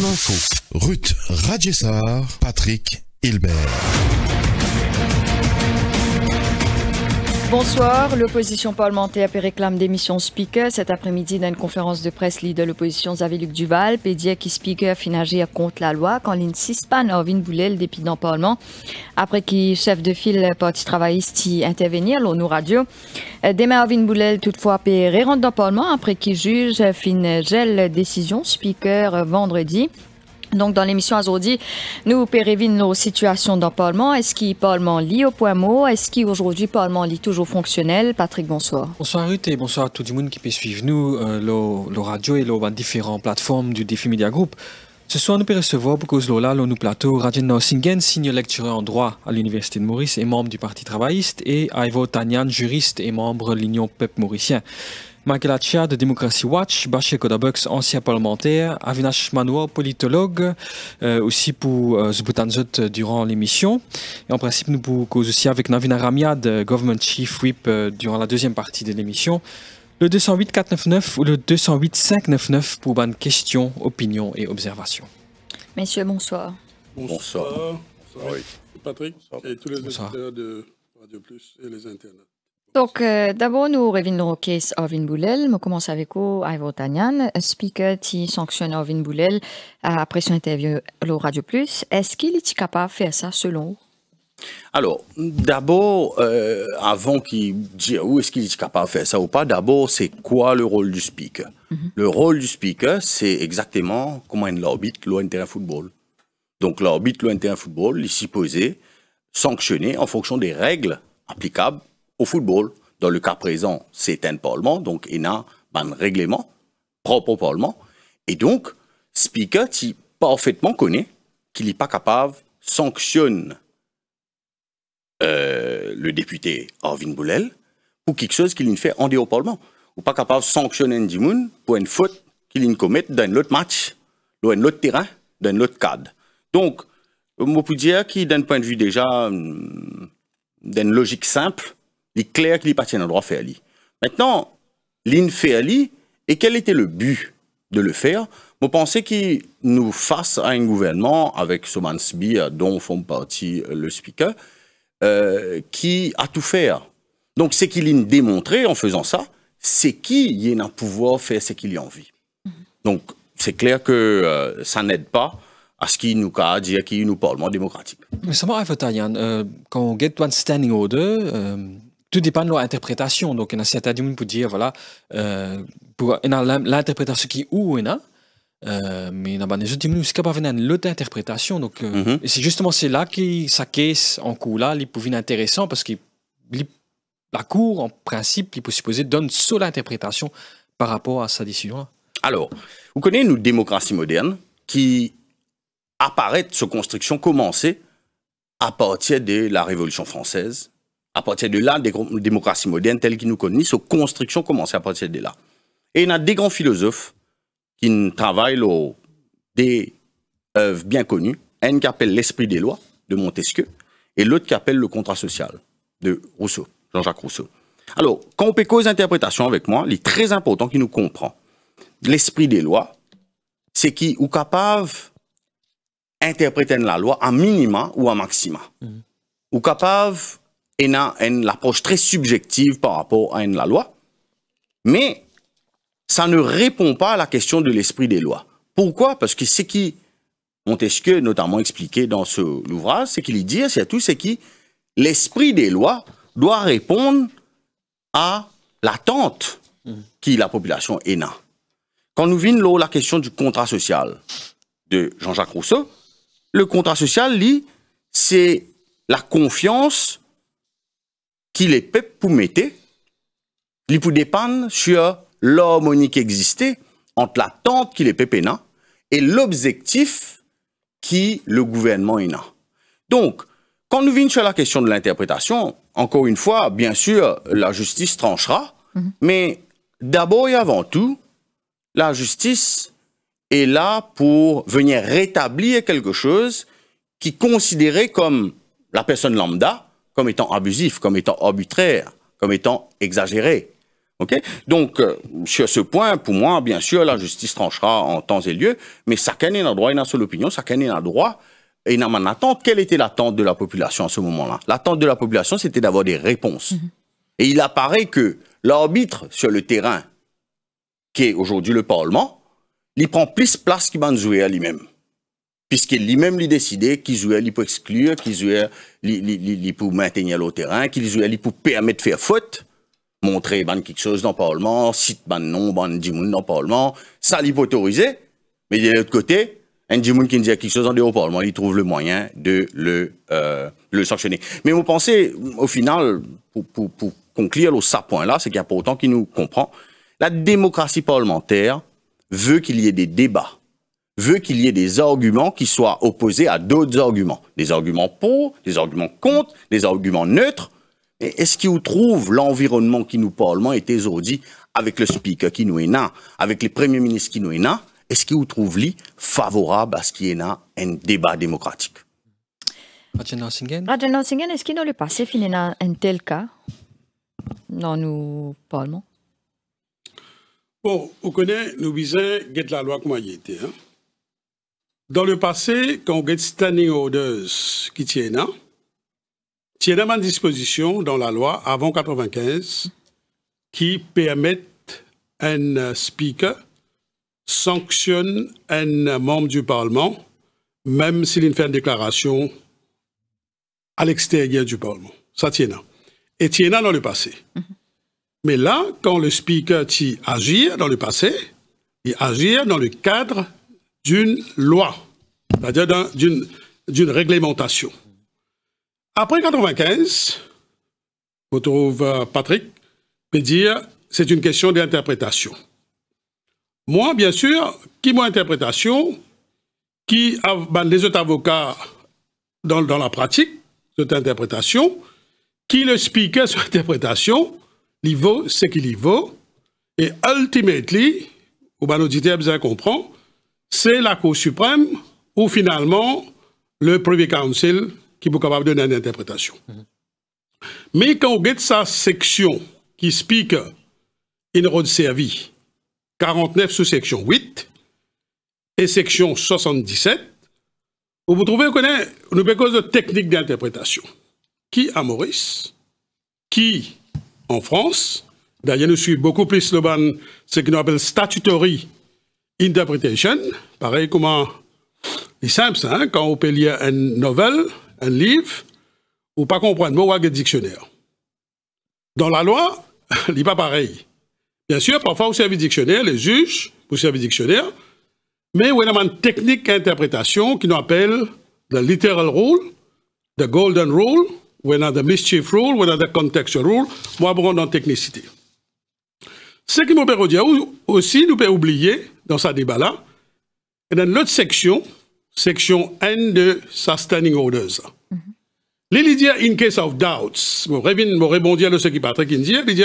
l'info. Ruth Radjessar, Patrick Hilbert. Bonsoir. L'opposition parlementaire réclame démission Speaker. Cet après-midi, dans une conférence de presse leader de l'opposition Xavier-Luc Duval, pédia qui Speaker fin agir contre la loi quand l'insiste Pan Orvin Boulel depuis dans Parlement. Après qui chef de file parti travailliste y intervenir, l'ONU Radio. Euh, demain, Orvin Boulel, toutefois, rentre dans le Parlement après qui juge euh, fin gel décision Speaker euh, vendredi. Donc, dans l'émission Azodi, nous pérévine nos situations Parlement. Est-ce qu'il parlement lit au point mot Est-ce qu'aujourd'hui, parlement lit toujours fonctionnel Patrick, bonsoir. Bonsoir Ruth et bonsoir à tout le monde qui peut suivre nous, euh, le, radio et les différentes plateformes du Défi Media Group. Ce soir, nous pouvons recevoir pour Lola, le nous plateau, Rajen Nausingen, signe lectureur en droit à l'Université de Maurice et membre du Parti travailliste, et Ivo Tanyan, juriste et membre de l'Union peuple mauricien. Magela de Democracy Watch, Bashir Kodabux, ancien parlementaire, Avinash Manuel, politologue, euh, aussi pour euh, durant l'émission. Et en principe, nous pouvons aussi avec Navina Ramiad, Government Chief Whip, euh, durant la deuxième partie de l'émission. Le 208 499 ou le 208 599 pour bonnes questions, opinions et observations. Messieurs, bonsoir. Bonsoir. bonsoir. Patrick et tous les auditeurs de Radio Plus et les internautes. Donc, euh, d'abord, nous revenons au cas d'Ovin Boulel. Je commence avec vous, Ivo Tanyan, un speaker qui sanctionne Ovin Boulel euh, après son interview au Radio Plus. Est-ce qu'il est capable de faire ça selon vous? Alors, d'abord, euh, avant qu'il dise où est-ce qu'il est capable de faire ça ou pas, d'abord, c'est quoi le rôle du speaker mhm. Le rôle du speaker, c'est exactement comment l'orbite orbite terrain football. Donc, l'orbite loi terrain football, il est supposé sanctionner en fonction des règles applicables au football, dans le cas présent, c'est un parlement, donc il y a un règlement propre au parlement. Et donc, Speaker, qui parfaitement connaît qu'il n'est pas capable sanctionne euh, le député Orvin Boulel pour quelque chose qu'il fait en dehors du Parlement. Ou pas capable de sanctionner un Dimoun pour une faute qu'il commet dans autre match, dans l'autre terrain, dans autre cadre. Donc, on peut dire qu'il, d'un point de vue déjà, hmm, d'une logique simple, il est clair qu'il appartient à droit de faire. Maintenant, l'in fait et quel était le but de le faire Vous pensez qu'il nous fasse à un gouvernement, avec Somansby, dont font partie euh, le speaker, euh, qui a tout faire. Donc, ce qu'il a démontré en faisant ça, c'est qu'il y a un pouvoir faire ce qu'il a envie. Mm-hmm. Donc, c'est clair que euh, ça n'aide pas à ce qu'il nous a dire qu'il nous moins démocratique. Mais ça m'arrive, hein. quand on get one standing order, tout dépend de l'interprétation. Donc, il y a certains qui pour dire, voilà, euh, l'interprétation qui est où, euh, mais il y a des qui peuvent une autre interprétation. Donc, euh, mhm. c'est justement c'est là que ça caisse en cours là, il intéressant parce que la cour, en principe, il peut supposer donne seule interprétation par rapport à sa décision Alors, vous connaissez une démocratie moderne qui apparaît, de construction commencée à partir de la Révolution française, à partir de là, des démocraties modernes telles qu'ils nous connaissent, aux construction commencent à partir de là. Et il y a des grands philosophes qui travaillent des œuvres bien connues. Un qui appelle l'esprit des lois de Montesquieu et l'autre qui appelle le contrat social de Rousseau, Jean-Jacques Rousseau. Alors, quand on peut cause interprétation avec moi, il est très important qu'il nous comprend. L'esprit des lois, c'est qui ou capable d'interpréter la loi à minima ou à maxima. Mhm. Ou capable n'a une approche très subjective par rapport à une, la loi, mais ça ne répond pas à la question de l'esprit des lois. Pourquoi Parce que ce qui Montesquieu notamment expliqué dans ce l'ouvrage, ce qu'il dit, c'est tout, c'est que l'esprit des lois doit répondre à l'attente qui la population est Quand nous vînons la question du contrat social de Jean-Jacques Rousseau, le contrat social, dit c'est la confiance qui les peuples pour mettre, ils pour dépendre sur l'harmonie qui existait entre l'attente qui les peuples et l'objectif qui le gouvernement a. Donc, quand nous venons sur la question de l'interprétation, encore une fois, bien sûr, la justice tranchera, mhm. mais d'abord et avant tout, la justice est là pour venir rétablir quelque chose qui considéré comme la personne lambda comme étant abusif, comme étant arbitraire, comme étant exagéré. Okay Donc, euh, sur ce point, pour moi, bien sûr, la justice tranchera en temps et lieu, mais chacun en droit, il une seule opinion, chacun n'a droit, et n'a seule attente. Quelle était l'attente de la population à ce moment-là L'attente de la population, c'était d'avoir des réponses. Mm-hmm. Et il apparaît que l'arbitre sur le terrain, qui est aujourd'hui le Parlement, il prend plus place qu'il va à lui-même. Puisqu'il lui même lui qu'il qu'il jouait pour exclure, qu'il jouait, terrain, li, li, li, de terrain faute, montrer qu'il ki pour permettre de permet faute, montrer montre quelque parlement, site ban non, ban dimoun le parlement, ça lui mais de l'autre côté, un dimoun qui dit quelque chose dans le parlement, il trouve le moyen de le, euh, le sanctionner. Mais vous pensez, au final, pour conclure pour conclure là c'est point y a a autant qui nous comprend, la démocratie parlementaire veut qu'il y ait des débats veut qu'il y ait des arguments qui soient opposés à d'autres arguments. Des arguments pour, des arguments contre, des arguments neutres. Est-ce vous trouve l'environnement qui nous parlement est aujourd'hui avec le speaker qui nous est là, avec les premiers ministres qui nous est là, est-ce qu'il trouve lui favorable à ce qui est ait un débat démocratique Rajan Nansingen, est-ce qu'il n'a le passé un tel cas dans nous parlement Bon, vous connaissez, nous visons la loi comme elle était. Hein? Dans le passé, quand on standing orders qui tiennent, tiennent en disposition dans la loi avant 95 qui permettent un speaker sanctionne un membre du Parlement, même s'il fait une déclaration à l'extérieur du Parlement. Ça tient. Et tient dans le passé. Mm-hmm. Mais là, quand le speaker agit agir dans le passé, il agit dans le cadre d'une loi, c'est-à-dire d'une d'une réglementation. Après 1995, on trouve Patrick dire c'est une question d'interprétation. Moi, bien sûr, qui m'a interprétation, qui a ben, les autres avocats dans, la pratique, cette interprétation, qui le speaker sur interprétation, il vaut ce qu'il vaut, et ultimately, ou ben l'auditeur bien comprend, c'est la Cour suprême ou finalement le Privy Council qui est capable de donner une interprétation. Mhm. Mais quand on regarde sa section qui explique une road servie, 49 sous section 8 et section 77, vous vous trouvez qu'on a une cause de technique d'interprétation. Qui à Maurice, qui en France, d'ailleurs nous suit beaucoup plus le ban, ce qu'on appelle statutory interpretation, pareil comme les simples, hein, quand on peut lire une nouvelle, un livre, ou pas comprendre mot un dictionnaire. Dans la loi, il n'est pas pareil. Bien sûr, parfois, au service dictionnaire, les juges, vous service dictionnaire, mais il a une technique d'interprétation qui nous appelle the literal rule, the golden rule, ou the mischief rule, ou the contextual rule, moi, je dans technicité. Ce qui nous peut dire aussi, nous peut oublier, dans ce débat-là. Et dans l'autre section, section N de sa standing orders. Mm in case of doubts. je Révin, à ce qui Patrick dit. Il dit,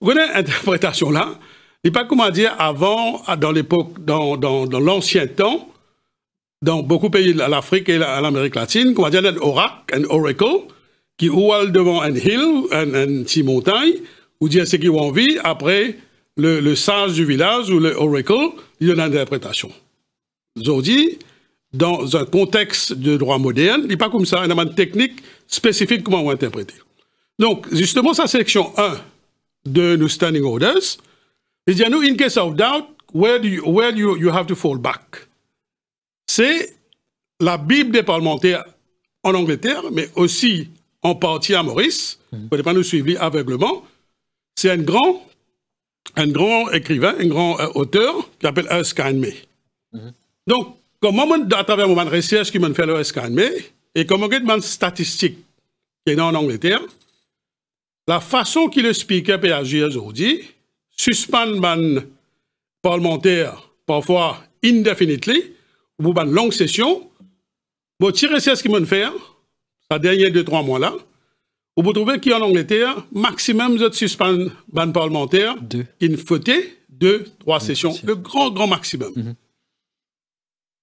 vous linterprétation là. Il pas comment dire avant, dans l'époque, dans, dans, dans l'ancien temps, dans beaucoup de pays de l'Afrique et à l'Amérique latine, comment dire, un oracle, un oracle, qui roule devant un hill, un, petit montagne, ou dit ce qui ont envie, après, le, sage du village ou le oracle, il y a une interprétation. dit, dans un contexte de droit moderne, il n'est pas comme ça, il y a une technique spécifique comment on interpréter. Donc, justement, sa section 1 de nos standing orders, il dit à nous, in case of doubt, where do you, where you, you have to fall back? C'est la Bible des parlementaires en Angleterre, mais aussi en partie à Maurice, mm-hmm. vous ne pouvez pas nous suivre aveuglement, c'est un grand un grand écrivain, un grand euh, auteur qui s'appelle SKNM. Mhm. Donc, comment on, à travers mon recherche qui m'a fait le Kahneman, et comment on statistique qui est en Angleterre, la façon qu'il Speaker peut agir aujourd'hui, suspend ban parlementaire parfois indéfiniment, ou une longue session, mon recherche qui m'a fait, ça dernier deux, trois mois là, vous pouvez trouver qu'en Angleterre, maximum, de êtes parlementaire. Deux. Il faut deux, trois sessions. Le grand, grand maximum. Mhm.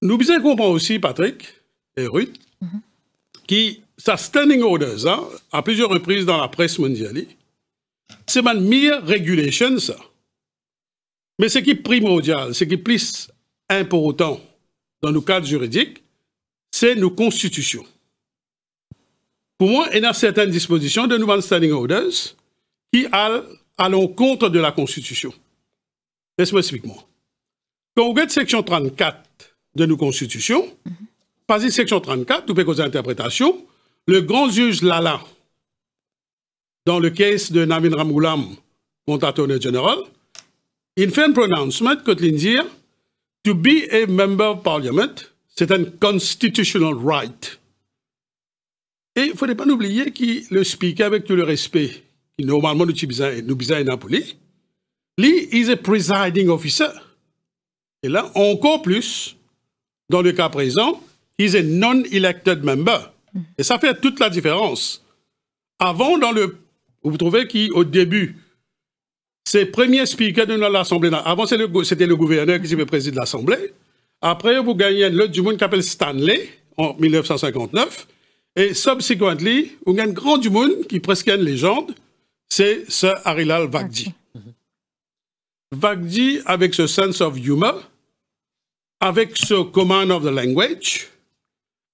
Nous bien comprendre aussi, Patrick et Ruth, mhm. qui, sa standing orders, hein, à plusieurs reprises dans la presse mondiale, c'est une meilleure régulation, Mais ce qui est primordial, ce qui est plus important dans nos cadres juridiques, c'est nos constitutions pour moi, il y a certaines dispositions de nouvelles Standing Orders qui allent l'encontre de la Constitution. Laisse-moi expliquer. Quand on regarde section 34 de nos Constitutions, mhm. pas -hmm. section 34, tout peut causer interprétation, le grand juge Lala, dans le cas de Namin Ramoulam, contre Attorney General, il fait un pronouncement que dit, « To be a member of parliament, c'est un constitutional right ». Et il ne faudrait pas oublier que le speaker, avec tout le respect, qui normalement nous bizarre à Napoli, lui, il est presiding officer. Et là, encore plus, dans le cas présent, il est non-elected member. Et ça fait toute la différence. Avant, dans le, vous trouvez qu'au début, c'est premier speaker de l'Assemblée. Avant, c'était le, gouverneur qui le président de l'Assemblée. Après, vous gagnez l'autre du monde qui s'appelle Stanley en 1959. Et subsequently, on a un grand du monde qui presque une légende, c'est ce Harilal Vagdi. Mm-hmm. Vagdi, avec ce sens of humor, avec ce command of the language,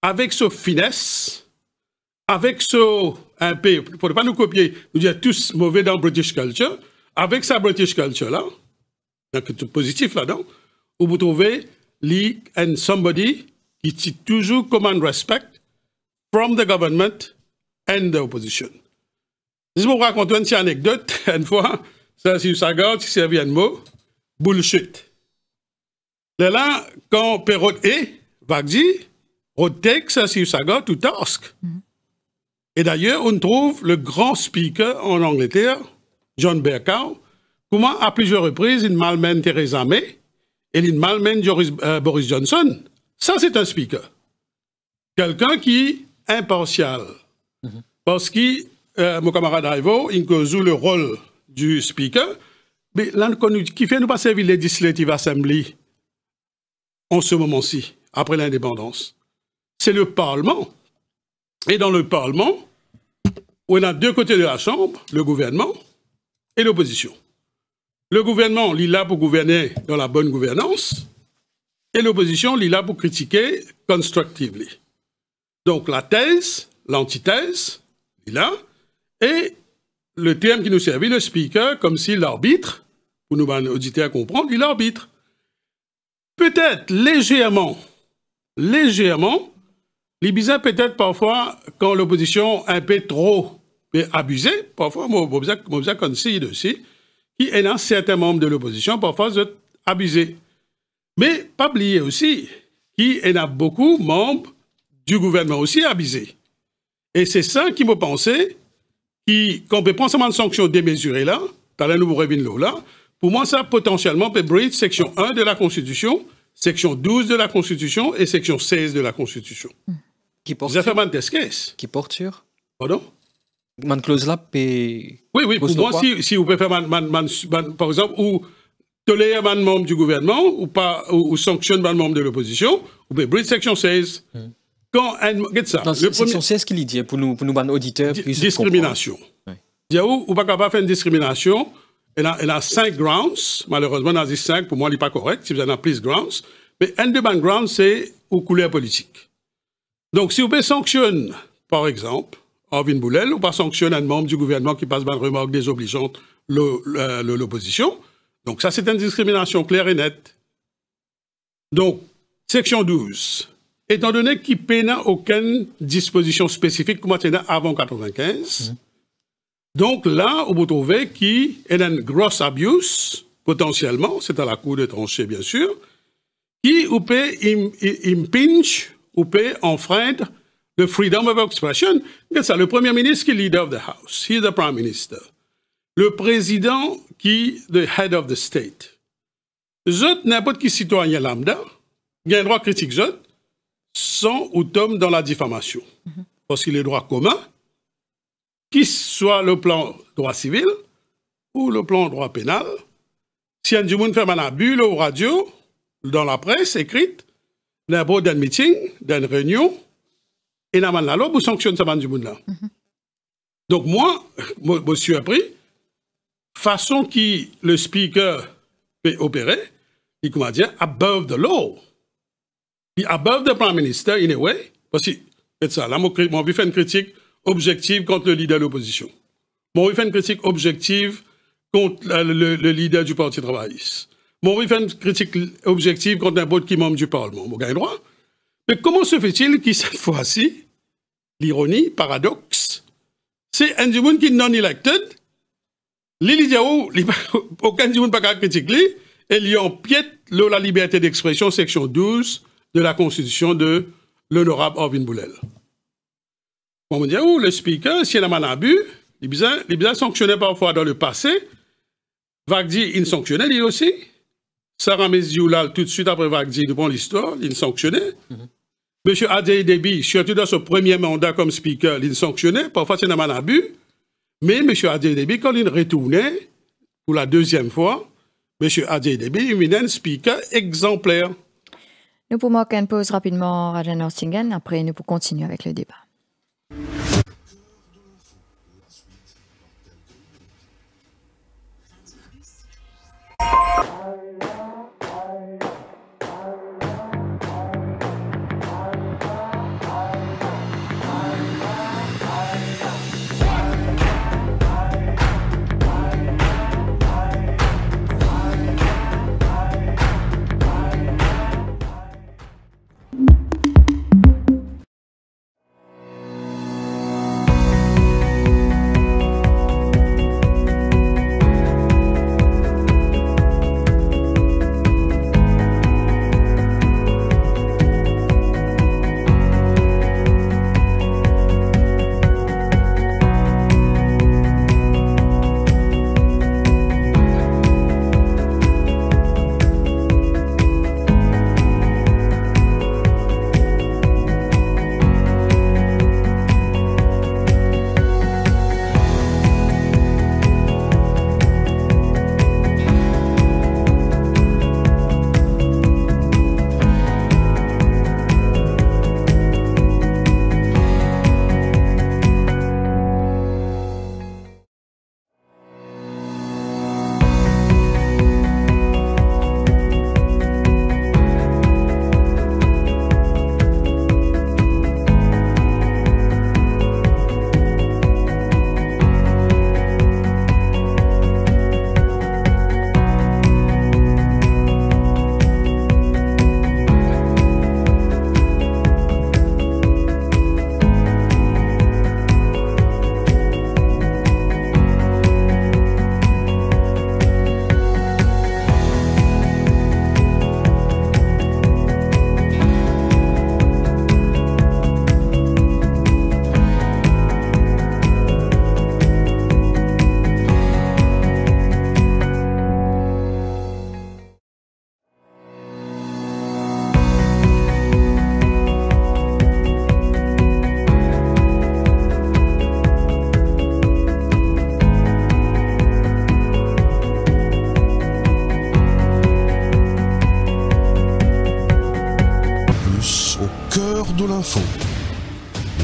avec ce finesse, avec ce un peu, pour pas nous copier, nous dire tous mauvais dans British culture, avec sa British culture là, donc tout positif là-dedans, vous trouvez Lee and somebody qui dit toujours command respect, from the government and the opposition. Je vais vous raconter une petite anecdote, une fois, ça c'est ça garde, si servit un mot, bullshit. Là, quand Perrot est, Vagdi, Rotex, ça c'est un tout torsk. Mm-hmm. Et d'ailleurs, on trouve le grand speaker en Angleterre, John Bercow, comment à plusieurs reprises il malmène Theresa May et il malmène euh, Boris Johnson. Ça, c'est un speaker. Quelqu'un qui impartial. Mhm. Parce que euh, mon camarade Ivo, il joue le rôle du speaker, mais là, qui fait nous passer servir législative assemblée en ce moment-ci, après l'indépendance. C'est le Parlement. Et dans le Parlement, on a deux côtés de la Chambre, le gouvernement et l'opposition. Le gouvernement, il est là pour gouverner dans la bonne gouvernance, et l'opposition, il est là pour critiquer constructivement. Donc la thèse, l'antithèse, il a, et le terme qui nous servit, le speaker, comme si l'arbitre, pour nous ben, auditer à comprendre, il arbitre. Peut-être légèrement, légèrement, les peut-être parfois, quand l'opposition est un peu trop abusée, parfois, comme a conseille aussi, qui est un certain membre de l'opposition, parfois abusé. Mais pas oublier aussi, qui est a beaucoup membres du gouvernement aussi abusé. Et c'est ça qui me pensait qu'on peut prendre une sanction démesurée là, dans la nouvelle là, pour moi ça potentiellement peut briser section 1 de la Constitution, section 12 de la Constitution et section 16 de la Constitution. Hmm. Qui porte sur Qui porte sur Pardon Man clause là peut... Oui, oui, pour moi, si, vous pouvez faire, par exemple, ou tolérer un membre du gouvernement ou, pas, ou, sanctionner un membre de l'opposition, vous pouvez briser section 16. Quand que ça. c'est ce qu'il dit hein, pour nous, pour nous, auditeurs. discrimination. Oui. Diaou, ou pas capable faire une discrimination. Elle a, elle a cinq grounds. Malheureusement, elle a dit cinq. Pour moi, il n'est pas correct. Si vous en avez plus grounds. Mais un des grounds, c'est aux couleurs politiques. Donc, si vous pouvez sanctionner, par exemple, Orvin Boulel, ou pas sanctionner un membre du gouvernement qui passe par une remarque désobligeante l'opposition, donc ça, c'est une discrimination claire et nette. Donc, section 12, étant donné qu'il a aucune disposition spécifique maintenant avant 1995, mm-hmm. donc là, on peut trouver qu'il y a un gros abuse, potentiellement, c'est à la cour de trancher, bien sûr, qui ou peut impinge ou peut enfreindre le freedom of expression. ça, le premier ministre qui est leader of the house, il est the prime minister. Le président qui est the head of the state. Zot, n'importe qui citoyen lambda, il a un droit critique Zot, sont ou dans la diffamation. Parce qu'il est droit commun, qu'il soit le plan droit civil ou le plan droit pénal, si un monde fait un abus au radio, dans la presse écrite, dans un meeting, d'une une réunion, et dans la loi, vous sanctionnez ce monde là. Donc moi, je suis appris, façon qui le speaker peut opérer, il comment dire, above the law above the prime minister in a way, Voici, c'est ça. Là, moi, je fais une critique objective contre le leader de l'opposition. Moi, je fais une critique objective contre le, leader du Parti travailliste. Moi, je fais une critique objective contre un n'importe qui membre du Parlement. Moi, le droit. Mais comment se fait-il que cette fois-ci, l'ironie, paradoxe, c'est un Moon qui est non elected, Lili li diaou, aucun Moon pas Il y et lui empiète la liberté d'expression, section 12, de la constitution de l'honorable Orvin Boulel. On me dit, oh, le speaker, si il a mal abus, les bien les parfois dans le passé. Vagdi, il sanctionnait lui aussi. Sarah Mézioula, tout de suite après Vagdi, nous l'histoire, il sanctionnait. M. Mm-hmm. Monsieur surtout dans son premier mandat comme speaker, il sanctionnait, parfois c'est un abus. Mais Monsieur Adjei Déby, quand il retournait, pour la deuxième fois, Monsieur Adjei Déby, il un speaker exemplaire. Nous pouvons marquer une pause rapidement à Norsingen, après nous pour continuer avec le débat.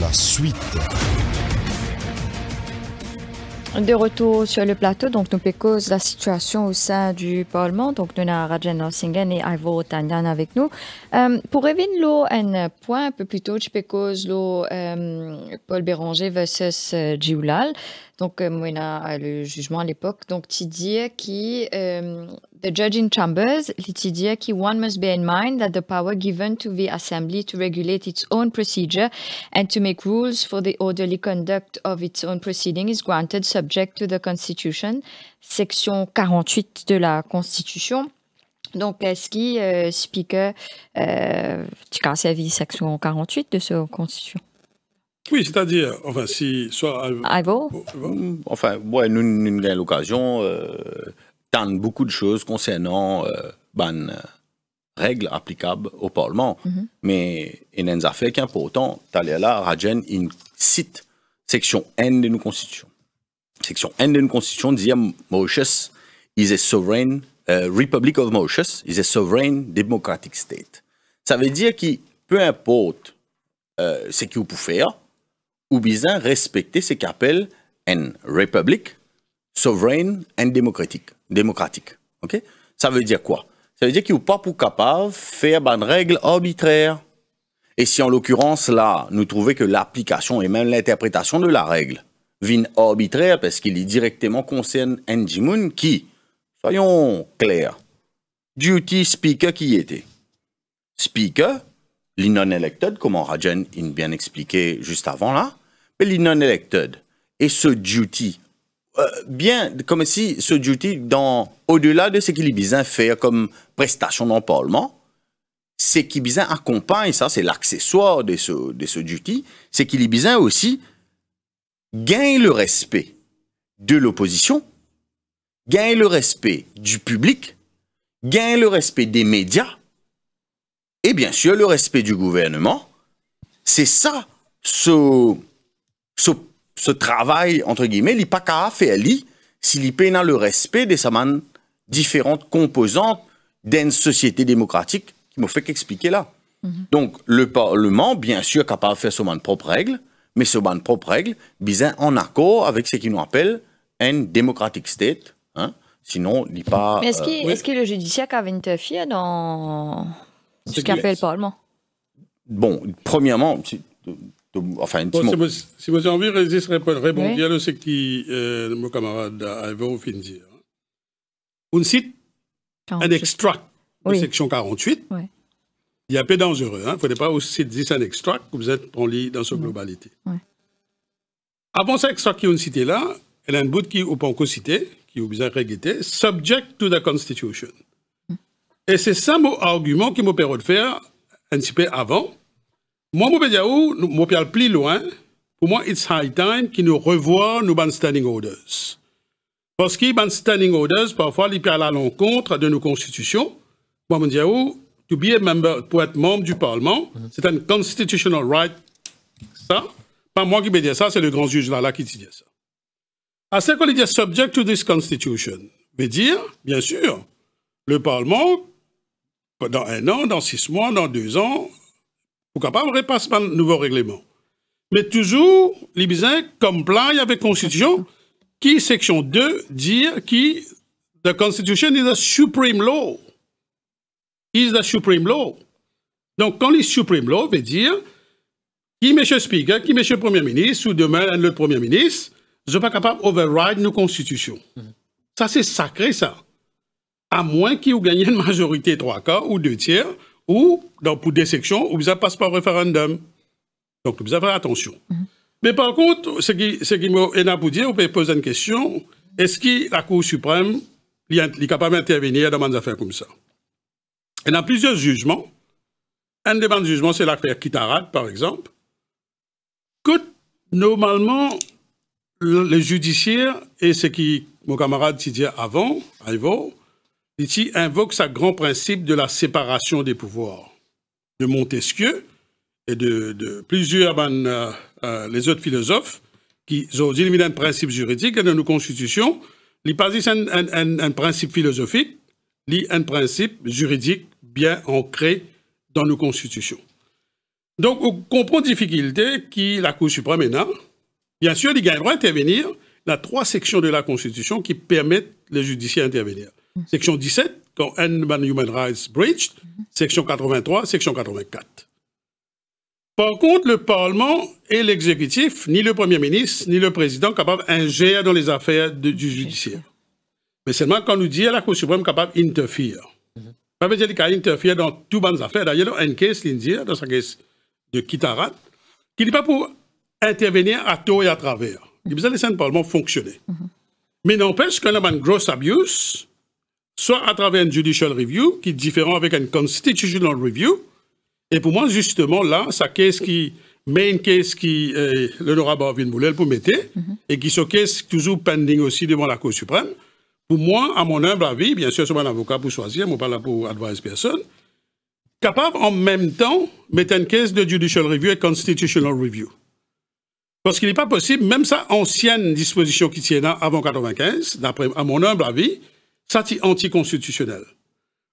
la suite. De retour sur le plateau, donc nous pécose la situation au sein du Parlement. Donc nous avons Rajan Singhen et Ivo Tandan avec nous. Um, pour revenir and un euh, point un peu plus tôt, je peux cause euh, Paul Béranger versus euh, Donc, a le jugement à l'époque. Donc, tu que « the judge in chambers, tu dis qui, one must bear in mind that the power given to the assembly to regulate its own procedure and to make rules for the orderly conduct of its own proceeding is granted subject to the constitution, section 48 de la constitution. Donc, est ce qu'il explique tout cas vie section 48 de ce constitution. Oui, c'est-à-dire, enfin, si soit. Mm, enfin, ouais, nous, nous avons l'occasion euh, tant beaucoup de choses concernant les euh, ban euh, règles applicables au Parlement. Mm-hmm. Mais il y a une affaire qui est importante. là, Rajen, il cite section N de nos constitutions. Section N de nos constitutions dit Mauritius is est sovereign euh, Republic of Mauritius is a sovereign democratic state. Ça veut dire que peu importe euh, ce qu'il vous faire, ou bien respecter ce qu'appelle une république sovereign and démocratique. démocratique. Okay? Ça veut dire quoi Ça veut dire qu'il n'est pas capable de faire une règle arbitraire. Et si en l'occurrence, là, nous trouvons que l'application et même l'interprétation de la règle vient arbitraire parce qu'il y directement concerne Njimoun qui, Soyons clairs. Duty speaker qui était. Speaker, les elected comme Rajan in bien expliqué juste avant là, mais elected Et ce duty, euh, bien comme si ce duty, dans au-delà de ce qu'il est besoin faire comme prestation dans le Parlement, ce qui besoin accompagne, ça c'est l'accessoire de ce, de ce duty, c'est qu'il est besoin aussi gagne le respect de l'opposition gagne le respect du public, gagne le respect des médias et bien sûr le respect du gouvernement. C'est ça, ce, ce, travail, entre guillemets, il fait qu'à faire, s'il y le respect de différentes composantes d'une société démocratique qui me fait qu'expliquer là. Mhm. Donc, le Parlement, bien sûr, capable de faire son propre règle, mais son propre règle, bien en accord avec ce qui nous appelle un democratic state, Sinon, il pas. Mais est-ce euh, qu'il oui. le judiciaire a une fille dans ce qu'a fait le Parlement Bon, premièrement, enfin, bon, si, vous, si vous avez envie, réponds répondre à ce que euh, mon camarade Ivo fin dire. On cite un extract de section 48. Oui. Il y a pas dangereux. Il hein. ne faut pas aussi dire un extract que vous êtes en lit dans sa globalité. Avant cet extract qu'on cité là, il a un bout qui n'a pas encore cité bien subject to the Constitution. Et c'est ça mon argument qui m'a de faire un petit peu avant. Moi, je me aller plus loin. Pour moi, it's high time qu'ils nous revoient nos ban standing orders. Parce que ban standing orders, parfois, ils parlent à l'encontre de nos constitutions. Moi, je me dire, to be member, pour être membre du Parlement, c'est un constitutional right. Ça, pas moi qui vais dire ça, c'est le grand juge là, là qui dit ça. À ce qu'on dit subject to this constitution, veut dire, bien sûr, le Parlement, dans un an, dans six mois, dans deux ans, pourquoi pas, repasse par un nouveau règlement. Mais toujours, l'Ibizin comply avec la Constitution, qui, section 2, dit qui la Constitution is la supreme law. Is the supreme law. Donc, quand il supreme law, veut dire qui, Monsieur Speaker, qui, Monsieur Premier ministre, ou demain, le Premier ministre, ne sont pas capable d'override nos constitutions. Ça, c'est sacré, ça. À moins qu'ils aient une majorité trois quarts ou deux tiers, ou dans, pour des sections, ou ça passe par référendum. Donc, vous avez attention. Mm-hmm. Mais par contre, ce qui, ce qui m'a pour dire, on peut poser une question, est-ce que la Cour suprême est capable d'intervenir dans des affaires comme ça Il y a plusieurs jugements. Un des bons jugements, c'est l'affaire Kitarat, par exemple. Que, normalement, le, judiciaire, et ce qui mon camarade dit avant, Ivo, il invoque sa grand principe de la séparation des pouvoirs de Montesquieu et de, de plusieurs ben, euh, euh, les autres philosophes qui ont dit un principe juridique dans nos constitutions, il pas un, un, principe philosophique, il y a un principe juridique bien ancré dans nos constitutions. Donc, on comprend la difficulté qui la Cour suprême est Bien sûr, les gars intervenir dans trois sections de la Constitution qui permettent le judiciaire d'intervenir. Section 17, quand un Human Rights breached, section 83, section 84. Par contre, le Parlement et l'exécutif, ni le Premier ministre, ni le Président capable ingérer dans les affaires du judiciaire. Mais seulement quand nous dit à la Cour suprême capable d'interférer. Mhm. Ça veut dire qu'elle interfère dans toutes les affaires. D'ailleurs, un case, dans sa case de Kitarat, qui n'est pas pour intervenir à tout et à travers. Il laisser un parlement fonctionner. Mhm. Mais n'empêche qu'on a un gross abuse, soit à travers une judicial review, qui est différent avec une constitutional review. Et pour moi, justement, là, ça case qui, une case qui, euh, le l'honorable moulel pour mettre, mhm. et qui est toujours pending aussi devant la Cour suprême. Pour moi, à mon humble avis, bien sûr, c'est un avocat pour choisir, parle pas pour advise personne, capable en même temps mettre une case de judicial review et constitutional review. Parce qu'il n'est pas possible, même sa ancienne disposition qui tient avant 95, d'après à mon humble avis, ça est anticonstitutionnel.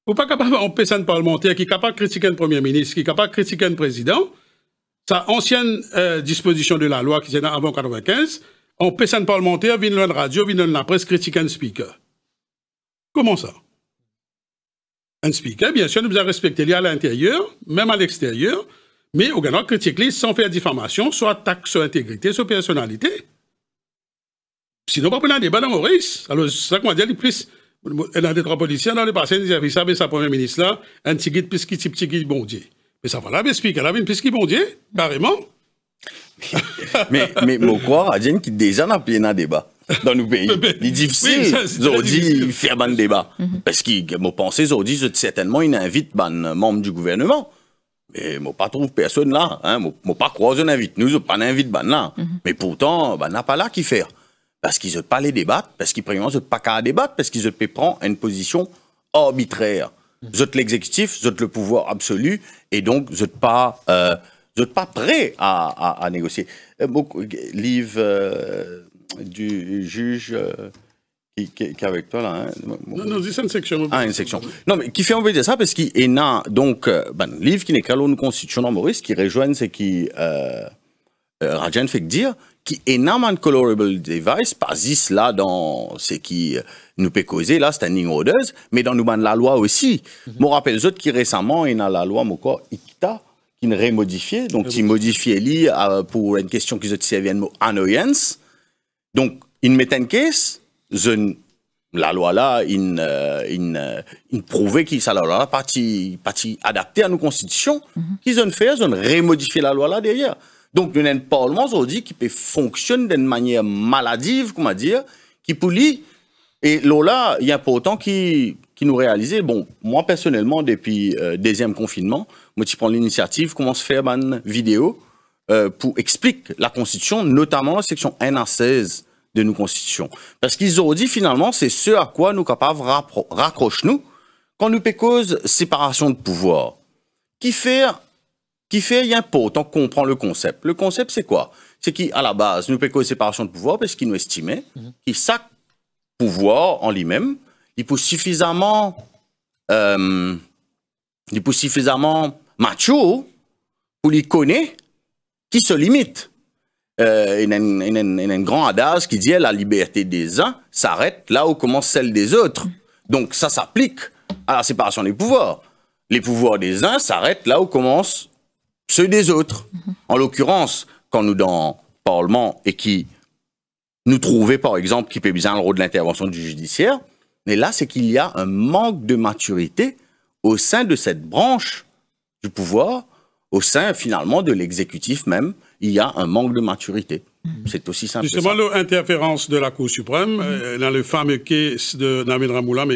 Vous pas capable d'empêcher un parlementaire qui est capable de critiquer un premier ministre, qui est capable de critiquer un président, sa ancienne euh, disposition de la loi qui tient avant 95, on personne un parlementaire, vient dans la radio, vient dans la presse, critiquer un speaker. Comment ça Un speaker, bien sûr, nous a respecté à l'intérieur, même à l'extérieur, mais au va critique sans faire diffamation, soit taxe sur intégrité, sur personnalité. Sinon, pas prendre un débat dans Maurice. Alors, ça comment dire, plus. trois policiers dans le passé, des avaient ça, sa première ministre là, un petit petit petit guide, bon Mais ça va mais elle avait une petit bon Dieu, carrément. mais, mais, mon qui déjà plein débat dans nos pays. Il difficile, faire un débat. Mm-hmm. Parce que, mon pensée, aujourd'hui, certainement, il invite un membre du gouvernement mais moi pas trouve personne là, hein, ne pas croise un invite nous, pas n'invite ben pas là. Mhm. Mais pourtant, ben, n'a pas là qui faire. Parce qu'ils ne pas les débattre, parce qu'ils ne veulent pas qu'à débattre, parce qu'ils ne prendre une position arbitraire. Vous mhm. êtes l'exécutif, l'exécutif, êtes le pouvoir absolu, et donc ne pas, euh, pas prêt à, négocier. Euh, livre euh, du juge. Euh, qui, est avec toi là. Hein. Non, non, c'est une section. Ah, une section. Non, mais qui fait envie de ça parce qu'il y a donc euh, ben, livre qui n'est qu'à l'aune constitution Maurice qui rejoignent ce qui euh, euh Rajan fait dire qui un colorable device pas là dans ce qui euh, nous peut causer là standing orders mais dans nous la loi aussi. Je mhm. me rappelle autres qui récemment il y a la loi Moko Ikta qui ne remodifiait, donc ah qui modifiait li pour une question qui se un annoyance. Donc il met une caisse la loi là, une, une, prouver que ça la loi là, partie, partie adaptée à nos constitutions, mhm. Ils ont fait, ils ont remodifié la loi là d'ailleurs. Donc, nous y un parlement aujourd'hui qui peut d'une manière maladive, comment dire, qui peut lire et l'eau-là, il y a pourtant qui, qui nous réalise. bon, moi personnellement, depuis le euh, deuxième confinement, moi prends l'initiative, commence à faire une vidéo euh, pour expliquer la constitution, notamment la section 1 à 16 de nos constitutions. Parce qu'ils ont dit finalement, c'est ce à quoi nous capables raccrochent nous quand nous cause séparation de pouvoir. Qui fait, qui fait, il pot, tant qu'on comprend le concept. Le concept, c'est quoi C'est qu'à la base, nous cause séparation de pouvoir parce qu'ils nous estimaient mhm. Qui sac pouvoir en lui-même, il peut suffisamment, euh, il peut suffisamment macho pour les connaît qui se limite euh, y grand adage qui dit eh, la liberté des uns s'arrête là où commence celle des autres. Donc ça s'applique à la séparation des pouvoirs. Les pouvoirs des uns s'arrêtent là où commencent ceux des autres. Mhm. En l'occurrence, quand nous dans Parlement et qui nous trouvait par exemple qui peut bien le rôle de l'intervention du judiciaire, mais là c'est qu'il y a un manque de maturité au sein de cette branche du pouvoir, au sein finalement de l'exécutif même, il y a un manque de maturité. Mhm. C'est aussi simple. Justement, l'interférence de la Cour suprême, mhm. euh, dans le fameux cas de Namin Ramoulam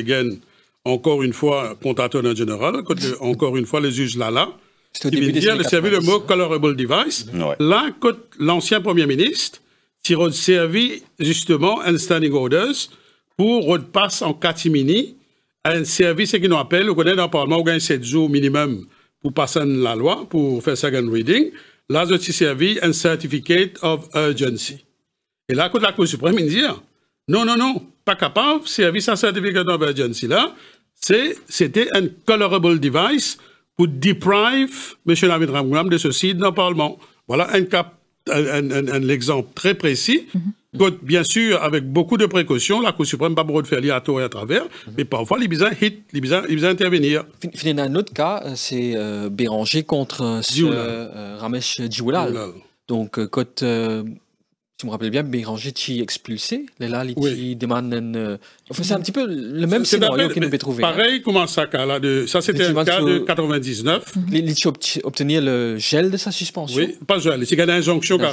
encore une fois, comptateur d'un général, euh, encore une fois, les juges Lala, qui vient dire, le servi le mot colorable device. Là, l'ancien Premier ministre, Tyrone servi justement un standing orders pour repasse en catimini à un service qui nous appelle, on connaît dans le Parlement, on gagne 7 jours minimum pour passer la loi, pour faire second reading servi un Certificate of Urgency. Et là, quand la Cour suprême, il dit, non, non, non, pas capable, service un Certificate of Urgency, là, c'était un colorable device pour deprive M. Navid Ramgoulam de ceci dans le Parlement. Voilà un, un, un, un exemple très précis. Mm-hmm. Mmh. bien sûr, avec beaucoup de précautions, la Cour suprême va de faire lire à tort et à travers, mmh. mais parfois, les bizarres hit, les bizarres, les intervenir. Finalement, un autre cas, euh, c'est euh, Béranger contre euh, Ramesh Djoulal. Donc, quand tu me rappelles bien, t'y expulsé, là, il demande euh, une... Enfin, c'est un petit peu le même scénario qu'il nous peut trouver. Hein. Pareil, comment ça, là, de... ça c'était un cas de 99. Mhm. t'y obtenir le gel de sa suspension. Oui, pas gel, c'est une injonction, hein.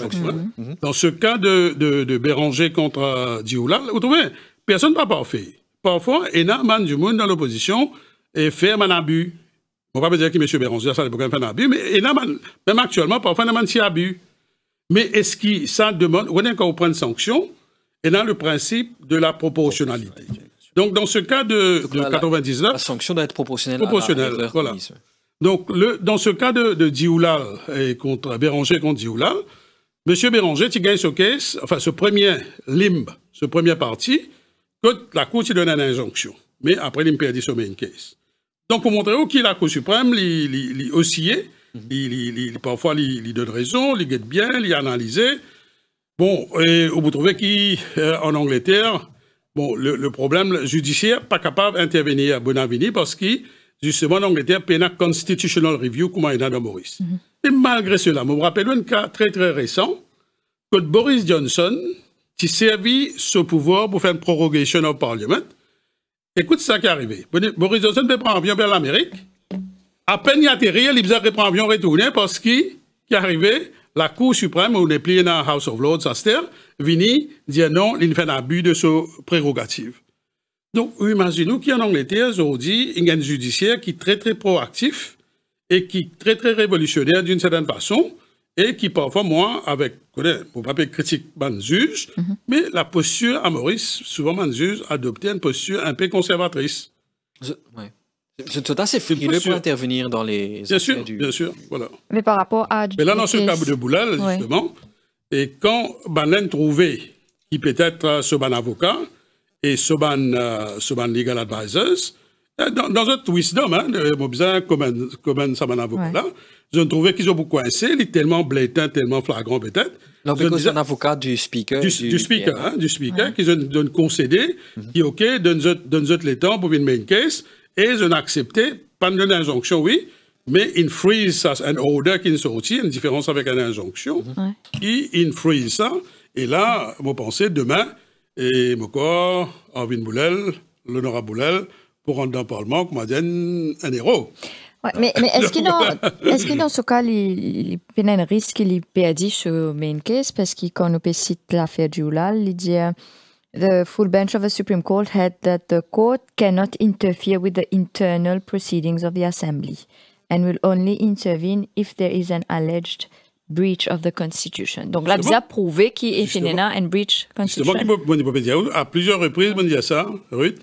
Dans ce cas de, de, de Béranger contre euh, Dioula, vous trouvez, personne pas parfait. Parfois, énormément y du monde dans l'opposition et fait un abus. On ne va pas dire que M. Béranger, ça, n'est pas faire un abus, mais énormément, même actuellement, parfois, il y a abus. Mais est-ce que ça demande, on est encore prendre sanction et dans le principe de la proportionnalité. Donc dans ce cas de, la, 99, la sanction doit être proportionnelle. Proportionnelle, à la voilà. Donc le, dans ce cas de, de Dioula et contre Béranger contre Dioulal, Monsieur Béranger, tu gagnes ce case, enfin ce premier limbe, ce premier parti, que la Cour te donne une injonction. Mais après, il me perdit ce main case. Donc, pour montrer qui la Cour suprême, il oscillait, Mhm. Il, parfois, il, donne raison, il guette bien, il analyse. Bon, et vous trouvez qu'en euh, Angleterre, bon, le, problème judiciaire, pas capable d'intervenir à Bonavini parce que, justement, en Angleterre, il y a une constitutional review, comme il y a dans Maurice. Et malgré cela, je me rappelle un cas très, très récent, que Boris Johnson, qui servit ce pouvoir pour faire une prorogation au Parlement, écoute ça qui est arrivé. Boris Johnson peut prendre un vers l'Amérique, à peine y atterri, l'Ibzak l'avion avion retourné parce qu'il est arrivé, la Cour suprême, on est plié dans House of Lords, Aster, vini dire non, il fait un abus de ses prérogative. Donc, imaginez-nous qu'en Angleterre, aujourd'hui, il y a un judiciaire qui est très, très proactif et qui est très, très révolutionnaire d'une certaine façon et qui, parfois, moi, avec, pour pas critique, ban juge, mhm. mais la posture à Maurice, souvent, ban juge adoptait une posture un peu conservatrice. C'est assez frileux pour intervenir dans les. Bien sûr, bien sûr, voilà. Mais par rapport à. Mais là, dans ce cas de Boulal, justement, et quand banen trouvait qui peut-être ce euh, ban avocat et ce ban, ce euh, ban legal advisors, euh, dans, dans un wisdom, hein, de bizarre, comme, comme ça, avocat là, je trouvais qu'ils ont beaucoup coincé tellement blatant, tellement flagrant peut-être. donc parce c'est un avocat du speaker. Du, speaker, du speaker, hein, qu'ils ont, concédé, mhm. qui, OK, donne-nous donne le temps pour une main case. Et je ont accepté, donner une injonction, oui, mais une freeze ça, un order qui ne sortit, une différence avec une injonction, qui freeze ça. Et là, mon pensée demain, et corps Arvin Boulel, l'honorable Boulel, pour rentrer dans le Parlement, donne un héros. mais, mais est-ce que, dans ce cas, il y a un risque qu'il perdit sur main case parce que quand on peut citer l'affaire Oulal, il dit euh, The full bench of the Supreme Court held that the court cannot interfere with the internal proceedings of the Assembly and will only intervene if there is an alleged breach of the Constitution. Donc là, vous prouvé qui est Finena and breach Constitution. Justement, à plusieurs reprises, on dit ça, Ruth,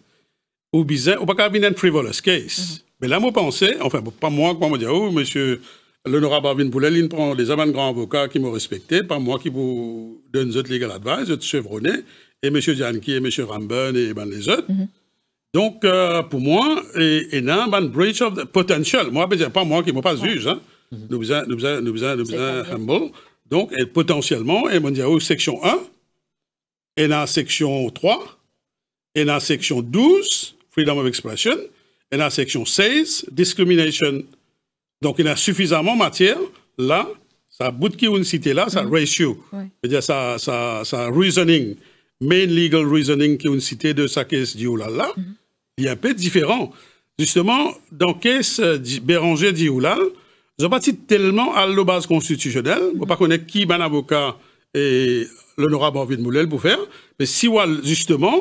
ou bien, ou pas un frivolous case. Mhm. Mais là, moi, pensais, enfin, pas moi, comme moi, oh, monsieur l'honorable Arvin Boulel, prend les amants grands avocats qui me respectaient, pas moi qui vous donne votre legal advice, votre chevronné, et M. Dianki, et M. Ramben, et ben, les autres. Mhm. Donc, euh, pour moi, et, y a un breach of the potential. Moi, dis ben, pas moi qui ne pas juge. Hein. Mhm. Nous besoin, nous besoin, nous besoin, humble. Donc, et potentiellement, et ben, section 1, et la section 3, et la section 12, freedom of expression, et la section 16, discrimination. Donc, il y a suffisamment matière là, ça bout qui une cité là, ça mm ratio, c'est-à-dire ça, ça, ça reasoning main legal reasoning qui est une cité de sa caisse Dioulala, mm -hmm. il est un peu différent. Justement, dans la caisse euh, Béranger Dioulal, ont bâti tellement à la base constitutionnelle, je ne -hmm. pas mhm. connaître qui un ben, avocat et l'honorable Henri de Moulel pour faire, mais si justement,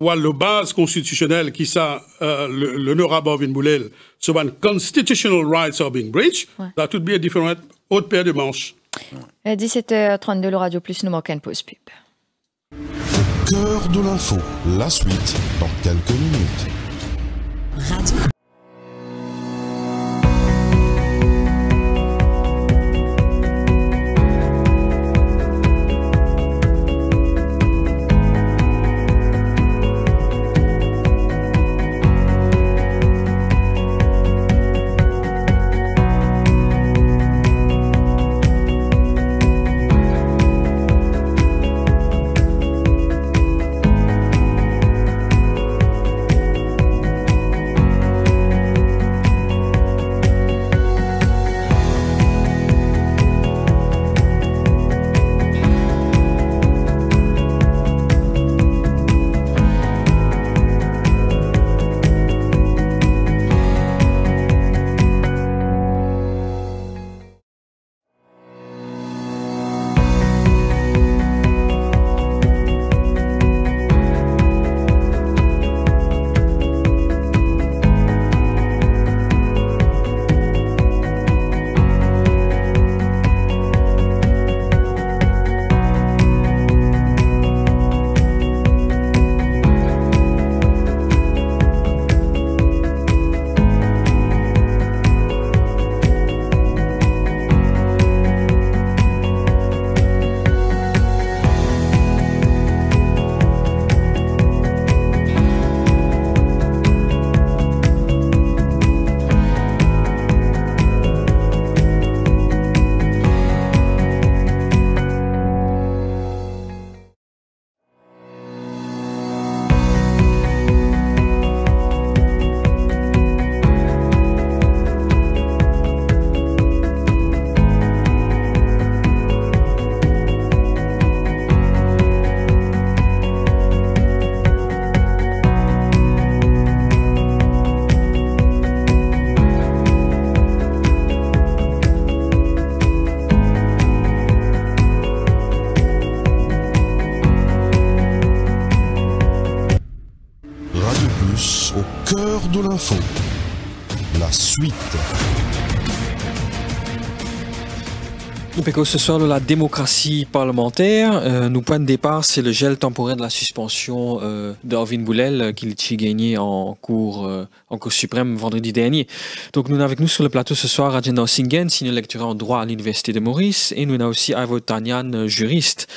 ou la base constitutionnelle qui ça euh, l'honorable Henri de Moulel, ce sont constitutional rights are being breached, ouais. là tout bien différent, autre paire de manches. 17h32, euh, le Radio Plus, nous manquons une pause pub. Cœur de l'info, la suite dans quelques minutes. ce soir de la démocratie parlementaire. Euh, nous, point de départ, c'est le gel temporaire de la suspension euh, d'Orvin Boulel euh, qu'il a gagné en cours, euh, en cours suprême vendredi dernier. Donc nous avons avec nous sur le plateau ce soir Rajendra Singen, signe lecteur en droit à l'Université de Maurice, et nous avons aussi Ivo Tanyan, euh, juriste.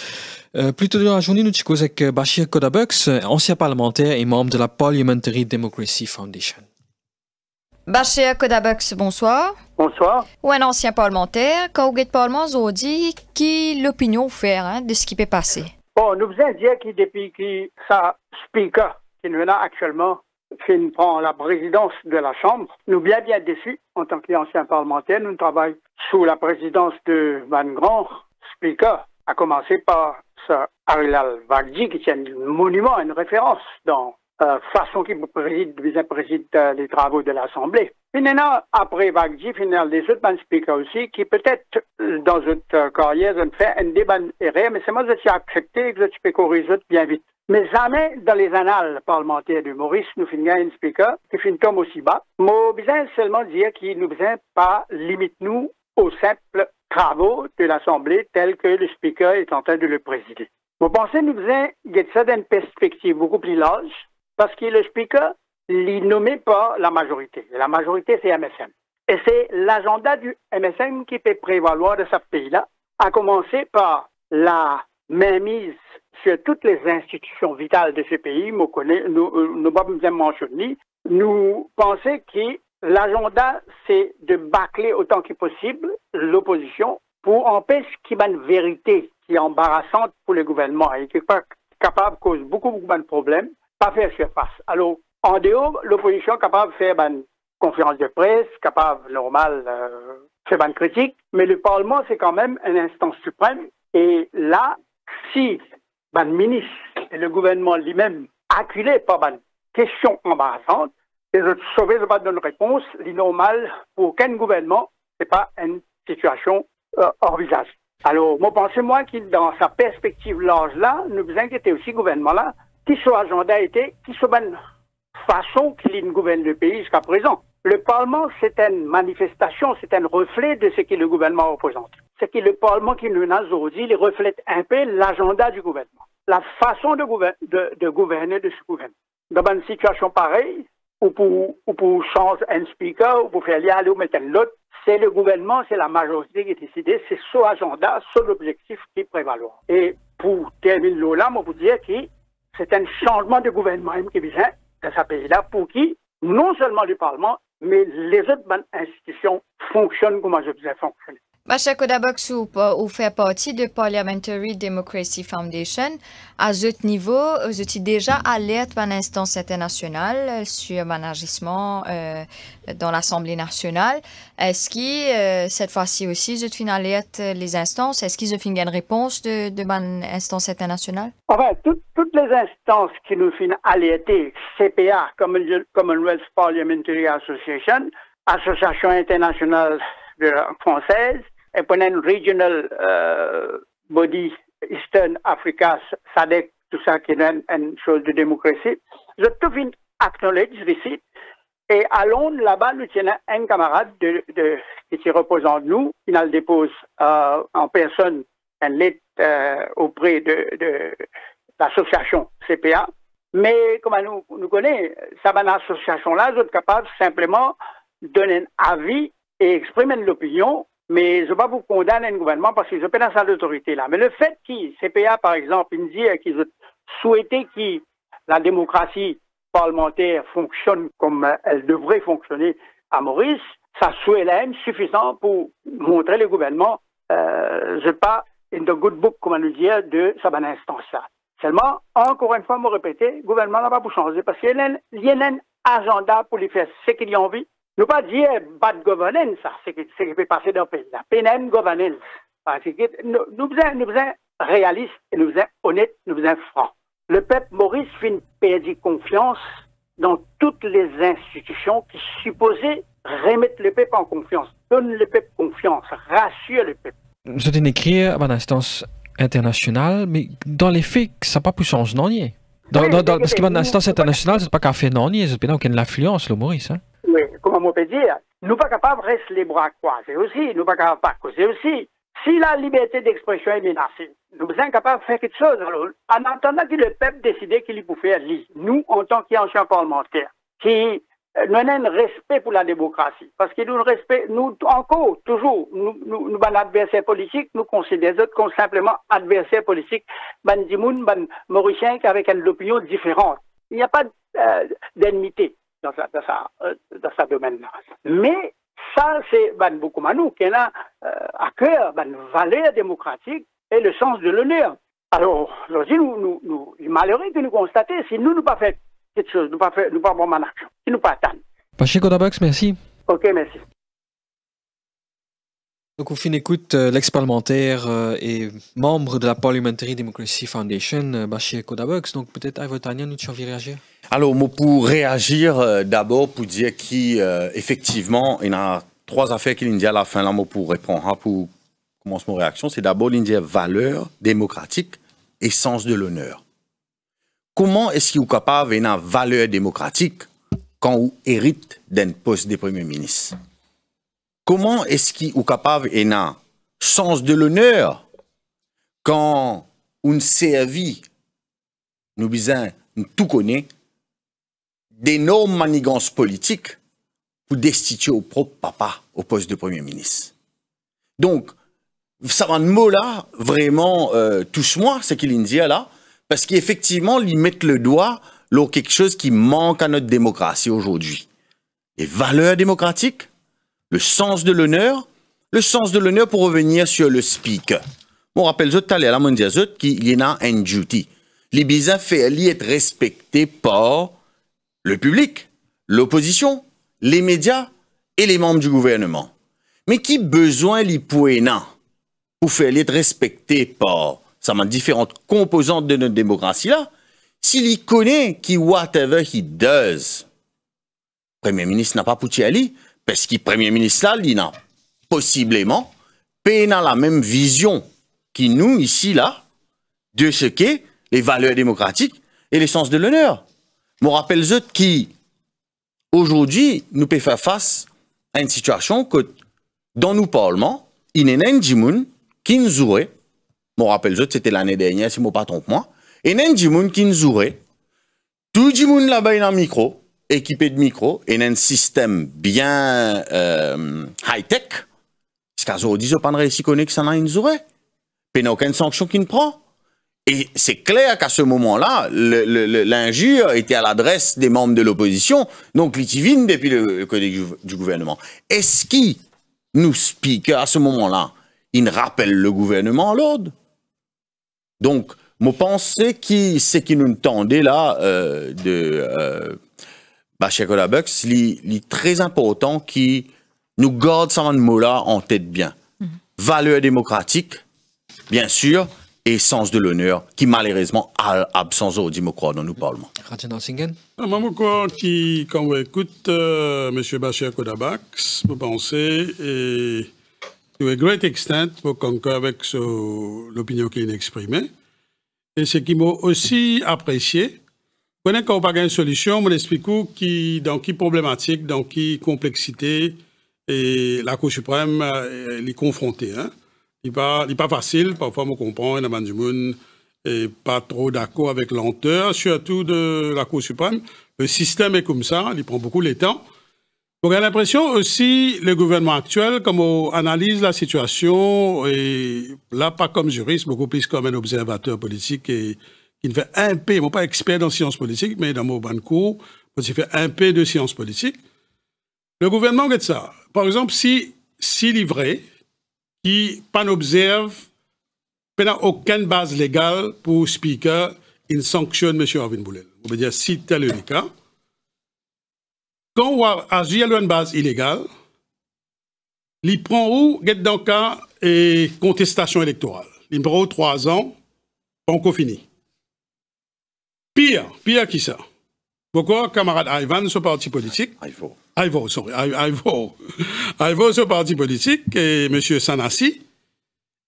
plus tôt dans la journée, nous avons avec Bachir Kodabux, ancien parlementaire et membre de la Parliamentary Democracy Foundation. Bachir Kodabux, bonsoir. Bonsoir. Ou un ancien parlementaire, quand vous êtes parlement, vous dit qui l'opinion faire hein, de ce qui peut passer. Bon, nous vous dire que depuis que ça speaker, qui nous là actuellement, qui prend la présidence de la Chambre, nous bien bien déçus en tant qu'ancien parlementaire. Nous travaillons sous la présidence de Van Grand, speaker, à commencer par ça, Arilal Valdi, qui est un monument, une référence dans euh, façon qui préside, préside euh, les travaux de l'Assemblée. Finalement, après vague, finalement, les autres speakers aussi, qui peut-être, euh, dans une carrière, ont fait un débat erré, mais c'est moi qui ai accepté que je peux bien vite. Mais jamais dans les annales parlementaires de Maurice, nous finissons un speaker qui finit tombe aussi bas. Nous besoin seulement dire qu'il nous besoin pas limite nous aux simples travaux de l'Assemblée tels que le speaker est en train de le présider. Vous pensez nous besoin d'une perspective beaucoup plus large parce qu'il explique qu'il nommait pas la majorité. La majorité, c'est MSM. Et c'est l'agenda du MSM qui peut prévaloir de ce pays-là, à commencer par la mainmise sur toutes les institutions vitales de ce pays, nous nous euh, nous pensons que l'agenda, c'est de bâcler autant que possible l'opposition pour empêcher qu'il y ait une vérité qui est embarrassante pour le gouvernement et qui est capable de causer beaucoup, beaucoup de problèmes pas faire surface. Alors, en dehors, l'opposition capable de faire une ben, conférence de presse, capable, normal, de euh, faire une ben, critique, mais le Parlement, c'est quand même une instance suprême. Et là, si ben, le ministre et le gouvernement lui-même, acculé par ban question embarrassante, Et je sauvés ne pas donner réponse, normal pour aucun gouvernement, n'est pas une situation euh, hors visage. Alors, moi, pensez-moi qu'il, dans sa perspective large là, nous vous inquiétez aussi, gouvernement là, qui soit agenda été qui soit même façon qu'il gouverne le pays jusqu'à présent. Le Parlement, c'est une manifestation, c'est un reflet de ce que le gouvernement représente. C'est que le Parlement qui nous a aujourd'hui, il reflète un peu l'agenda du gouvernement, la façon de, gouverner de, gouverner de ce gouvernement. Dans une situation pareille, ou pour, pour changer un speaker, ou pour faire aller ou mettre un c'est le gouvernement, c'est la majorité qui décide, c'est son agenda, son objectif qui prévaloir. Et pour terminer là, on vous dire que c'est un changement de gouvernement qui est dans ce pays-là pour qui non seulement le Parlement, mais les autres institutions fonctionnent comme je disais fonctionner. Mashakoda vous fait partie de Parliamentary Democracy Foundation. À ce niveau, vous euh, déjà alerte par l'instance internationale sur management euh, dans l'Assemblée nationale. Est-ce que, euh, cette fois-ci aussi, je suis alerte les instances? Est-ce qu'ils ont une réponse de, de l'instance internationale? Enfin, toutes les instances qui nous font alertées, CPA, Commonwealth Parliamentary Association, Association internationale française, un Regional uh, Body, Eastern Africa, SADC, une and démocratie, démocratie. Democracy. The Tovin acknowledge ici Et à Londres, là-bas, nous tenons un camarade de, qui se repose en nous, il nous dépose uh, en personne un lettre uh, auprès de, l'association CPA. Mais comme nous, nous connaissons, cette association-là, nous sommes capables simplement de donner un avis et exprimer l'opinion mais je ne pas vous condamner le gouvernement parce que je dans à d'autorité là. Mais le fait que CPA, par exemple, il me dit euh, qu'ils souhaité que la démocratie parlementaire fonctionne comme euh, elle devrait fonctionner à Maurice, ça souhait la suffisant pour montrer le gouvernement, euh, je ne pas, in the good book, comme on le dit, de sa bonne instance là. Seulement, encore une fois, me répéter, le gouvernement n'a pas pour changer parce qu'il y a un agenda pour lui faire ce qu'il y a envie nous pas dire eh, bad governance, ça, ah, c'est ce qui peut passer dans le pays. La governance. Parce que nous, nous sommes nous réalistes, nous sommes honnêtes, nous sommes francs. Le peuple Maurice finit de confiance dans toutes les institutions qui supposaient remettre le peuple en confiance, donner le peuple confiance, rassurer le peuple. Vous êtes écrit à l'instance internationale, mais dans les faits, ça n'a pas pu changer, non? Dans, parce que l'instance internationale, ce n'est pas qu'à fait non, c'est a aucune influence, le Maurice. Hein. Oui, comment on peut dire, nous pas capables de rester les bras croisés aussi, nous pas capables de causer aussi. Si la liberté d'expression est menacée, nous sommes capables de faire quelque chose. Alors, en attendant que le peuple décide qu'il peut faire, nous, en tant qu'anciens parlementaires, qui euh, nous avons un respect pour la démocratie. Parce que nous, respect, nous encore, toujours, nous, nous, ben, adversaires politiques, nous considérons autres comme simplement adversaires politiques, bandimoun Dimoun, Ben Mauricien, avec une opinion différente. Il n'y a pas euh, d'ennemité dans sa, dans sa, euh, dans domaine-là. Mais ça, c'est beaucoup beaucoup Manou qui a euh, à cœur ben, valeur démocratique et le sens de l'honneur. Alors, aujourd'hui, nous, nous, nous, malheureux que nous constater si nous ne pas fait quelque chose, nous pas fait, nous pas bon action, si nous pas atteindre. pas Dabax, merci. Ok, merci. Donc, au fin écoute euh, l'ex-parlementaire euh, et membre de la Parliamentary Democracy Foundation, euh, Bashir Kodabux. Donc, peut-être, Ivo Tania, nous envie de réagir Alors, moi, pour réagir, d'abord, pour dire qu'effectivement, il y a trois affaires qu'il y a à la fin. Là, moi, pour répondre, hein, pour commencer mon réaction, c'est d'abord dit valeur démocratique et sens de l'honneur. Comment est-ce qu'il est capable d'avoir une valeur démocratique quand on hérite d'un poste de Premier ministre Comment est-ce qu'il est capable un sens de l'honneur quand une servit, nous nous tout connaît, d'énormes manigances politiques pour destituer au propre papa au poste de Premier ministre. Donc, ça va mot là, vraiment, euh, touche-moi, ce qu'il dit là, parce qu'effectivement, il met le doigt sur quelque chose qui manque à notre démocratie aujourd'hui. Les valeurs démocratiques, le sens de l'honneur, le sens de l'honneur pour revenir sur le speak. On rappelle à la qui y a un duty. L'Ibiza fait être respecté par le public, l'opposition, les médias et les membres du gouvernement. Mais qui besoin li pour faire être respecté par ça différentes composantes de notre démocratie là, s'il y connaît qui whatever he does. Premier ministre n'a pas à ali, parce que le Premier ministre, il a possiblement la même vision que nous, ici, là, de ce qu'est les valeurs démocratiques et l'essence de l'honneur. Je me rappelle que, qui, aujourd'hui, nous pouvons faire face à une situation que, dans nos parlements, il y a un gens qui nous je me rappelle que c'était l'année dernière, si je ne me trompe pas, a un gens qui nous tout le monde là-bas dans le micro, équipé de micros et un système bien euh, high-tech, ce qu'ils ont dit, prendrait si connu que ça n'a Il n'y a aucune sanction qu'il ne prend. Et c'est clair qu'à ce moment-là, l'injure était à l'adresse des membres de l'opposition, donc litivine depuis le, côté du, gouvernement. Est-ce qui nous explique à ce moment-là Il rappelle le gouvernement à l'ordre. Donc, mon pensée c'est qui nous tendait là euh, de... Euh, Bachir chez il très très important qui nous garde ce mot là en tête bien. Mhm. Valeur démocratique, Valeurs démocratiques, bien sûr, et sens de l'honneur, qui malheureusement a l'absence au dimocro dans nos parlements. Mhm. je crois ah, quand on écoute M. Bachir Kodabax, vous pensez, et to a great extent, pour conclure avec l'opinion qu'il a exprimée, et ce qui m'a aussi apprécié, quand on pas une solution, on où qui dans qui problématique dans qui complexité et la Cour Suprême euh, hein, n'est pas n'est pas facile parfois on la main du monde n'est pas trop d'accord avec lenteur surtout de la Cour Suprême. Le système est comme ça, il prend beaucoup le temps. On a l'impression aussi, le gouvernement actuel, comme on analyse la situation, et là, pas comme juriste, beaucoup plus comme un observateur politique et qui ne fait un P, suis pas expert dans sciences politiques, mais dans mon banc cours, il fait un P de sciences politiques. Le gouvernement fait ça. Par exemple, si, si livré, qui n'observe observe, aucune base légale pour speaker, il sanctionne M. Arvin Boulel. On va dire, si tel est le cas, quand on agi une base illégale, il prend où, get dans le cas, et contestation électorale. Il prend trois ans, encore fini. Pire, pire qui ça. Pourquoi, camarade Ivan, ce parti politique Aïvo, sorry. Aïvo. ce parti politique, et M. Sanassi,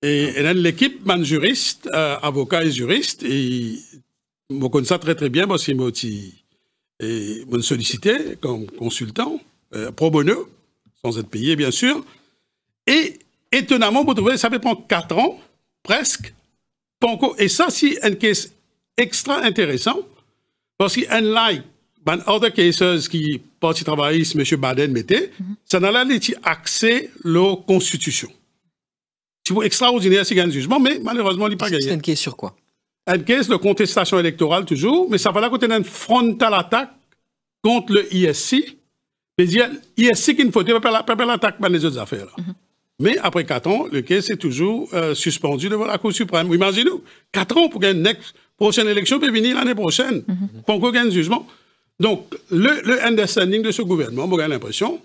et, et l'équipe, man juriste, euh, avocat et juriste, et je connais ça très très bien parce et me sollicité comme consultant, euh, pro bono, sans être payé bien sûr. Et étonnamment, vous trouvez, ça fait pendant quatre ans, presque, Et ça, si extra intéressant parce qu'un like dans other cases qui parti Travailliste, M. Baden mettait, mhm. ça n'allait pas accès à la Constitution. C'est extraordinaire, c'est un jugement, mais malheureusement, il n'y a pas gagné. C'est une caisse sur quoi Une caisse de contestation électorale, toujours, mais ça va là côté une frontale attaque contre le ISC. cest y dire ISC qui ne faut pas faire l'attaque dans les autres affaires. Mhm. Mais après 4 ans, le cas est toujours euh, suspendu devant la Cour suprême. Imaginez-vous, 4 ans pour un next Prochaine élection peut venir l'année prochaine. Pour mhm. qu'on gagne jugement. Donc, le, le, understanding de ce gouvernement, moi, j'ai l'impression,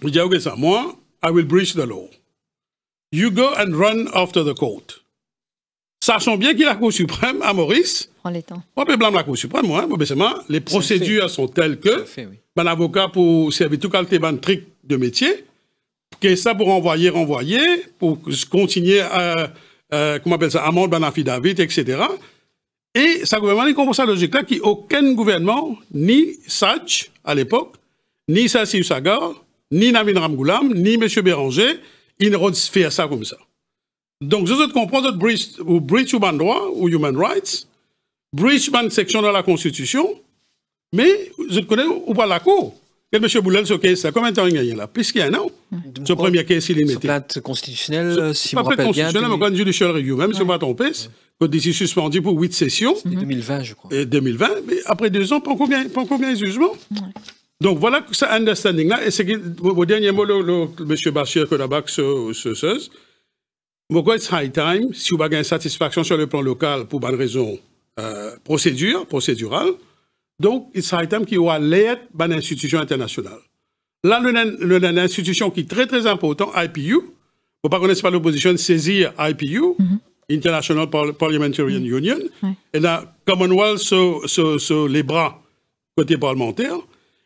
vous dit, OK, ça, moi, I will breach the law. You go and run after the court. Sachant bien qu'il a la Cour suprême à Maurice. Prends les temps. On peut blâmer la Cour suprême, moi, hein, mais c'est les procédures sont telles que, un avocat pour servir tout calte de trick de métier, que ça pour envoyer, renvoyer, pour continuer à, euh, euh, comment on appelle ça, amende, ben affidavit, etc. Et ça gouvernement, il comprend sa logique-là, qu'aucun gouvernement, ni Satch à l'époque, ni Sassi Sagar, ni Namin Ramgoulam, ni M. Béranger, ils ne faire ça comme ça. Donc, je comprendre, que breach, ou breach human droit ou human rights, breach une section de la Constitution, mais je connais ou pas la Cour. Quel M. Boulal, ce case là, combien de temps il là Puisqu'il y a un an. Ce mm. premier cas, il est metté. plainte constitutionnelle, euh, si pas plainte constitutionnelle, mais quand judicial review, même si on va tromper, Côte d'ici suspendu pour huit sessions. 2020, mhm. je crois. Et 2020, mais après deux ans, pour combien, de jugements donc voilà ça, understanding-là. Et c'est au dernier mot, le, monsieur M. Bachir la BAC ce, Pourquoi c'est high time, si vous avez une satisfaction sur le plan local pour bonne raison euh, procédure, procédurale, donc, il s'arrête qui aura l'aide d'une institution internationale. Là, une institution qui est très, très importante, IPU, vous ne connaissez pas l'opposition, saisir IPU, mhm. International Parliamentary mhm. Union, et la Commonwealth sur, les bras côté parlementaire,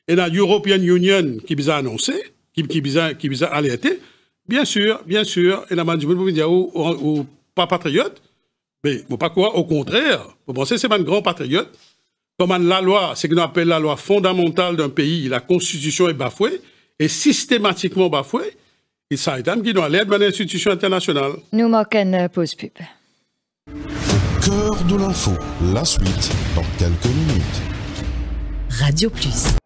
et la European Union qui vous a annoncé, qui, qui, vous a, qui alerté, bien sûr, bien sûr, et la Mandjiboul, vous dire, ou, pas patriote, mais vous pas quoi, au contraire, vous pensez que c'est un grand patriote, comme la loi, ce qu'on appelle la loi fondamentale d'un pays, la constitution est bafouée, et systématiquement bafouée, et ça est qui doit l'aide à l'institution internationale. Nous manquons une pause pub. Cœur de l'info, la suite dans quelques minutes. Radio Plus.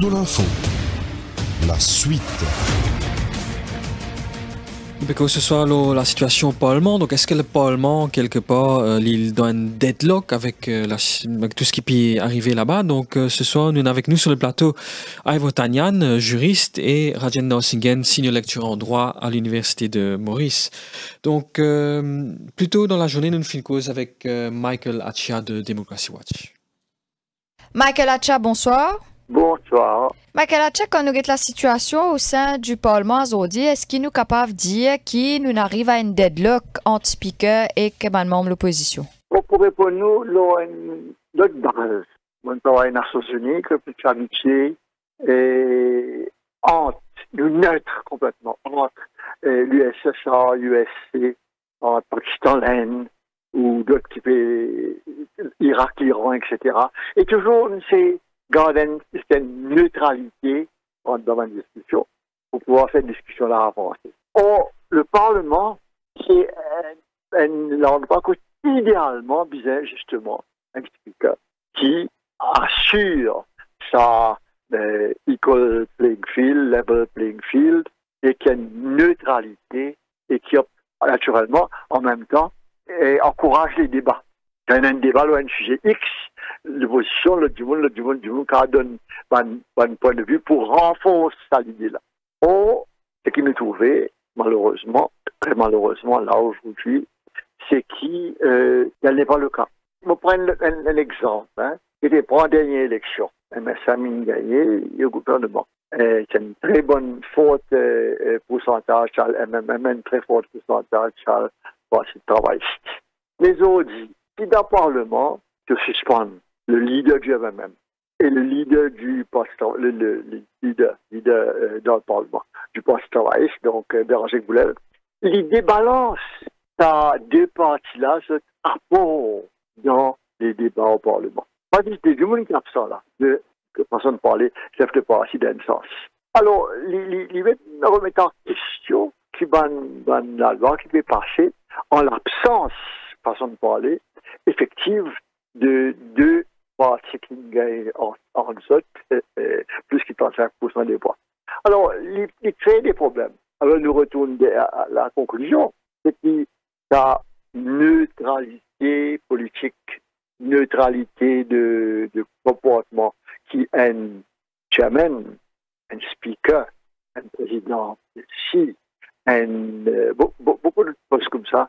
de l'info. La suite. que ce soit la situation au allemande, donc est-ce que le Parlement, quelque part, euh, l'île dans un deadlock euh, avec, tout ce qui peut arriver là-bas Donc euh, ce soir, nous avec nous sur le plateau Ivo Tanyan, juriste, et Rajen Nausingen, signe lecture en droit à l'Université de Maurice. Donc, plutôt dans la journée, nous faisons cause avec Michael Atcha de Democracy Watch. Michael Atcha, bonsoir. Bonsoir. Makalache, quand nous avons la situation au sein du Parlement aujourd'hui, est-ce qu'il nous capable de dire qu'il nous arrive à une deadlock entre Speaker et membre l'opposition? On pourrait pour nous, autre base. Nous avons une Nations Unies, que plus amitié et entre, nous neutre complètement, entre l'USSR, euh, l'USC, entre Pakistan, l'Inde, ou d'autres qui l'Irak, l'Iran, etc. Et toujours, c'est garder une certaine neutralité en la discussion pour pouvoir faire cette discussion-là avancer. le Parlement, c'est euh, un, un idéalement, bien justement un qui assure sa euh, equal playing field, level playing field, et qui a une neutralité et qui, naturellement, en même temps, et encourage les débats un débat ou un sujet X, position le du monde, le du monde, du monde, donne un point de vue pour renforcer cette idée-là. Oh, ce qui me trouvait, malheureusement, très malheureusement, là aujourd'hui, c'est qui euh, n'est pas le cas. Je vais prendre un, un exemple. Hein. C'était pour la dernière élection. M. a gagné le gouvernement. Euh, c'est un très bon fort euh, euh, pourcentage, MMM, un très fort pourcentage, pour ce travail. Les autres, puis d'un parlement de suspendre le leader du MMM et le leader du poste le, le, leader, leader euh, dans le parlement, du pastoraliste, donc euh, Béranger l'idée Les débalances, ces deux parties-là, se dans les débats au parlement. Pas juste tout, du monde qui absent là, de, que personne parlait, chef de parti d'un sens. Alors, les, les, remettre en question qui va ban la loi qui peut passer en l'absence, personne ne parler, effective de deux parties qui gagnent en, en plus euh, euh, plus que des voix. Alors, il, crée des problèmes. Alors, nous retournons à, la conclusion, c'est que la neutralité politique, neutralité de, de comportement qui est un chairman, un speaker, un président, si euh, beaucoup de postes comme ça,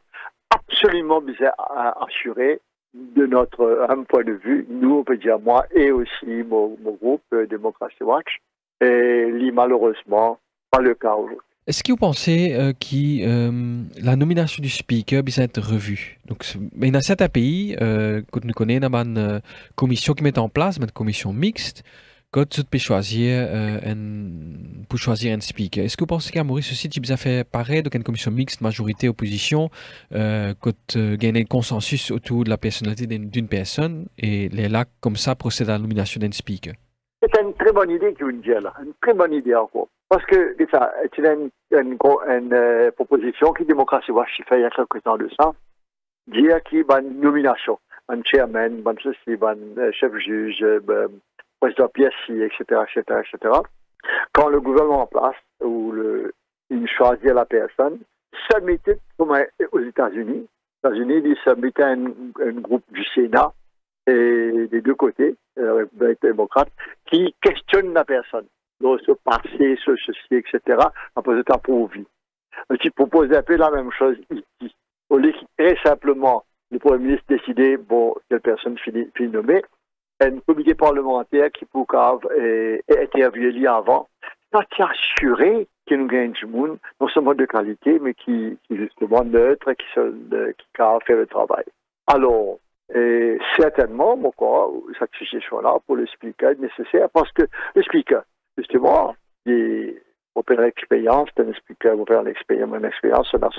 absolument bizarres à assurer de notre euh, point de vue. Nous, on peut dire moi et aussi mon, groupe euh, Democracy Démocratie Watch, et malheureusement pas le cas aujourd'hui. Est-ce que vous pensez que la nomination du speaker va être revue Donc, il y a certains pays que nous connaissons, il y a une commission qui met en place, une commission mixte. Quand vous peux choisir, euh, pour choisir un speaker, est-ce que vous pensez qu'à Maurice aussi, tu as fait pareil, donc une commission mixte, majorité, opposition, euh, quand euh, un consensus autour de la personnalité d'une personne et les là, comme ça, procéder à la nomination d'un speaker C'est une très bonne idée que vous dites là, une très bonne idée encore. Parce que, ça, tu une, une, une euh, proposition qui démocratie va chiffrer il y a quelques temps de ça, dire qu'il y a une nomination, un chairman, un un euh, chef juge, Président Piassi, etc., etc., etc. Quand le gouvernement en place, ou le, il choisit la personne, s'admettait, comme aux États-Unis, les États-Unis, ils mettaient un, un groupe du Sénat, et des deux côtés, euh, la République démocrate, qui questionne la personne, dans ce passé, ce ceci, etc., en un pour vie. Donc, ils proposent un peu la même chose ici. Au lieu très simplement le Premier ministre décider, bon, quelle personne finit, finit nommée, un comité parlementaire qui et été été avant. Ça avant, assuré que nous gagnons du monde, non seulement de qualité, mais qui, est justement neutre, qui, qui peut faire le travail. Alors, euh, certainement, mon corps, cette suggestion-là pour le est nécessaire parce que le justement, il opère l'expérience, un speaker opère l'expérience, une expérience, ça n'a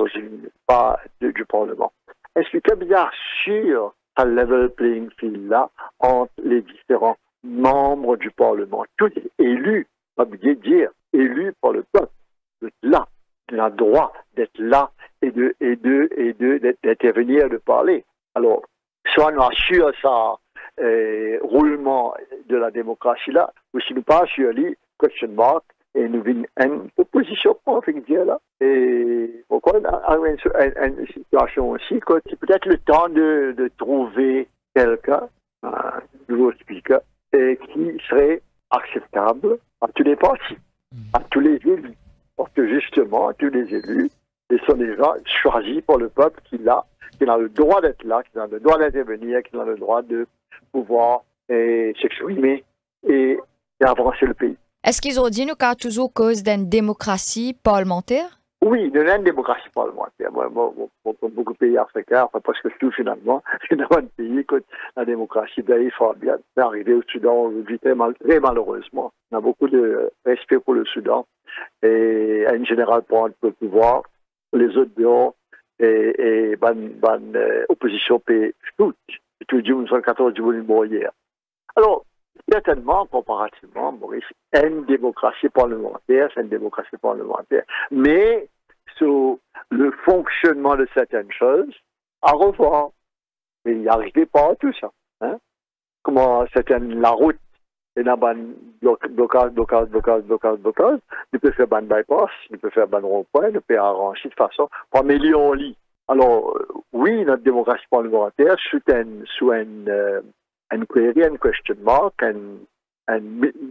pas du, Parlement. Un speaker, bien sûr, level playing field là entre les différents membres du Parlement, tous élus, de dire, élus par le peuple. Là, il a droit d'être là et de et de et de d'intervenir, de parler. Alors, soit on assure ça euh, roulement de la démocratie là, ou si nous pas sur question mark, et nous une en opposition, là. Et pourquoi une, une, situation aussi, quand c'est peut-être le temps de, trouver quelqu'un, un nouveau speaker, et qui serait acceptable à tous les partis, mm. à tous les élus. Parce que justement, tous les élus, ils sont déjà choisis par le peuple qui l'a, qui a le droit d'être là, qui a le droit d'intervenir, qui a le droit de pouvoir eh, s'exprimer et, avancer le pays. Est-ce qu'ils ont dit nous a toujours cause d'une démocratie parlementaire Oui, de une démocratie parlementaire. Pour beaucoup de pays africains, parce que tout finalement, finalement, un pays, que la démocratie d'Aïe bien arrivé au Soudan aujourd'hui très, malheureusement. On a beaucoup de respect pour le Soudan et général, général un peu le pouvoir, les autres dehors et, et ban, ban, euh, opposition dis, tout. Tout le mois 1914 du hier. Alors, Certainement, comparativement, Maurice, une démocratie parlementaire, c'est une démocratie parlementaire. Mais sur le fonctionnement de certaines choses, à revoir. Mais il n'y arrive pas à tout ça. Hein? Comment certaines, la route, et dans bonne blocage, blocage, blocage, blocage, blocage, il peut faire ban bypass, il peut faire ban rond-point, il peut arranger de façon, pas en lit. Alors, euh, oui, notre démocratie parlementaire, sous une and query and question mark and,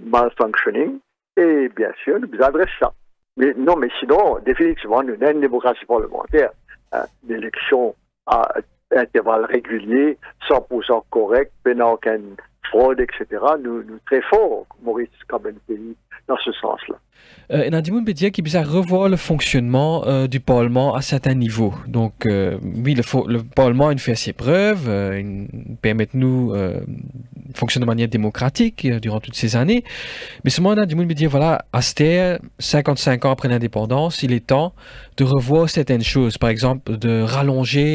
malfunctioning. Et bien sûr, nous vous adressent ça. Mais non, mais sinon, définitivement, nous avons une démocratie parlementaire, euh, l'élection à intervalles réguliers, 100% correct, peinant aucune fraude, etc. Nous, nous très fort, Maurice, comme un pays dans ce sens-là. Euh, et Nadimoun dit qui à revoir le fonctionnement euh, du Parlement à certains niveaux. Donc, euh, oui, le, Parlement il fait ses preuves, il permet de nous euh, fonctionner de manière démocratique durant toutes ces années. Mais seulement Nadimoun dit voilà, Aster, 55 ans après l'indépendance, il est temps de revoir certaines choses. Par exemple, de rallonger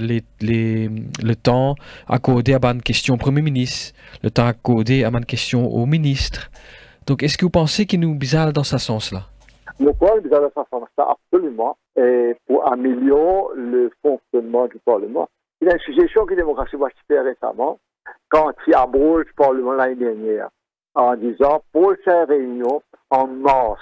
les, le temps accordé à de question au Premier ministre, le temps accordé à de question au ministre. Donc, est-ce que vous pensez qu'il nous bizarre dans ce sens-là Le Parlement bizarre dans ce sens-là, absolument, et pour améliorer le fonctionnement du Parlement. Il y a une suggestion que démocratie va fait récemment quand il abroge le Parlement l'année dernière en disant pour faire réunion en mars,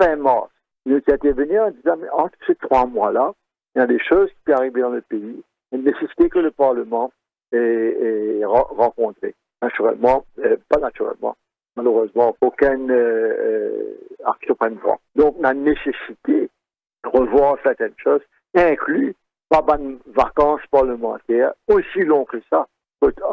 fin mars, il est venus en disant mais entre ces trois mois-là, il y a des choses qui arrivent dans le pays, une nécessité que le Parlement est, est rencontré. Naturellement, euh, pas naturellement, malheureusement, aucun euh, euh Donc, la nécessité de revoir certaines choses, inclut pas de vacances parlementaires, aussi long que ça.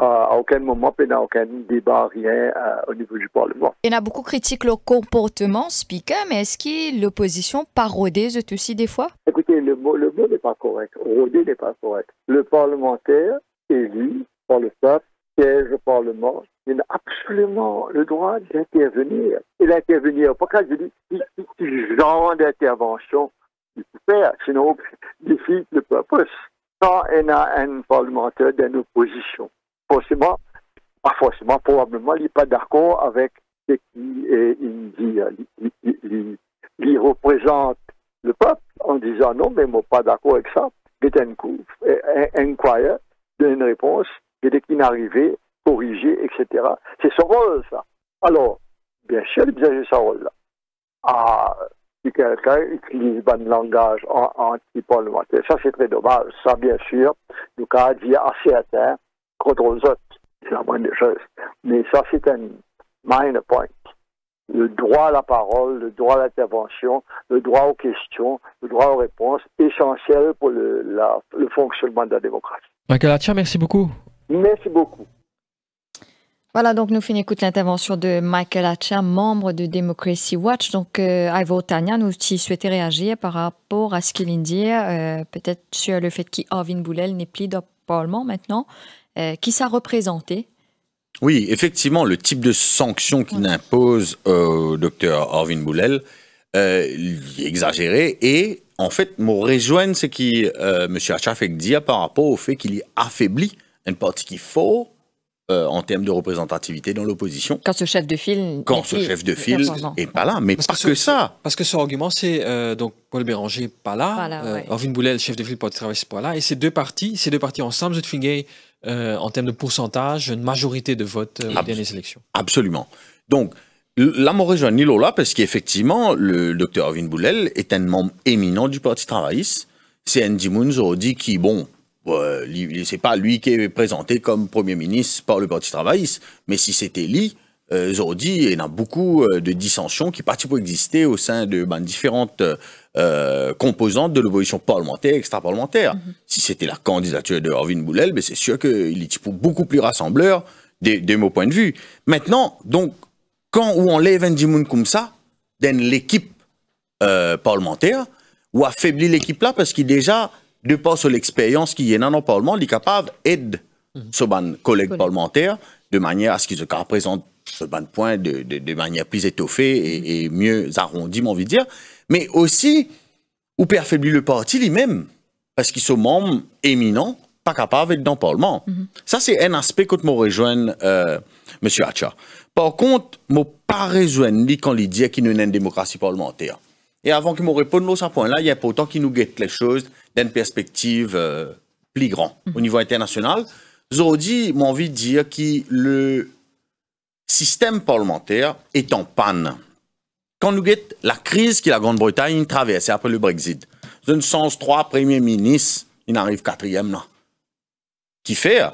À aucun moment, puis aucun débat, rien euh, au niveau du Parlement. Il y en a beaucoup critiquent le comportement speaker, mais est-ce que l'opposition parodie aussi des fois Écoutez, le mot, le n'est pas correct. Roder n'est pas correct. Le parlementaire élu par le staff, siège au Parlement, il a absolument le droit d'intervenir. Et d'intervenir, pourquoi je dis ce genre d'intervention il peut faire, sinon il défie le peuple. Quand on a un parlementaire d'une opposition, forcément, pas forcément, probablement, il n'est pas d'accord avec ce qu'il dit. Euh, il, représente le peuple en disant non, mais moi, pas d'accord avec ça. coup, inquire, donne d'une réponse des est arrivé, corriger, etc. C'est son rôle, ça. Alors, bien sûr, il faisait ce rôle-là. Ah, si quelqu'un utilise bon langage anti-parlementaire, ça c'est très dommage. Ça, bien sûr, nous cas dire assez atteint contre aux autres, c'est la moindre chose. Mais ça, c'est un minor point. Le droit à la parole, le droit à l'intervention, le droit aux questions, le droit aux réponses, essentiel pour le, le fonctionnement de la démocratie. Michael merci beaucoup. Merci beaucoup. Voilà, donc nous finissons l'intervention de Michael Hatcher, membre de Democracy Watch. Donc, euh, Ivo Tania, nous aussi réagir par rapport à ce qu'il dit, euh, peut-être sur le fait qu'Arvin Boulel n'est plus dans Parlement maintenant, euh, qui ça représenté Oui, effectivement, le type de sanction qu'il impose au docteur Arvin Boulel euh, est exagéré et en fait, me rejoint ce que M. Hatcher fait dire par rapport au fait qu'il est affaibli une partie qui faut euh, en termes de représentativité dans l'opposition. Quand ce chef de file. Quand ce chef de file n'est pas là, mais parce pas que, ça. Parce que son argument, c'est euh, donc Paul Béranger pas là, euh, Orvin chef de file, Travailliste, n'est pas là, et ces deux partis, ces deux parties ensemble, Zutfingay, en termes de pourcentage, une majorité de vote aux dernières élections. Absolument. Donc, la Mauréjoanie Nilola parce qu'effectivement, le docteur Orvin Boulel est un membre éminent du Parti travailliste. C'est Andy dit qui, bon, c'est pas lui qui est présenté comme Premier ministre par le Parti travailliste, mais si c'était lui, aujourd'hui, il y a beaucoup euh, de dissensions qui partent pour exister au sein de ben, différentes euh, composantes de l'opposition parlementaire et extra-parlementaire. Mhm. Si c'était la candidature de Orvin Boulel, mais ben, c'est sûr qu'il est beaucoup plus rassembleur des de, mon point de vue. Maintenant, donc, quand on lève un comme ça, dans l'équipe euh, parlementaire, ou affaiblit l'équipe là, parce qu'il déjà de par sur l'expérience qui est dans le Parlement, il est capable d'aider ses collègues parlementaires collègue parlementaire de manière à ce qu'ils se représente ce point de, manière plus étoffée et, mieux arrondie, mon envie dire. Mais aussi, ou affaiblir le parti lui-même, parce qu'ils sont membres éminents, pas capable d'être dans le Parlement. Mhm. Ça, c'est un aspect que je rejoins, euh, monsieur M. Par contre, je ne pas rejoindre quand il dit qu'il y a une démocratie parlementaire. Et avant qu'il me répondent à ce point-là, il est important qui nous guette les choses d'une perspective euh, plus grande mhm. au niveau international. Aujourd'hui, j'ai envie de dire que le système parlementaire est en panne. Quand nous guette la crise que la Grande-Bretagne traverse après le Brexit, d'un sens trois premiers ministres, il arrivent quatrième là. Qui fait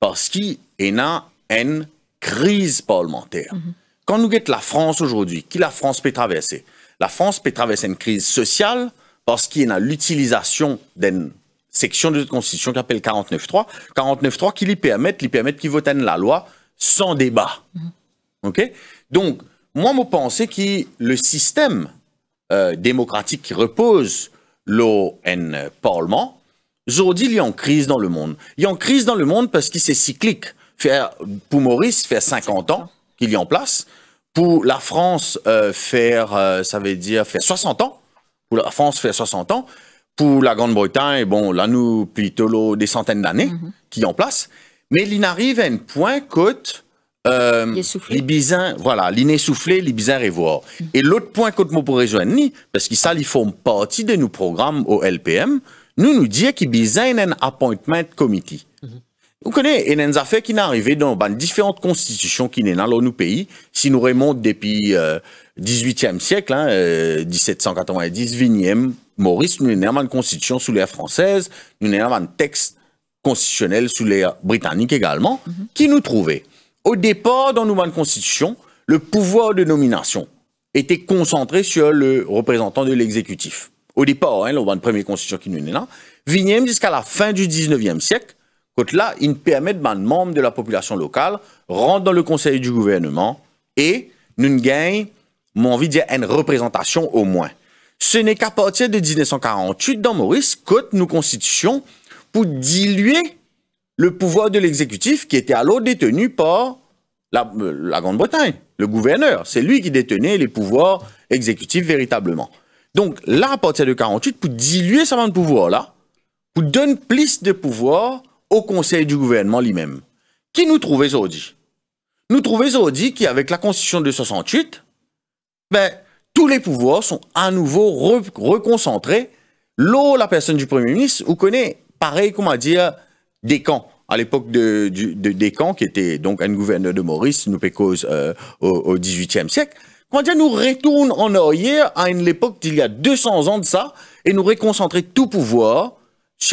Parce qu'il y a une crise parlementaire. Mhm. Quand nous guette la France aujourd'hui, qui la France peut traverser, la France peut traverser une crise sociale parce qu'il y a l'utilisation d'une section de la Constitution qui appelle 49.3. 49.3 qui lui permet, lui permettent qu'il vote la loi sans débat. Mm-hmm. OK? Donc, moi, je pense que le système euh, démocratique qui repose l'ON parlement, aujourd'hui, il y a une crise dans le monde. Il y a une crise dans le monde parce qu'il c'est cyclique. Faire, pour Maurice, faire 50 ans qu'il est en place, pour la France euh, faire, euh, ça veut dire faire 60 ans, pour la France faire 60 ans, pour la Grande-Bretagne, bon, là, nous, plutôt des centaines d'années mhm. qui en place, mais il arrive à un point côte, euh, les bizins, voilà, l'inessoufflé, les bizins et voir mhm. Et l'autre point côte, nous pour rejoindre, parce que ça, ils font partie de nos programmes au LPM, nous nous disons qu'ils d'un un appointment committee. Vous connaissez, il y a des affaires qui sont arrivées dans différentes constitutions qui sont dans nos pays. Si nous remontons depuis le euh, 18e siècle, 1790, hein, 20 euh, Maurice, nous avons une constitution sous l'ère française, nous avons un texte constitutionnel sous l'ère britannique également, mhm. qui nous trouvait. Au départ, dans nos constitutions, le pouvoir de nomination était concentré sur le représentant de l'exécutif. Au départ, hein, la première constitution qui nous est là, 20 jusqu'à la fin du 19e siècle, côté-là, ils permettent de un membres de la population locale rentrer dans le conseil du gouvernement et nous gagnons, mon envie de dire, une représentation au moins. Ce n'est qu'à partir de 1948, dans Maurice, côte nous constitutions pour diluer le pouvoir de l'exécutif qui était alors détenu par euh, la, Grande-Bretagne, le gouverneur. C'est lui qui détenait les pouvoirs exécutifs véritablement. Donc là, à partir de 1948, pour diluer ce pouvoir-là, pour donner plus de pouvoir au conseil du gouvernement lui-même. Qui nous trouvait aujourd'hui Nous trouvait aujourd'hui qu'avec la constitution de 68, ben, tous les pouvoirs sont à nouveau reconcentrés. L'eau, la personne du Premier ministre, vous connaît, pareil, comment dire, des camps à l'époque de, de, des camps, qui était donc un gouverneur de Maurice, nous pécose euh, au XVIIIe siècle, quand dire, nous retourne en arrière à une époque d'il y a 200 ans de ça, et nous réconcentrer tout pouvoir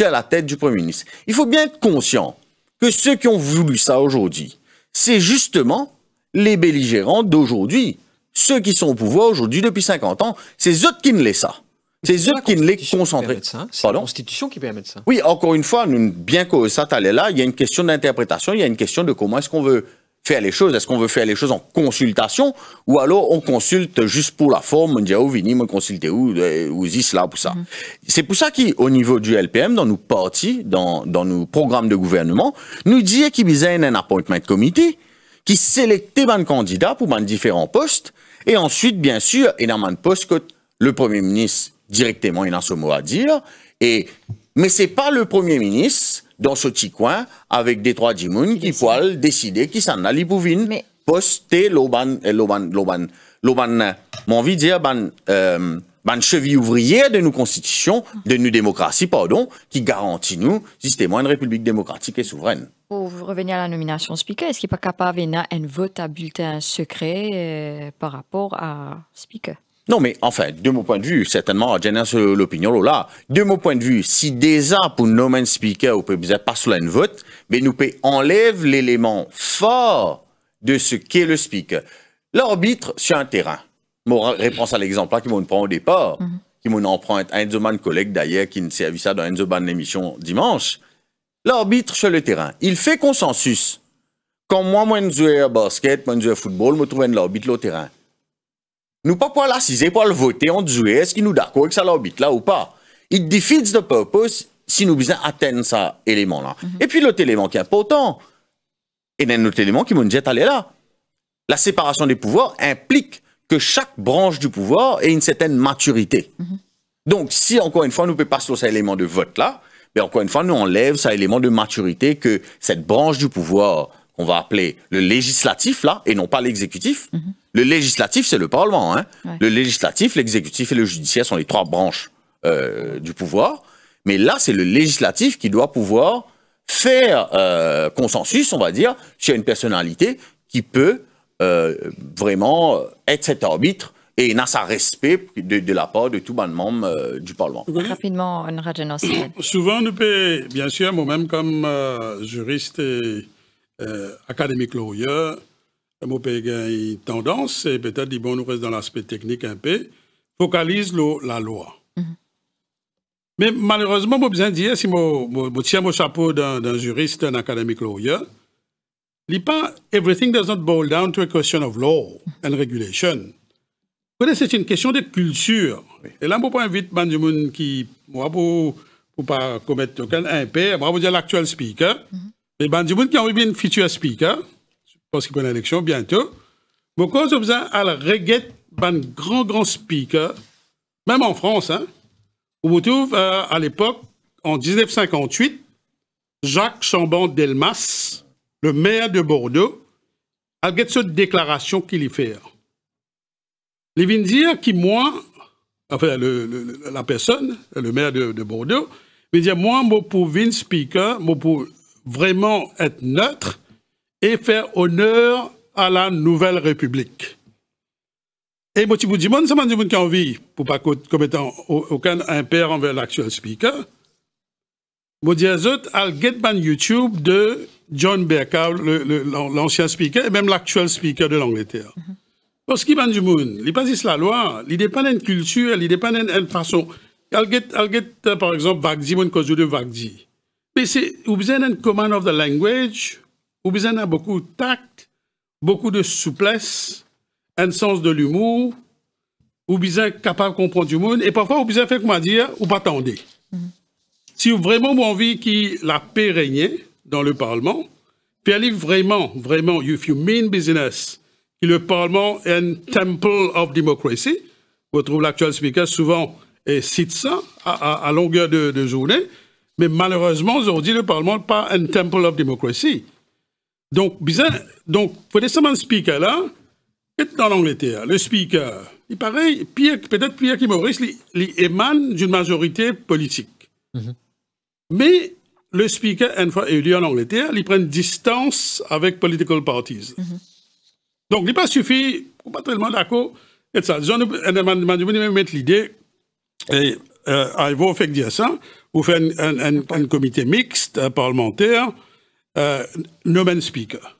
à la tête du Premier ministre. Il faut bien être conscient que ceux qui ont voulu ça aujourd'hui, c'est justement les belligérants d'aujourd'hui. Ceux qui sont au pouvoir aujourd'hui depuis 50 ans, c'est eux qui ne laissent ça. C'est eux qui ne les concentré. C'est la Constitution qui permet hein. ça. Oui, encore une fois, bien que ça t'aille là, il y a une question d'interprétation, il y a une question de comment est-ce qu'on veut faire les choses Est-ce qu'on veut faire les choses en consultation ou alors on consulte juste pour la forme On dit oh vini, me consulter ou euh, ou là pour ça. Mm-hmm. C'est pour ça qu'au niveau du LPM, dans nos partis, dans, dans nos programmes de gouvernement, nous disait qu'il a un appointment comité qui sélectait un candidats pour un différents postes et ensuite bien sûr y a un poste que le premier ministre directement il en ce mot à dire et mais c'est pas le Premier ministre, dans ce petit coin, avec des trois Jimoun, qui le décider qui s'en allie pour Mais... Poster eh, l'oban, l'oban, l'oban, l'oban, euh, mon envie dire, ban, euh, ban cheville ouvrière de nos constitutions, de nos démocraties, pardon, qui garantit nous, système une république démocratique et souveraine. Pour revenir à la nomination speaker, est-ce qu'il n'est pas capable d'avoir un vote à bulletin secret euh, par rapport à speaker non, mais enfin, de mon point de vue, certainement, Janis euh, l'opinion là. De mon point de vue, si déjà pour no man speaker, on peut pas sur une vote, mais nous peut enlève l'élément fort de ce qu'est le speaker. L'arbitre sur un terrain. Mon réponse à l'exemple là qui m'ont prend au départ, mhm. qui m'ont emprunté un de collègue d'ailleurs qui ne servi ça dans une de l'émission dimanche. L'arbitre sur le terrain, il fait consensus. Quand moi, moi, je au basket, moi, je joue football, je trouve un arbitre au terrain. Nous pas pour l'assiser, pour le voter en disant est-ce qu'il nous d'accord avec ça l'orbite là ou pas. Il defeats the purpose si nous besoin atteindre ça élément là. Mhm. Et puis l'autre élément qui est important, et un autre élément qui me dit d'aller là, la séparation des pouvoirs implique que chaque branche du pouvoir ait une certaine maturité. Mhm. Donc si encore une fois nous peut pas sur cet élément de vote là, mais ben, encore une fois nous enlève cet élément de maturité que cette branche du pouvoir on va appeler le législatif, là, et non pas l'exécutif. Mhm. Le législatif, c'est le Parlement. Hein. Le législatif, l'exécutif et le judiciaire sont les trois branches euh, du pouvoir. Mais là, c'est le législatif qui doit pouvoir faire euh, consensus, on va dire, sur une personnalité qui peut euh, vraiment être cet arbitre et n'a sa respect de, la part de tout membre du Parlement. Rapidement, Souvent, nous bien sûr, moi-même comme juriste et euh, académique lawyer, mon pays une tendance, et peut-être dit, bon, nous reste dans l'aspect technique un peu, focalise la loi. Mm-hmm. Mais malheureusement, mon besoin dire, si je tiens mon chapeau d'un juriste, d'un académique lawyer, il pas everything does not boil down to a question of law and regulation. C'est une question de culture. Et là, je pas inviter monde qui, pour ne pas commettre aucun impair, moi, je dire l'actuel speaker. Mm-hmm. Et eh ben, hein. on qui ont bien futur speaker, je pense qu'il y a une élection bientôt. Mais quand on besoin à la ben, grand, grand speaker, hein. même en France, hein. où vous trouvez euh, à l'époque, en 1958, Jacques Chambon Delmas, le maire de Bordeaux, a cette déclaration qu'il y fait. Il vient dire que moi, enfin le, la personne, le maire de, Bordeaux, il dit moi, je suis speaker, je pour vraiment être neutre et faire honneur à la nouvelle République. Et moi, je vous dis, c'est moi qui ai envie, pour ne pas commettre aucun impair envers l'actuel speaker, je dis à al get YouTube de John Bercow, l'ancien speaker, et même l'actuel speaker de l'Angleterre. Mm-hmm. Parce qu'il ban du monde, il pas la loi, il dépend d'une culture, il dépend d'une façon. Al get, al euh, par exemple, Vagdi, mon de Vagdi. Vous besoin d'une command of the language, vous besoin beaucoup de tact, beaucoup de souplesse, un sens de l'humour, vous besoin capable de comprendre du monde, et parfois vous besoin faire comment dire, ou pas attendre. Mm-hmm. Si vous vraiment mon envie que la paix règne dans le Parlement, puis allez vraiment, vraiment, if you mean business, que le Parlement est un temple of democracy, vous trouvez l'actuel speaker souvent et cite ça à, longueur de, de journée, mais malheureusement, aujourd'hui, le Parlement n'est pas un temple of democracy. Donc, bizarre, donc, pour des speaker là, est en l'Angleterre. le speaker, il paraît, peut-être Pierre qui Maurice, il, émane d'une majorité politique. Mhm. Mais le speaker, une fois élu en Angleterre, il prend distance avec political parties. Mhm. Donc, il n'est pas suffit, on pas tellement d'accord, et ça. mettre l'idée, et euh, il dire ça, vous faites un, comité mixte parlementaire, euh, no speaker.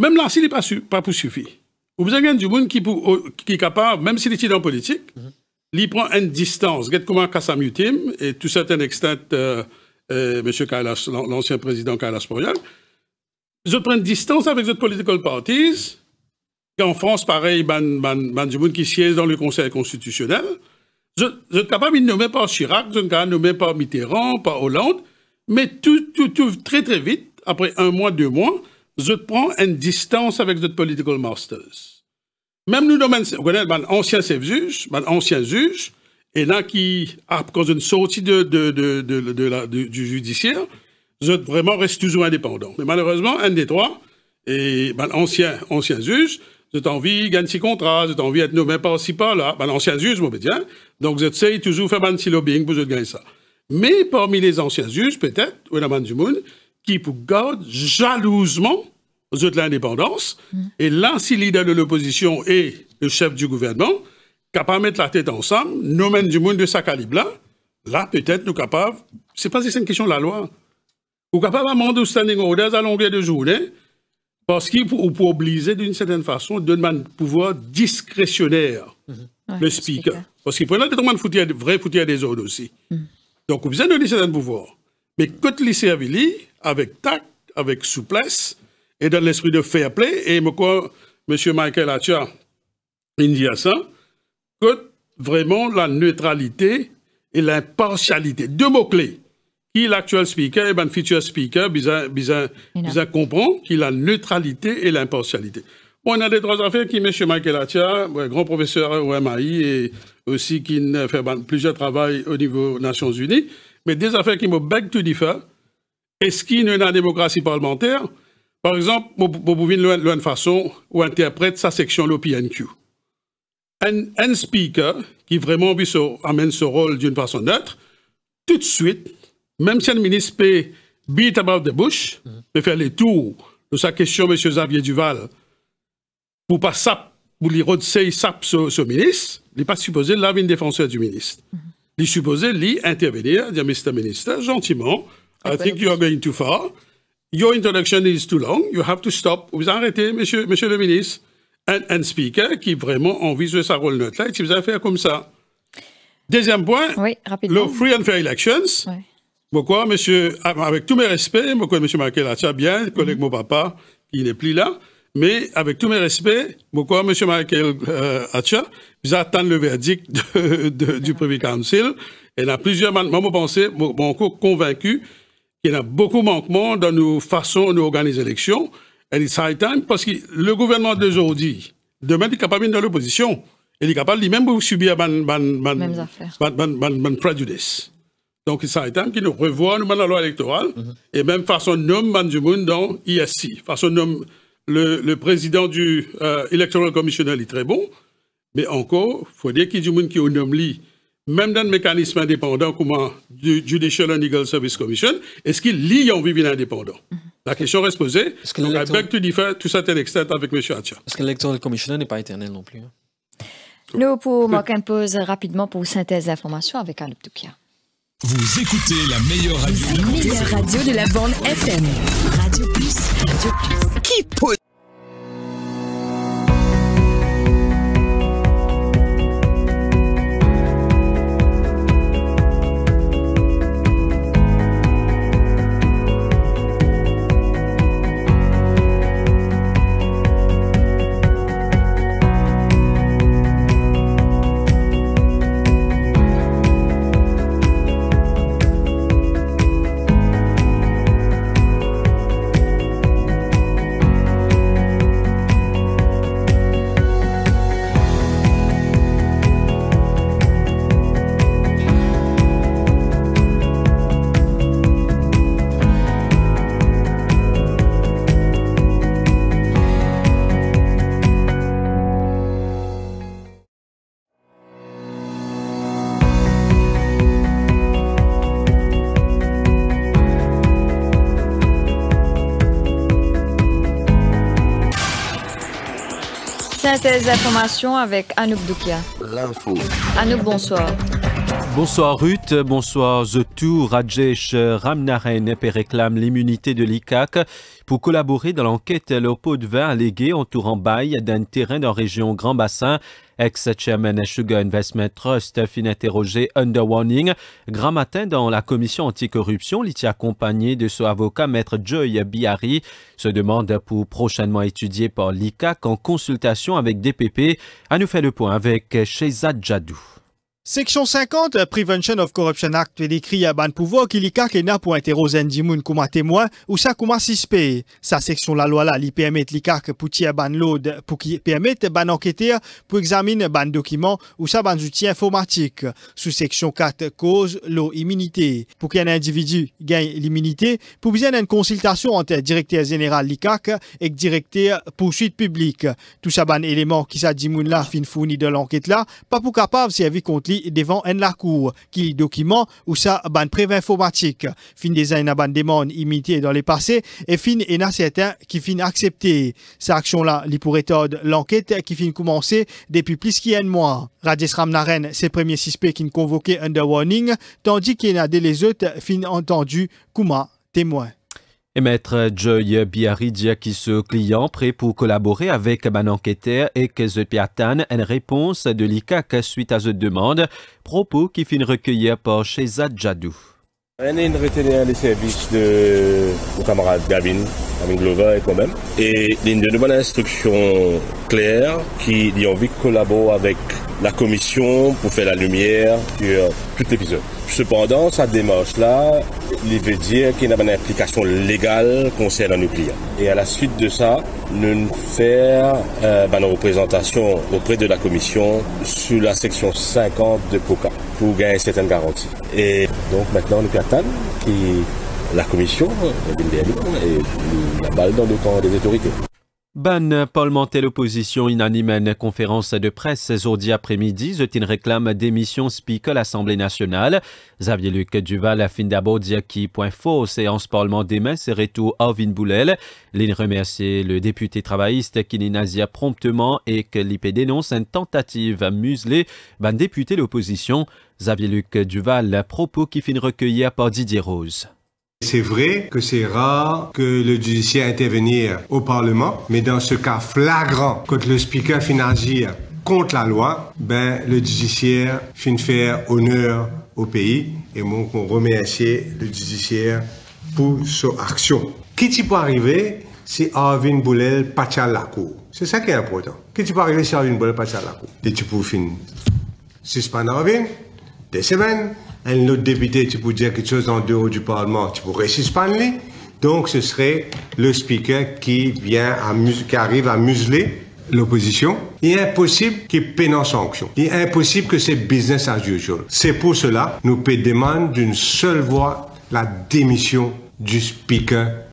Même là, s'il n'est pas, pas pour suffit, vous avez du monde qui, qui est capable, même s'il est en politique, il prend une distance. Regardez comment Kassamutim, et tout certain extent, euh, euh, l'ancien président Kailas je prends une distance avec les political parties. qui en France, pareil, y a du monde qui siège dans le Conseil constitutionnel. Je, je suis capable de nommer par Chirac, je suis capable de nommer par Mitterrand, par Hollande, mais tout, tout, très très vite, après un mois, deux mois, je prends une distance avec les political masters. Même nous, nous, un ancien juge, juge, et là qui, à cause d'une sortie de, du judiciaire, je vraiment reste toujours indépendant. Mais malheureusement, un des trois, et ancien, ancien juge, vous envie de gagner gagne contrats, vous envie d'être nommé par-ci, pas là Ben, l'ancien juge, moi, bien. Ben, Donc, vous êtes de toujours faire un petit lobbying, vous êtes gagné ça. Mais parmi les anciens juges, peut-être, ou la man du monde, qui pour God, jalousement vous êtes l'indépendance, mmh. et si leader de l'opposition et le chef du gouvernement, capable de mettre la tête ensemble, nommé du monde de sa calibre-là, là, là peut être nous capables, c'est pas si c'est une question de la loi, ou capable d'amender au standing orders à longueur de journée, parce qu'il faut, obliger d'une certaine façon, de un pouvoir discrétionnaire, le speaker. Parce qu'il peut être de vrai foutu à des ordres aussi. Mm. Donc, vous avez donné un certain pouvoir. Mais que il avec tact, avec souplesse, et dans l'esprit de fair play, et quoi, M. Michael Hatcher, il dit ça, que vraiment la neutralité et l'impartialité, deux mots-clés, qui l'actuel speaker, et eh ben, futur speaker, bizarre, bizarre, bizarre comprend qu'il a la neutralité et l'impartialité. On a des trois affaires qui, M. Michael Atia, grand professeur au MAI et aussi qui fait ben, plusieurs travaux au niveau Nations Unies, mais des affaires qui me beg to differ. Est-ce qu'il y a une démocratie parlementaire Par exemple, Bobouvine, même façon, ou interprète sa section, l'OPNQ. Un, un speaker qui vraiment amène ce rôle d'une façon neutre, tout de suite, même si un ministre peut beat about the bush », peut faire les tours de sa question, M. Xavier Duval, pour pas sap, pour lui redire sap ce, ministre, il n'est pas supposé laver une défenseur du ministre. Mhm. Il est supposé lui intervenir, dire, le Ministre, gentiment, I think you are going too far. Your introduction is too long. You have to stop. Vous arrêtez, monsieur, monsieur le ministre. Un, speaker qui vraiment envisage sa rôle neutre là, et si vous allez faire comme ça. Deuxième point, oui, le free and fair elections monsieur, ah, avec tous mes respects, je monsieur monsieur Atcha bien, collègue mon papa, il n'est plus là, mais avec tous mes respects, je monsieur monsieur Atcha, vous attendez le verdict du mm-hmm. premier Council. Et il y a plusieurs, moi, je pense, je suis encore convaincu qu'il y a beaucoup de manquements dans nos façons d'organiser l'élection. Et c'est high time parce que le gouvernement d'aujourd'hui, demain, il est capable dans l'opposition. Il est capable lui-même de subir ban, ban, ban, donc, ça étant qui nous revoit, nous, la loi électorale, mhm. et même façon nomme Manjumun dans ISC. Façon nomme le, le président du euh, commissionnel il est très bon, mais encore, il faut dire qu'il y a des qui ont nommé même dans le mécanisme indépendant, comme du Judicial and Legal Service Commission, est-ce qu'il lie en vivant indépendant mhm. La question reste posée. Est-ce que tu diffères tout ça extent avec M. Atia. Parce que l'électoral commissionnaire n'est pas éternel non plus. Hein? Nous, pour marquer une pause rapidement pour synthèse d'informations avec Anne Toukia. Vous écoutez la meilleure radio. radio de la bande FM. Radio Plus. Radio Plus. Qui peut ces information avec Anouk Doukia. L'info. Anouk, bonsoir. Bonsoir Ruth, bonsoir The Rajesh Ramnaren réclame l'immunité de l'ICAC pour collaborer dans l'enquête le pot de vin allégué en bail d'un terrain dans la région Grand Bassin Ex-chairman Sugar Investment Trust fin interrogé under warning. Grand matin dans la commission anticorruption, L'ITI accompagné de son avocat maître Joy Biari. Se demande pour prochainement étudier par l'ICAC en consultation avec DPP. À nous faire le point avec Sheza Jadou. Section 50, euh, Prevention of Corruption Act, décrit à ban pouvoir qui li n'a pour interroger comme témoin ou ça comme suspect. Sa section la loi là li permet li kak pour ban load pour qui permet ban enquêteur pour examiner ban documents ou sa ban outils informatique Sous section 4, cause l'eau immunité. Pour qu'un individu gagne l'immunité, pour besoin une consultation entre directeur général Likak et directeur poursuite publique. Tout ça ban élément qui sa dimoun là fin fourni de l'enquête là, pas pour capable servir contre lui devant un cour qui document ou sa bande préve informatique. Fin des à des demande imité dans les passés et fin et na certains qui fin accepté. Sa action là, li pour être l'enquête qui fin commencer depuis plus qu'un mois. Radis Ramnaren, ses premiers suspects qui convoqué under warning, tandis qu'il y a des les autres fin entendu Kuma témoin. Et maître Joy dit qui se client prêt pour collaborer avec un enquêteur et que je piatane une réponse de l'ICAC suite à cette demande, propos qui finit recueillir par Sheza Jadou. On retenu les services de mon camarade Gavin, Gavin Glover et moi-même. Et il nous demande une instruction claire qui dit envie de collaborer avec la commission pour faire la lumière sur tout l'épisode. Cependant, sa démarche-là, il veut dire qu'il y a une implication légale concernant nos clients. Et à la suite de ça, nous faire euh, ben, représentations auprès de la commission sur la section 50 de POCA pour gagner certaines garanties. Et donc maintenant, nous attendons qui la commission, et la balle dans le camp des autorités. Ban parlementaire opposition inanime en conférence de presse aujourd'hui après-midi, une réclame démission à l'Assemblée nationale. Xavier Luc Duval a fin d'abord dire qui point faux séance parlement demain, c'est retour Arvin Boulel. L'in remercier le député travailliste qui Nazia promptement et que l'IP dénonce une tentative à museler ban député l'opposition. Xavier Luc Duval, propos qui finit recueillir par Didier Rose. C'est vrai que c'est rare que le judiciaire intervenir au Parlement, mais dans ce cas flagrant, quand le speaker finit agir contre la loi, ben, le judiciaire finit faire honneur au pays et donc on remercie le judiciaire pour son action. Qui peut arriver c'est Arvin Boulel cour C'est ça qui est important. Qu'est-ce Qui peut arriver si Arvin Boulel cour? Et tu peux finir. Suspendre Arvin, des semaines, un autre député, tu peux dire quelque chose en dehors du Parlement, tu pourrais suspendre Donc, ce serait le speaker qui, vient à qui arrive à museler l'opposition. Il est impossible qu'il peine en sanction. Il est impossible que c'est business as usual. C'est pour cela, nous demandons d'une seule voix la démission du speaker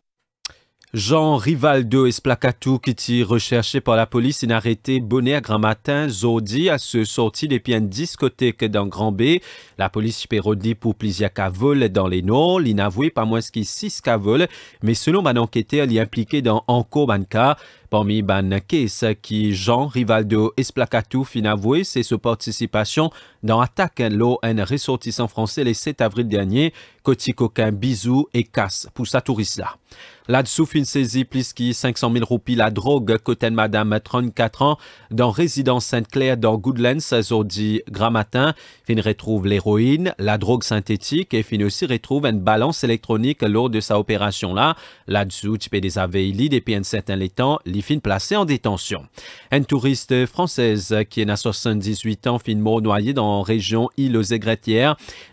Jean Rivaldo Esplacatu, qui était recherché par la police, est arrêté bonnet à grand matin, Zodi, à se sorti des une discothèque dans Grand B. La police pérodit pour plusieurs cavoles dans les Il L'inavoué, pas moins que six cavoles, mais selon ma enquêteur, il est impliqué dans encore banca. Parmi Banakis qui Jean Rivaldo Esplacatu fin avoué c'est sa participation dans attaque un ressortissant français le 7 avril dernier, côté coquin bisou et casse pour sa touriste là. Là-dessous, fin saisie plus qui 500 000 roupies la drogue côté madame 34 ans dans résidence Sainte-Claire dans Goodlands, aujourd'hui grand matin. Fin retrouve l'héroïne, la drogue synthétique et fin aussi retrouve une balance électronique lors de sa opération là. Là-dessous, tu peux des aveilles, depuis un certain temps, placée en détention. Une touriste française qui est à 78 ans mort noyée dans la région île aux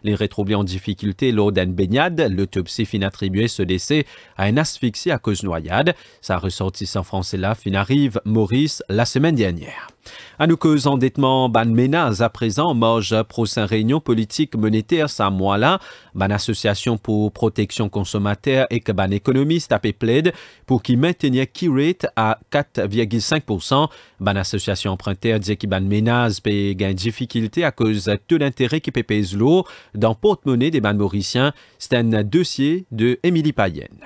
Les retrouvés en difficulté lors d'une baignade. L'autopsie fin attribuée ce décès à un asphyxie à cause noyade. Sa ressortissante français là fin arrive Maurice la semaine dernière. À endettements endettement banmenaz à présent, moge prochaine réunion politique monétaire sa là ban association pour protection consommateur et ban économiste a plaide pour qu’il maintenir key rate à 4,5%. Ban association emprunteur dit qu'ban ban paye gain difficulté à cause de l'intérêt qui pèse l'eau dans porte-monnaie des ban mauriciens. C'est un dossier de Émilie Payenne.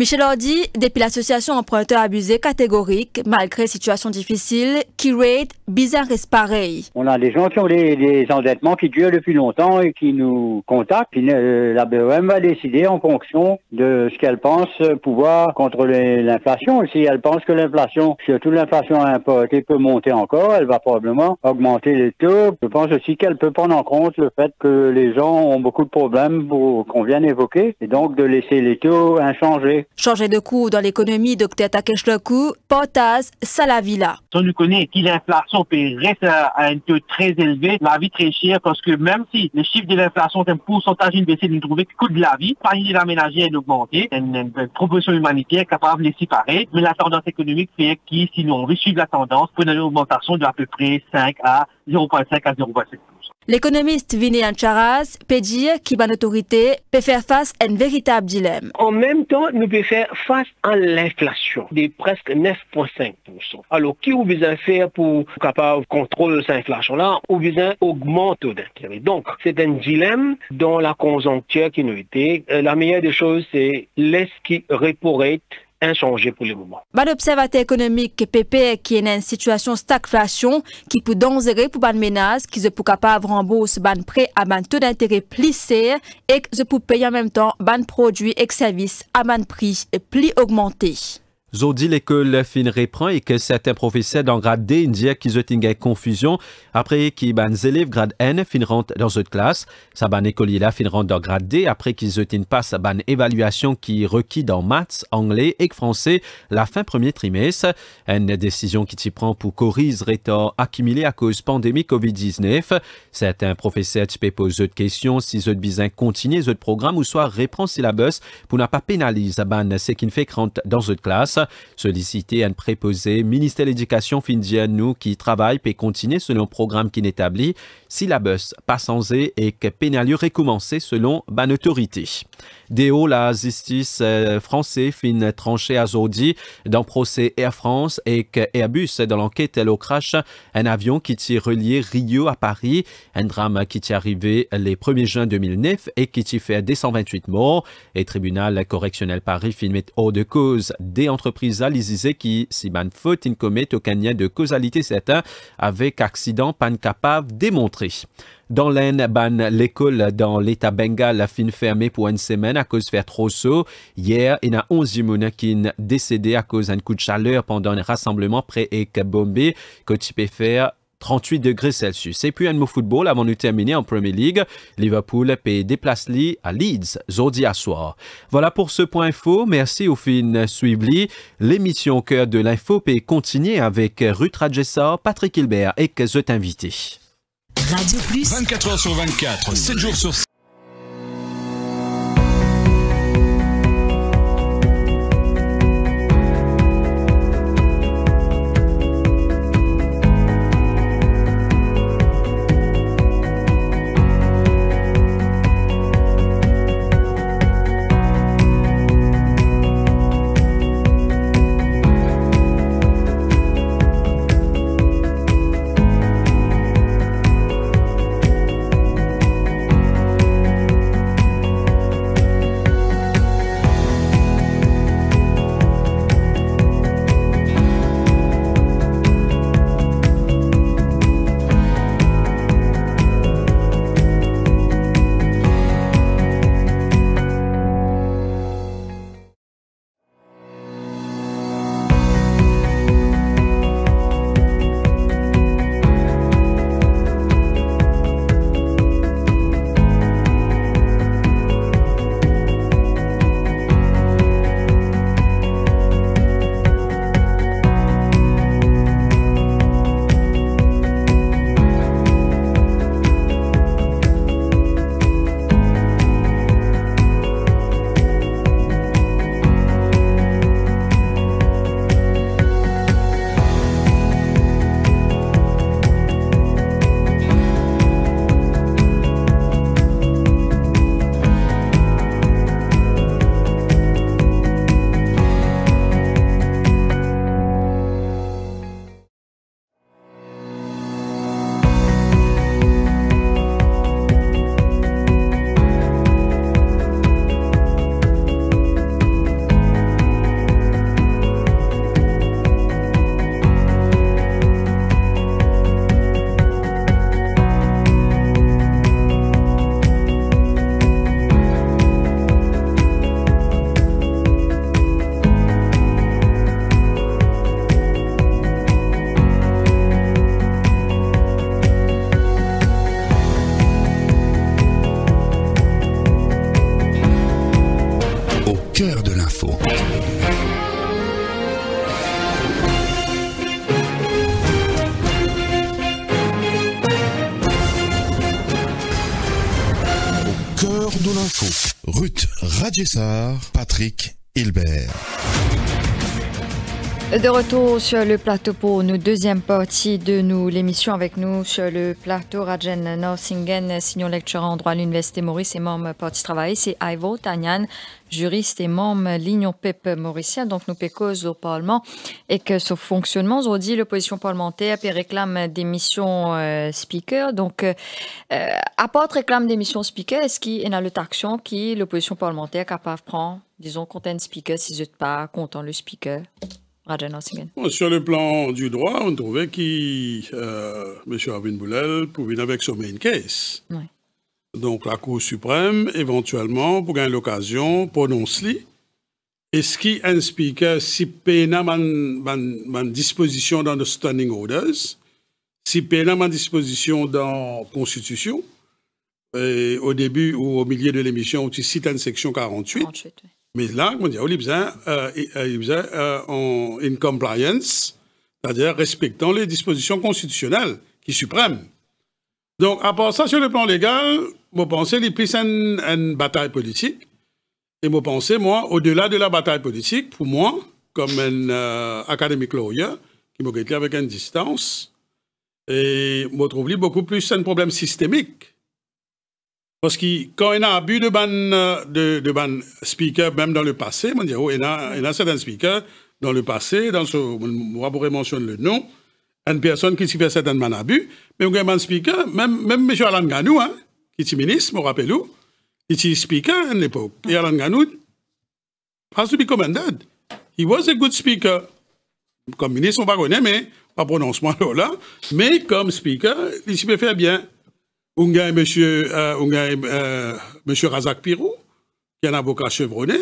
Michel Ordi, depuis l'association emprunteur abusé catégorique, malgré situation difficile, qui rate bizarre et pareil. On a des gens qui ont des, endettements qui durent depuis longtemps et qui nous contactent. Euh, la BOM va décider en fonction de ce qu'elle pense pouvoir contrôler l'inflation. Si elle pense que l'inflation, surtout l'inflation importée, peut monter encore, elle va probablement augmenter les taux. Je pense aussi qu'elle peut prendre en compte le fait que les gens ont beaucoup de problèmes qu'on vient d'évoquer et donc de laisser les taux inchangés. Changer de cours dans l'économie, Dr Takesh Lekou, Salavilla. Salavila. On nous connaît que l'inflation reste à un taux très élevé, la vie très chère, parce que même si le chiffre de l'inflation est un pourcentage de nous trouver que le coût de la vie, panier d'aménager est augmenté, une, proportion humanitaire capable de les séparer, mais la tendance économique fait que si nous on veut suivre la tendance, pour une augmentation de à peu près 5 à 0,5 à 0,7. L'économiste Vinay Ancharaz peut dire que autorité peut faire face à un véritable dilemme. En même temps, nous pouvons faire face à l'inflation de presque 9,5%. Alors, qui vous besoin faire pour capable contrôler cette inflation-là Vous besoin augmenter d'intérêt. Donc, c'est un dilemme dans la conjoncture qui nous était. Euh, la meilleure des choses, c'est laisse qui repo inchangé pour le moment. Ban observateur économique PPR qui est dans une situation stagflation qui peut danser pour ban menace qui se peut capable rembourser ban prêt à ban taux d'intérêt serré et se peut payer en même temps ban produits et services à ban prix plus augmenté. Zo dit l'école de reprend et que certains professeurs dans grade D disent qu'ils ont une confusion après qu'ils ben, les élèves grade N finiront dans une classe. Ça ban écolier là finiront dans grade D après qu'ils ont une passe ban évaluation qui requis dans maths, anglais et français la fin premier trimestre. Une décision qui t'y prend pour corriger retard accumulé à cause pandémie Covid-19. Certains professeurs t'y posent de questions si ils continue continuent le programme ou soit reprend syllabus pour n'a pas pénaliser ban ce qui ne fait dans une classe. Solliciter un préposé ministère de l'Éducation fin nous qui travaille et continuer selon le programme qui établi, si la bus pas et que pénalieux recommencer selon ban autorité. Deo, la justice euh, française fait une tranchée à dans procès Air France et euh, Airbus dans l'enquête au crash un avion qui t'y relié Rio à Paris, un drame qui est arrivé les 1er juin 2009 et qui t'y fait 228 morts. Et tribunal correctionnel Paris finit haut de cause des entreprises à qui, si ban faute, ne commettent aucun de causalité certain avec accident pan capable démontré. Dans l'Inde, ban l'école dans l'État Bengale a fini fermée pour une semaine à cause de faire trop chaud. Hier, il y a 11 personnes qui décédés à cause d'un coup de chaleur pendant un rassemblement près de Bombay, que tu faire 38 degrés Celsius. Et puis, un mot football avant de terminer en Premier League. Liverpool paye déplace à Leeds, jeudi à soir. Voilà pour ce point info. Merci au fin suivi. L'émission Cœur de l'info peut continuer avec Ruth Rajessa, Patrick Hilbert et que je t'invite. Radio Plus. 24 heures sur 24, 7 jours sur 7. Patrick Hilbert. De retour sur le plateau pour notre deuxième partie de nous, l'émission avec nous sur le plateau Rajen Norsingen, senior lecturer en droit à l'Université Maurice et membre parti travail. C'est Ivo Tanyan, juriste et membre l'Union PEP mauricien, donc nous pécose au Parlement et que son fonctionnement, on dit l'opposition parlementaire puis réclame des missions euh, speaker. Donc, euh, à part réclame des missions speaker, est-ce qu'il y a le action qui l'opposition parlementaire capable prend, disons, content speaker si je ne pas content le speaker? Sur le plan du droit, on trouvait que monsieur M. Abin Boulel pouvait avec son main case. Donc la Cour suprême, éventuellement, pour gagner l'occasion, prononce-li. Et ce qui inspire si pena man, man, man, disposition dans le standing orders, si pena man disposition dans constitution, au début ou au milieu de l'émission, tu cites une section 48, mais là, il faisait une compliance, c'est-à-dire respectant les dispositions constitutionnelles qui suprême. Donc, à part ça, sur le plan légal, je pensais qu'il plus une, une bataille politique. Et je pensais, moi, au-delà de la bataille politique, pour moi, comme un euh, académique lawyer, qui m'a avec une distance, et je trouve beaucoup plus un problème systémique parce que quand il a abus de ban, de, de ban speaker, même dans le passé, oh, il, y a, il a certains speakers dans le passé, dans ce, on pourrait mentionner le nom, une personne qui s'y fait certainement abus, mais il y a un speaker, même, même M. Alan Ganou, hein, qui est ministre, me rappelle, il était speaker à l'époque. Et Alan Ganou has to be commended. He was a good speaker. Comme ministre, on ne va pas connaître, mais pas prononcement là, mais comme speaker, il s'y fait bien. On monsieur, euh, Ungaï, euh, monsieur Razak Pirou, qui est un avocat chevronné,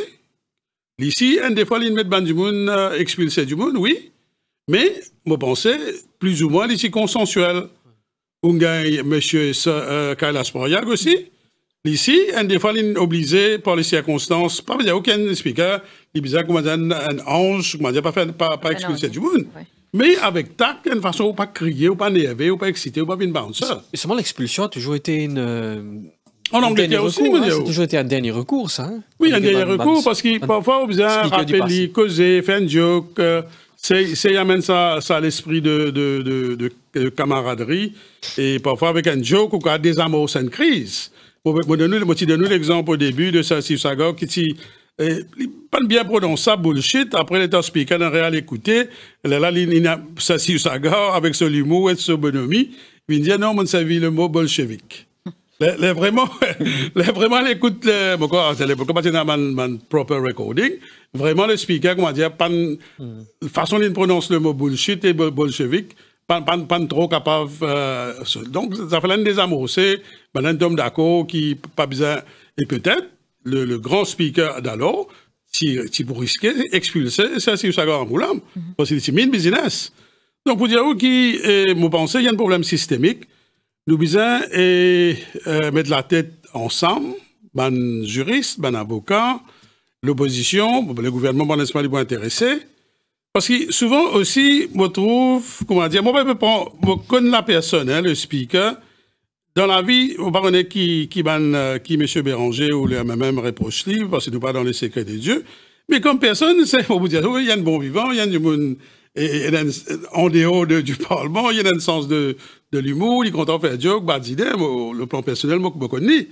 Ici, un des fois, il met ban du monde, euh, expulsé du monde, oui. Mais, je pensais, plus ou moins, ici consensuel. On gagne M. Kailas Moriag aussi. Ici, un des fois, il est obligé par les circonstances, pas il n'y a aucun speaker, il est bizarre qu'on un ange, qui ne pas, pas, pas expulsé du monde. Mais avec tact, une façon ou pas crier, ou pas énerver, ou pas exciter, ou pas une bouncer. Seulement l'expulsion a toujours été une. Euh, en Angleterre aussi, recours, Ça hein. a toujours été un dernier recours, ça. Hein. oui, un dernier recours, parce que parfois, on besoin rappeler, causer, faire un joke. Euh, c'est amène ça, ça à l'esprit de, de, de, camaraderie. Et parfois, avec un joke, on c'est une crise. Je te nous l'exemple au début de Sassi Sagor qui et, pas bien prononcer bullshit. Après, l'État speaker n'a rien écouté. Là, là, il a sassi avec ce humour et ce bonhomie. Il dit non, on servit le mot bolchevique. Les vraiment, les vraiment l'écoute, comment dire, man proper recording. Vraiment, le speaker, comment dire, pan, hmm. façon dont il prononce le mot bullshit et bolchevique, pas trop capable. Euh, donc, ça fait l'un des amours. C'est ben, un homme d'accord qui, pas besoin, et peut-être, le, grand speaker d'alors, si, vous risquez, expulser, ça c'est un problème. Mhm. Parce que c'est business. Donc, pour dire qui, vous eh, pensez, il y a un problème systémique. Nous besoin et eh, euh, mettre la tête ensemble, ban juriste, ban avocat, l'opposition, ben, le gouvernement, ban espagnol, pas intéressé. Parce que souvent aussi, je trouve, comment dire, moi, ben, je connais la personne, hein, le speaker, dans la vie, vous ne qui, qui, ban, euh, qui M. Béranger ou les même reproche livre, parce que nous pas dans les secrets des dieux. Mais comme personne, c'est pour vous dire, oui, il y a un bon vivant, il y a du monde en dehors de, du Parlement, il y a un sens de, l'humour, il content en faire joke, bah, le plan personnel, moi, je connais.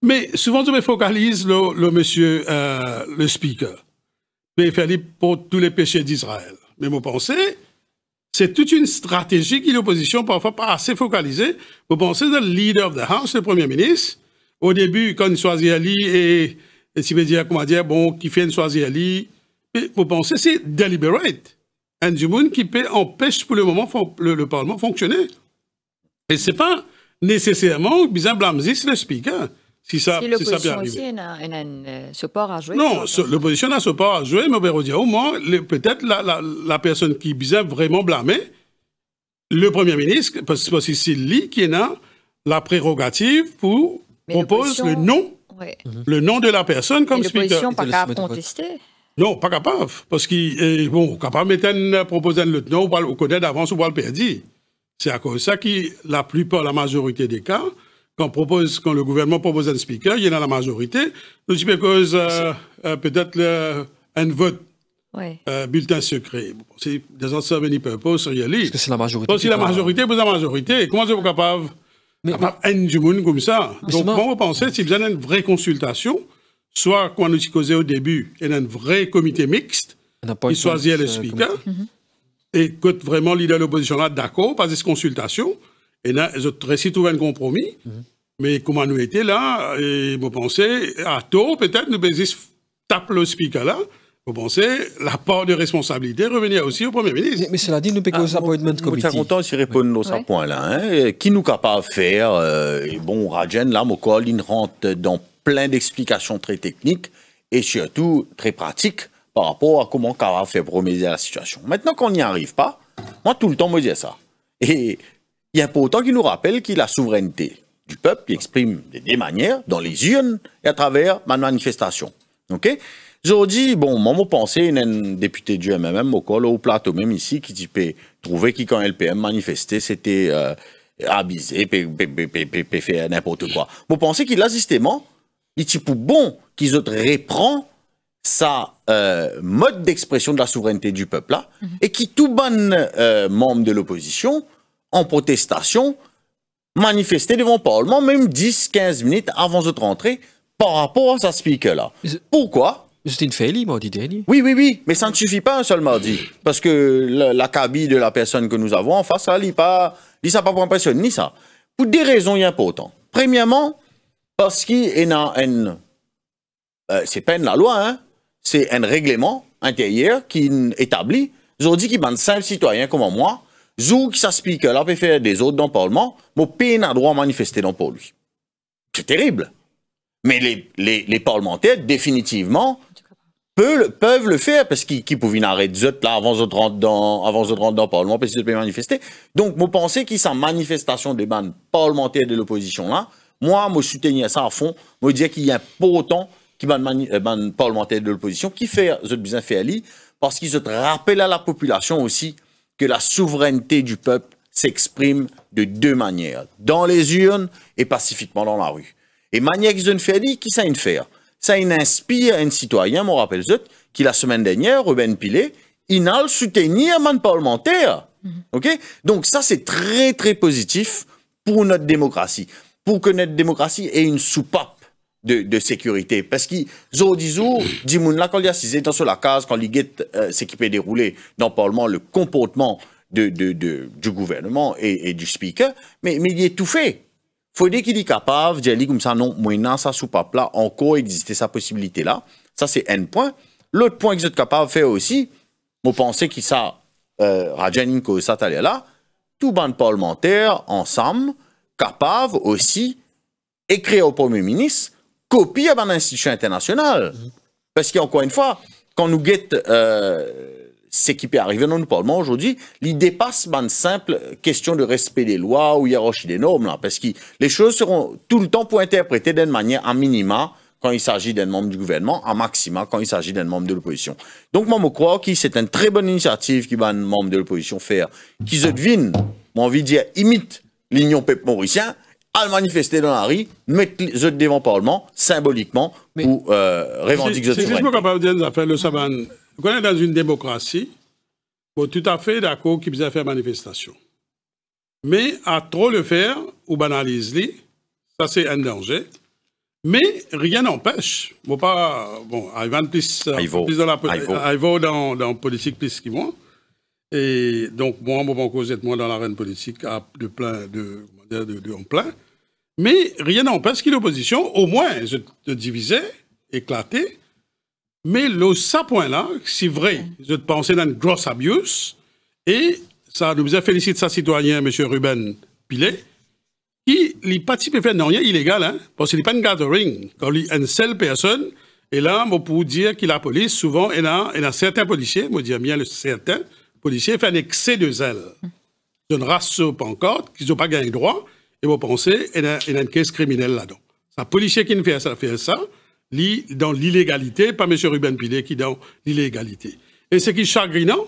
Mais souvent, je me focalise le, monsieur, euh, le speaker. Mais il pour tous les péchés d'Israël. Mais vous pensez c'est toute une stratégie que l'opposition, parfois pas assez focalisée. Vous pensez leader of the House, le Premier ministre, au début, quand il choisit Ali et, et si veut dire, comment dire, bon, qui fait choisir Ali, vous pensez c'est deliberate. Un du monde qui empêche pour le moment le, le Parlement fonctionner. Et c'est pas nécessairement, bizarre, blâmer le speaker. Si ça, si l'opposition aussi a, un euh, à jouer. Non, l'opposition a ce support à jouer, mais on dire au moins, peut-être la, la, personne qui est vraiment blâmer, le Premier ministre, parce que c'est lui qui a la prérogative pour proposer le nom, mhm. le nom de la personne comme speaker. L'opposition pas capable de contester. Non, pas capable, parce qu'il bon, capable de proposer le nom, ou connaît d'avance ou on le perdre. C'est à cause de ça que la plupart, la majorité des cas, quand, le gouvernement propose un speaker, il y en a la majorité. Nous because euh, euh, peut-être un vote euh, bulletin secret. C'est des gens savent ni purpose, il y est Parce que c'est la majorité. Donc, si la majorité, vous la majorité. Comment êtes-vous capable du monde comme ça Donc, comment vous pensez, si vous avez une vraie consultation, soit qu'on nous causé au début, et un vrai comité mixte, qui choisit le speaker, et que vraiment l'idée de l'opposition là d'accord, pas cette consultation et là, je réussi à trouver un compromis. Mais comment nous étions là, et je pensais, à tôt, peut-être, nous baisons tape le speaker là. Vous pensez, la part de responsabilité revenait aussi au Premier ministre. Mais, cela dit, nous payons ah, appointment Je suis content si répondre à ce point-là. Qui nous capable de faire euh, et Bon, Rajen, là, colle il rentre dans plein d'explications très techniques et surtout très pratiques par rapport à comment Kara fait pour la situation. Maintenant qu'on n'y arrive pas, moi, tout le temps, me disais ça. Et il y est important qu'il nous rappelle que la souveraineté du peuple qui exprime de des manières, dans les urnes et à travers ma manifestation. Ok Aujourd'hui, bon, moi, je pense une y a un député du MMM au col, au plateau même ici, qui dit trouver que quand LPM manifestait, c'était euh, abusé, n'importe quoi. Je pense qu'il a justement, il dit pour bon qu'ils autres reprend sa euh, mode d'expression de la souveraineté du peuple là, mhm. et qui tout bon euh, membre de l'opposition, en protestation, manifester devant le Parlement, même 10-15 minutes avant votre entrée, par rapport à ce speaker-là. Pourquoi une faillite, mardi dernier. Oui, oui, oui, mais ça ne suffit pas un seul mardi. Parce que la cabine de la personne que nous avons en face, à il pas, ça pas pour impressionner, ni ça. Pour des raisons importantes. Premièrement, parce qu'il y a euh, c'est pas une la loi, hein, C'est un règlement intérieur qui établit. Ils ont dit qu'ils citoyens comme moi Zou qui s'explique, que la faire des autres dans le Parlement, mon pays a droit à manifester dans pour lui. C'est terrible. Mais les, parlementaires, définitivement, peuvent, le faire parce qu'ils qu peuvent arrêter zot là avant de rentrer dans, avant le Parlement parce qu'ils peuvent manifester. Donc, mon pensée qui sont manifestation des bandes parlementaires de l'opposition là, moi, je soutenir ça à fond, je dire qu'il y a pour autant qui ban, euh, ban parlementaire de l'opposition qui fait ce bien fait Ali parce qu'ils se rappellent à la population aussi que la souveraineté du peuple s'exprime de deux manières, dans les urnes et pacifiquement dans la rue. Et Maniak Zunfeli, qui ça une faire Ça inspire un citoyen, mon rappelle qui la semaine dernière, Ruben Pilé, il a soutenu un parlementaire. Mhm. Ok. Donc ça, c'est très très positif pour notre démocratie, pour que notre démocratie ait une soupape de, sécurité. Parce qu'ils ont dit, quand il a sur la case, quand s'est qui peut déroulé dans le Parlement, le comportement de, de, de du gouvernement et, du speaker, mais, mais il est tout fait. Faut dire qu'il est capable, j'ai dit comme ça, non, moyen ça sous encore exister sa possibilité là. Ça, c'est un point. L'autre point que sont capable de faire aussi, vous pense qu'il ça, euh, Rajaninko, ça, là, tout bande parlementaire, ensemble, capable aussi écrire au Premier ministre copie à l'institution internationale. Mm-hmm. Parce qu'encore une fois, quand nous guettons euh, ce qui peut arriver dans le Parlement aujourd'hui, il dépasse une simple question de respect des lois ou hiérarchie des normes, là, parce que les choses seront tout le temps pour interpréter d'une manière à minima quand il s'agit d'un membre du gouvernement, à maxima quand il s'agit d'un membre de l'opposition. Donc moi, je crois que c'est une très bonne initiative qui va un membre de l'opposition faire, qui se devine, j'ai envie de dire, imite l'Union peuple mauricien, à manifester dans la rue, mettre les autres devant le Parlement, symboliquement, mais pour euh, revendiquer souveraineté. C'est juste pour qu'on le savane. on est dans une démocratie, bon tout à fait d'accord qu'il faut faire manifestation. Mais à trop le faire, ou banaliser, ça c'est un danger. Mais rien n'empêche. Bon, pas. Bon, Ivan, plus, euh, plus dans la dans, dans politique, plus qu'il moi. Et donc, moi, mon cause, moi dans l'arène politique, à, de plein, de, de, en plein. Mais rien n'empêche que l'opposition, au moins, te diviser, éclaté Mais le ça point-là, c'est vrai, je pensais dans un gros abuse. Et ça nous a félicité sa citoyen, M. Ruben Pilet, qui n'a pas fait rien illégal, hein, parce qu'il n'est pas un gathering. Quand il une seule personne, et là, pour peut dire que la police, souvent, et là et a certains policiers, me dire bien certains policiers, fait un excès de zèle. Mm. Je ne rassure pas encore qu'ils n'ont pas gagné le droit, et vous pensez, il y a une caisse criminelle là-dedans. C'est policier qui ne fait ça, fait ça, dans l'illégalité, pas M. Ruben Pilet qui dans l'illégalité. Et ce qui est chagrinant,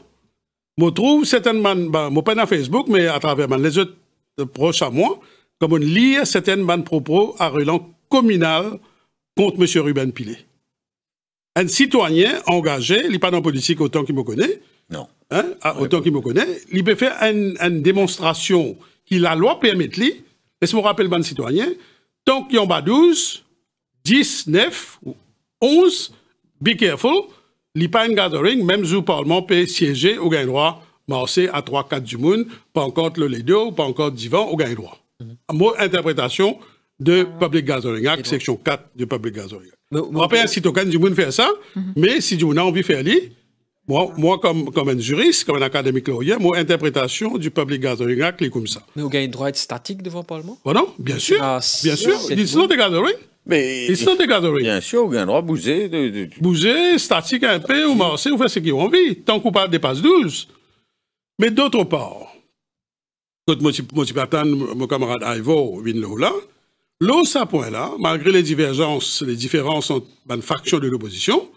je trouve certaines, bah, je pas Facebook, mais à travers les autres euh, proches à moi, comme on lit de propos à relance communal contre M. Ruben Pilet. Un citoyen engagé, il n'est pas dans la politique autant qu'il me connaît. Non. Hein, autant qu'il me connaît, il peut faire une, démonstration qui la loi permet lui, on moi rappeler, ban citoyen. Tant qu'il y en a 12, 10, 9, 11, be careful, li pas gathering, même si le Parlement peut siéger au gain droit, marcher à 3-4 du monde, pas encore le LEDO, pas encore divan au gain droit. Mhm. Mot interprétation de ah. Public Gathering section 4 du Public Gathering Act. On peut inciter du monde faire ça, mhm. mais si du monde a envie de faire ça, moi, moi comme, comme un juriste, comme un académique laurier, mon interprétation du public gathering comme ça. Mais vous avez le droit d'être statique devant le Parlement Bon, oh non, bien sûr. Ah, bien sûr. Ils sont des gathering. Mais, sont des des gathering. Bien sûr, vous avez le droit de bouger. De, Bouger, statique un peu, ou marcher, ou faire ce qu'ils ont envie, tant qu'on parle dépasse 12. Mais d'autre part, quand mon, mon camarade Ivo vient là, l'eau, ça point là, malgré les divergences, les différences entre les factions de l'opposition,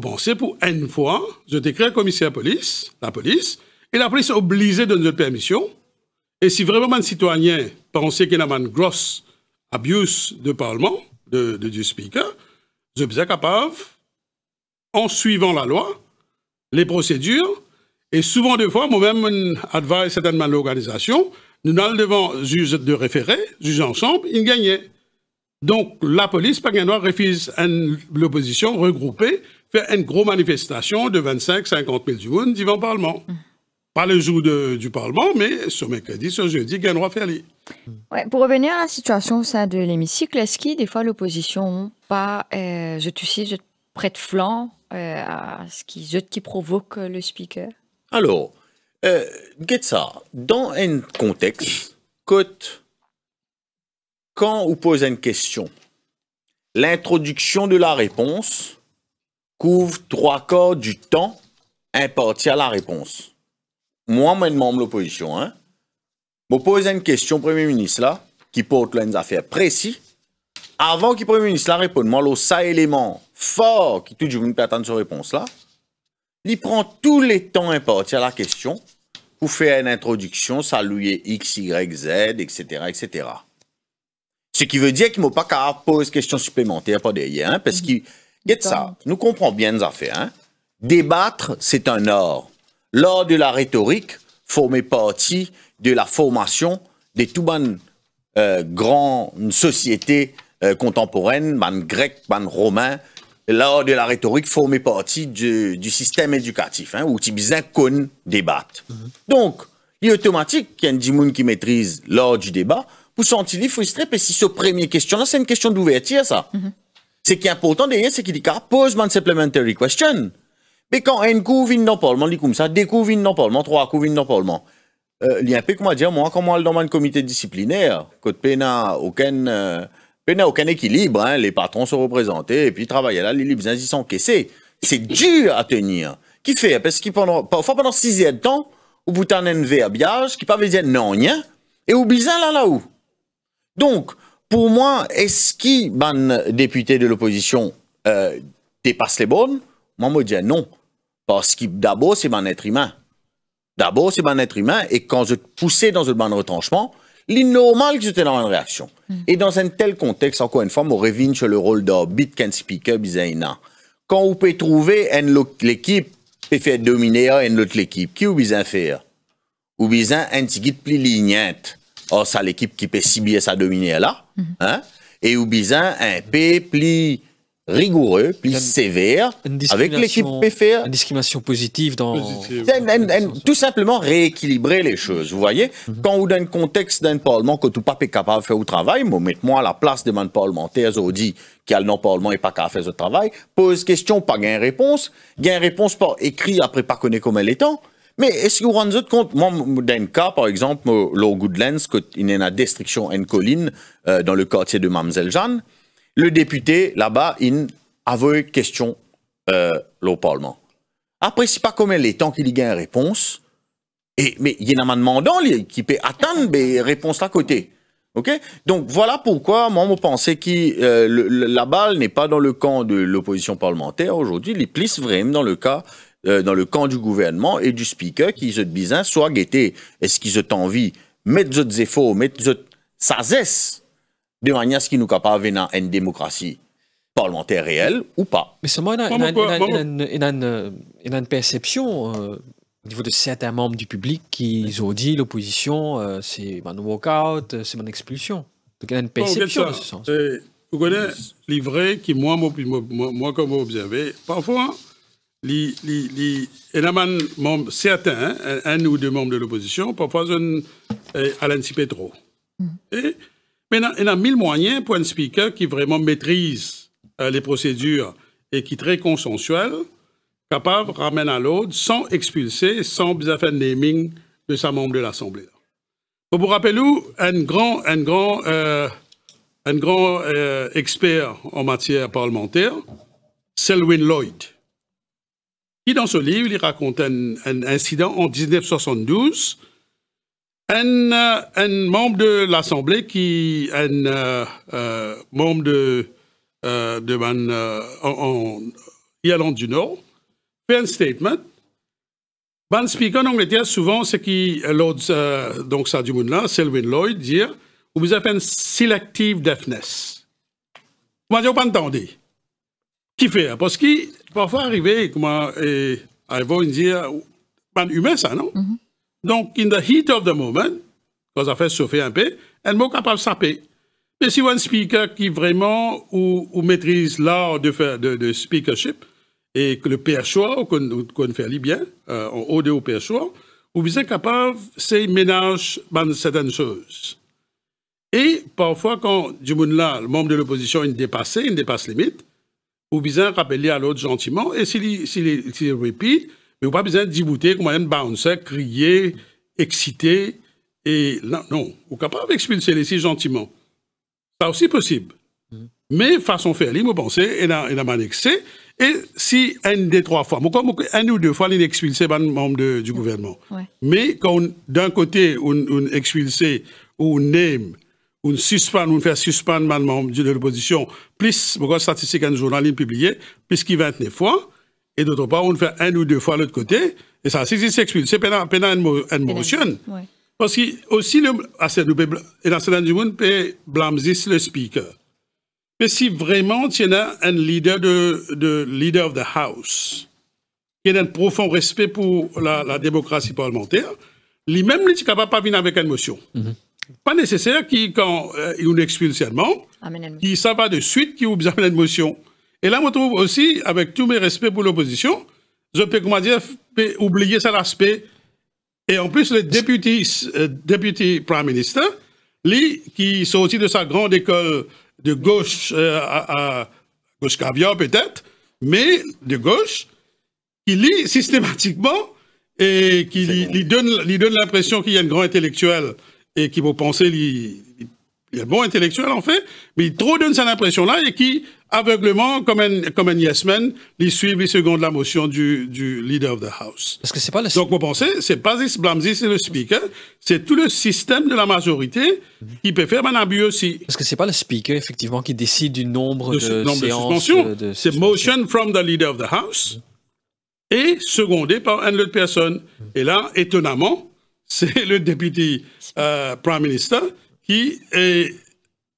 penser pour une fois, je décris commissaire police, la police, et la police est obligée de donner permission. Et si vraiment un citoyen pensait qu'il y a un gros abuse de parlement, de, du speaker, je suis capable, en suivant la loi, les procédures, et souvent des fois, moi-même, advice certainement l'organisation, nous allons devant juge de référé, juge ensemble, il gagnait. Donc la police, par exemple, refuse l'opposition regroupée faire une grosse manifestation de 25-50 000 monde devant le Parlement. Pas le jour du Parlement, mais ce mercredi, ce jeudi, gagne droit Pour revenir à la situation au sein de l'hémicycle, est-ce que des fois l'opposition pas, euh, je te suis, je prête flanc euh, à ce qui, qui provoque le speaker Alors, euh, Dans un contexte, quand on pose une question, l'introduction de la réponse couvre trois quarts du temps imparti à la réponse. Moi, je de l'opposition. Hein? Je pose une question au Premier ministre qui porte une affaires précise. Avant que le Premier ministre la réponde, moi, le ça élément fort qui tout toujours attendre cette réponse là, il prend tout les temps imparti à la question pour faire une introduction, saluer X, Y, Z, etc., etc. Ce qui veut dire qu'il ne pas qu'à poser question supplémentaire pas derrière, hein, parce mhm. qu'il ça. Nous comprenons bien nos affaires. Hein. Débattre, c'est un art. L'or de la rhétorique formait partie de la formation des tout bonnes euh, grandes sociétés euh, contemporaines, grecques, grec, ban romain. L'art de la rhétorique formait partie du, système éducatif, hein, où tu qu'on débat mhm. Donc, il est automatique qu'il y ait des gens qui maîtrisent l'art du débat pour sentir frustré, parce que ce premier question-là, c'est une question d'ouverture, ça. Mhm. Ce qui est important d'ailleurs, c'est qu'il dit qu'à pose une supplementary question. Mais quand un coup vient dans Parlement, il comme ça, deux coups viennent dans Parlement, trois coups viennent dans Parlement. Euh, il y a un peu, comment dire, moi, comment dans un comité disciplinaire, que pena aucun, euh, pena aucun équilibre, hein, les patrons sont représentés, et puis travailler là, les libres ils sont encaissés. C'est dur à tenir. Qui fait? Parce que pendant, parfois pendant six heures de temps, ou bout un verbiage, qui pas veut dire non, rien, et oublie là, là où. Donc, pour moi, est-ce qu'un député de l'opposition euh, dépasse les bornes Moi, je dis non. Parce que d'abord, c'est un être humain. D'abord, c'est un être humain. Et quand je poussais dans un bon retranchement, c'est normal que j'étais dans une réaction. Mm. Et dans un tel contexte, encore une fois, on revient sur le rôle d'un qu'un speaker Quand vous pouvez trouver l'équipe peut faire dominer une autre équipe, qui vous besoin faire ou besoin un petit plus lignette Or, oh, ça l'équipe qui peut si bien ça dominer là Mhm. Hein? Et ou bien un P plus rigoureux, plus sévère, avec l'équipe PFR. Une discrimination positive dans... tout simplement rééquilibrer les choses, vous voyez mhm. Quand on a un contexte d'un parlement que tout pas est capable de faire au travail, mais mettez-moi à la place des membres parlementaires, on dit qu'il a le non-parlement et pas de faire ce travail, pose question, pas gain réponse, gain réponse pas écrit après pas connaît comment elle est temps, mais est-ce vous vous rendez compte Moi, dans le cas, par exemple, au Goodlands, il y a une destruction en colline euh, dans le quartier de Mamsel Jeanne, le député, là-bas, il une question euh, au Parlement. Après, c'est pas comme les Tant qu'il y a une réponse, et, mais il y en a un demandant qui peut attendre des réponses à côté. OK Donc voilà pourquoi moi je pensais que euh, la balle n'est pas dans le camp de l'opposition parlementaire aujourd'hui, il est plus vraiment dans le cas euh, dans le camp du gouvernement et du speaker qui se disent soit guettés. est-ce qu'ils ont envie mettre des efforts mettre des sagesse de manière à ce qu'ils nous capable dans une démocratie parlementaire réelle ou pas mais seulement il y a une perception euh, au niveau de certains membres du public qui ont dit l'opposition euh, c'est mon walkout c'est mon expulsion donc il y a une perception dans ce sens vous connaissez les qui moi moi, moi comme vous observez parfois il li, a certains, hein, un ou deux membres de l'opposition, parfois un Alain eh, mm-hmm. Et, mais il y a mille moyens pour un speaker qui vraiment maîtrise euh, les procédures et qui est très consensuel, capable de ramener à l'autre sans expulser, sans faire naming de sa membre de l'Assemblée. Pour vous rappeler, un grand, un grand, euh, un grand euh, expert en matière parlementaire, Selwyn Lloyd qui, dans ce livre, il raconte un, incident en 1972. Euh, un, membre de l'Assemblée qui, un euh, euh, membre de, euh, de en, Irlande du Nord, fait un statement. Ban Speaker en Angleterre, souvent, ce qui, l'autre, donc ça du monde là, Selwyn Lloyd, dire, avez fait une selective deafness. Vous ne pas entendre. Qui fait? Hein? Parce que parfois arriver, comment, et I dire, man humain, ça, non? Mhm. Donc, in the heat of the moment, quand ça fait chauffer un peu, elle pas capable de saper. Mais si vous un speaker qui vraiment ou, maîtrise l'art de faire de, speakership et que le perchoir, qu'on qu fait bien, euh, en haut de au perchoir, vous êtes capable, de ménage certaines choses. Et parfois, quand du monde là, le membre de l'opposition, il dépasse, il dépasse limite, ou besoin rappeler à l'autre gentiment, et s'il si répète, mais pas besoin de débouter comme un bouncer, crier, exciter, et non, non, vous capable d'expulser les si gentiment. C'est aussi possible. Mm-hmm. Mais façon faire, il me pensé, et la, et annexé, et si un des trois fois, un ou deux fois, il expulsé un membre de, du gouvernement. Mais quand d'un côté, on, on expulsé ou on name on suspend, on nous faire suspendre madame membre de l'opposition, plus, pourquoi statistique un journal publié, journalistes publiées, plus qu'il 29 fois, et d'autre part, on fait un ou deux fois l'autre côté, et ça, c'est s'explique. c'est pénal, pénal, une motion. Parce que, aussi, le, ah, et national du monde peut blâmer le speaker. Mais si vraiment tu as un leader de, de leader of the house, qui a un profond respect pour la, la démocratie parlementaire, lui-même, il n'est capable pas venir avec une motion. Mm-hmm pas nécessaire qu'il y ait euh, nous qui qu'il s'en va de suite qu'il vous amène une motion. Et là, je trouve aussi, avec tous mes respects pour l'opposition, je peux, oublier cet aspect. Et en plus, le député, euh, Prime Minister, lui, qui sortit de sa grande école de gauche, euh, à, gauche caviar peut-être, mais de gauche, qui lit systématiquement et qui lui donne l'impression qu'il y a un grand intellectuel et qui vont penser il est bon intellectuel, en fait, mais il trop donne cette impression-là et qui, aveuglement, comme un, comme un yes man, lui suivent les seconde la motion du, leader of the house. Parce que c'est pas le... Donc vous pensez, c'est pas Blamzy, c'est le speaker, c'est tout le système de la majorité qui peut faire un abus aussi. Parce que c'est pas le speaker effectivement qui décide du nombre de, nombre séances euh, C'est motion from the leader of the house et secondé par une autre personne. Et là, étonnamment, c'est le député euh, Prime Minister qui est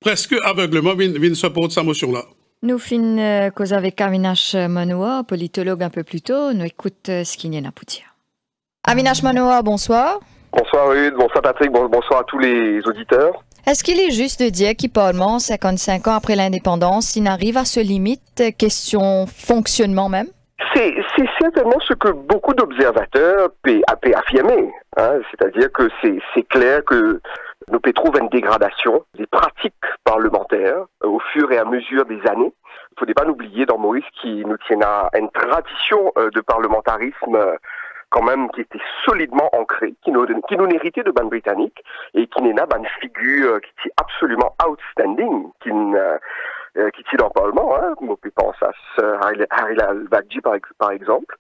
presque aveuglement vient supporter sa motion-là. Nous finissons euh, cause avec Aminash Manoa, politologue un peu plus tôt. Nous écoute euh, ce qu'il y a à dire. Aminash Manoa, bonsoir. Bonsoir Rude, bonsoir Patrick, bonsoir à tous les auditeurs. Est-ce qu'il est juste de dire moins Parlement, 55 ans après l'indépendance, il n'arrive à se limite question fonctionnement même c'est certainement ce que beaucoup d'observateurs peuvent affirmer. Hein. C'est-à-dire que c'est clair que nous pouvons trouver une dégradation des pratiques parlementaires euh, au fur et à mesure des années. Il ne faut pas oublier dans Maurice qui nous tient à une tradition euh, de parlementarisme euh, quand même qui était solidement ancrée, qui nous, qui nous héritait de ban britannique et qui n'est pas une figure qui est absolument outstanding, qui qui euh, tient Parlement, hein, on peut penser à Harilal Harry par, exemple.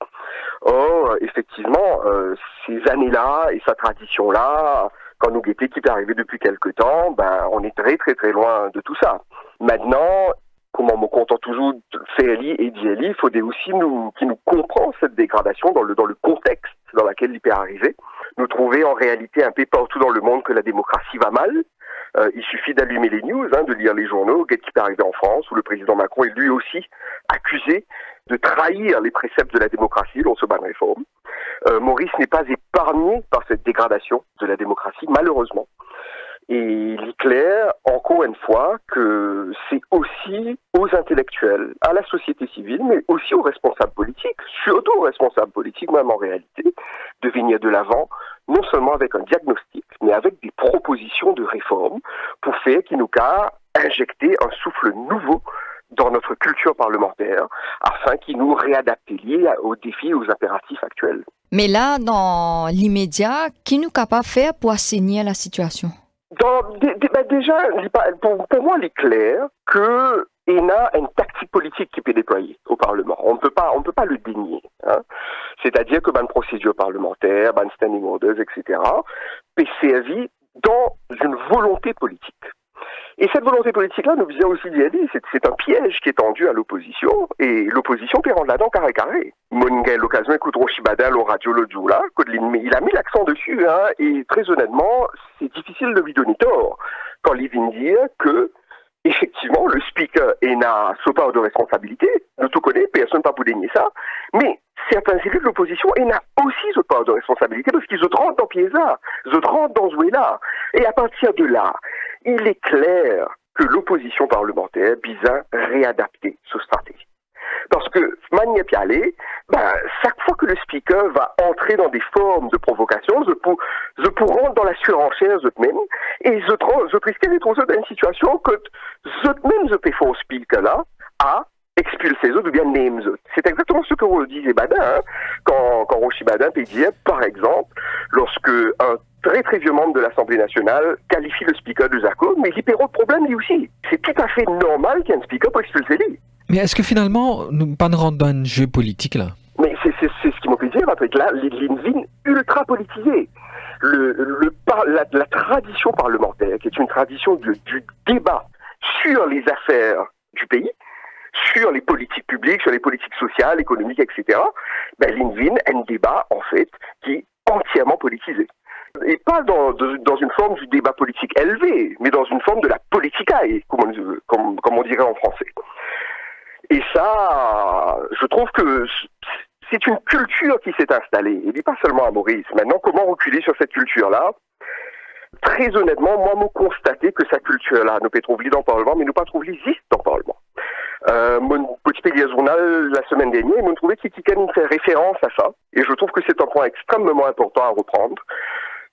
Or, effectivement, euh, ces années-là et sa tradition-là, quand nous était qui est arrivé depuis quelque temps, ben, on est très très très loin de tout ça. Maintenant, comme on me contente toujours de et DLI, il faut aussi nous, qui nous comprend cette dégradation dans le, dans le contexte dans lequel il peut arrivé. Nous trouver en réalité un peu partout dans le monde que la démocratie va mal, euh, il suffit d'allumer les news, hein, de lire les journaux, qu'est-ce qui est en France, où le président Macron est lui aussi accusé de trahir les préceptes de la démocratie l'on de bat réforme. Euh, Maurice n'est pas épargné par cette dégradation de la démocratie, malheureusement. Et clair, encore une fois, que c'est aussi aux intellectuels, à la société civile, mais aussi aux responsables politiques, surtout aux responsables politiques, même en réalité, de venir de l'avant, non seulement avec un diagnostic, mais avec des propositions de réforme pour faire qu'il nous a injecter un souffle nouveau dans notre culture parlementaire afin qu'il nous réadapte lié aux défis et aux impératifs actuels. Mais là, dans l'immédiat, qui nous pas faire pour assainir la situation bah, déjà, pour, moi, il est clair que ENA a une tactique politique qui peut déployer au Parlement. On ne peut pas, on peut pas le dénier. Hein. C'est-à-dire que ban procédure parlementaire, ban standing orders, etc., peut servir dans une volonté politique. Et cette volonté politique-là nous vient aussi d'y aller. C'est un piège qui est tendu à l'opposition, et l'opposition peut rendre la dent carré carré. l'occasion au Shibada, au radio le mais il a mis l'accent dessus, hein. et très honnêtement, c'est difficile de lui donner tort quand il vient dire que effectivement, le speaker et n'a ce part de responsabilité, nous tout connaît, personne va vous dénier ça, mais certains élus de l'opposition et n'a aussi ce part de responsabilité parce qu'ils se rendent dans Piesa, se rendent dans Zoéla, Et à partir de là, il est clair que l'opposition parlementaire vise à réadapter ce stratégie. Parce que Mania Pialé, ben, chaque fois que le speaker va entrer dans des formes de provocation, je pour, je dans la surenchère je même, et je, je risque d'être dans une situation que je même je peux faire au speaker là, à expulser eux ou bien names eux. C'est exactement ce que disait Badin, hein, quand, quand Roshi Badin te disait, par exemple, lorsque un très très vieux membre de l'Assemblée nationale qualifie le speaker de Zarco, mais l'hypéro de problème lui aussi. C'est tout à fait normal qu'un speaker puisse le lui. Mais est-ce que finalement, nous pas dans un jeu politique là Mais c'est ce qui m'a fait dire, là, l'INVIN ultra politisée. Le, la, la, tradition parlementaire, qui est une tradition du débat sur les affaires du pays, sur les politiques publiques, sur les politiques sociales, économiques, etc., ben, l'INVIN, un débat, en fait, qui est entièrement politisé et pas dans, dans une forme du débat politique élevé, mais dans une forme de la politicaille, comme on, comme, comme on dirait en français. Et ça, je trouve que c'est une culture qui s'est installée, et pas seulement à Maurice. Maintenant, comment reculer sur cette culture-là Très honnêtement, moi, me constater que cette culture-là, nos peut dans le Parlement, mais nous pas trouver existe dans le Parlement. Euh, mon petit journal la semaine dernière, il m'ont trouvé qu'Itikan fait référence à ça, et je trouve que c'est un point extrêmement important à reprendre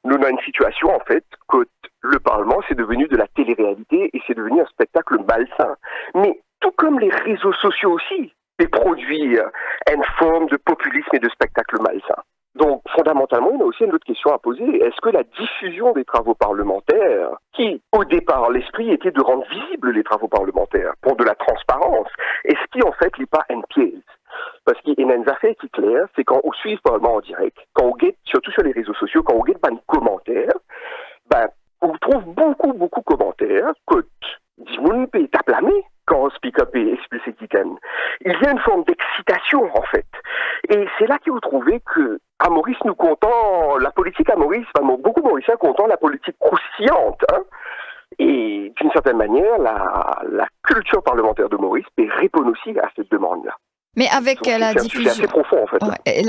nous, avons une situation, en fait, que le Parlement, c'est devenu de la télé-réalité et c'est devenu un spectacle malsain. Mais tout comme les réseaux sociaux aussi, c'est produits euh, une forme de populisme et de spectacle malsain. Donc, fondamentalement, il y a aussi une autre question à poser. Est-ce que la diffusion des travaux parlementaires, qui, au départ, l'esprit était de rendre visibles les travaux parlementaires pour de la transparence, est-ce qui, en fait, n'est pas parce qu'il y a une affaire qui est claire, c'est qu'on suit Parlement en direct, qu'on guette, surtout sur les réseaux sociaux, qu'on guette pas de commentaires, ben, on trouve beaucoup, beaucoup de commentaires que Dimoun peut t'applamer quand Speak Up ses titans. Il y a une forme d'excitation, en fait. Et c'est là que vous trouvez avec la diffusion. Profond,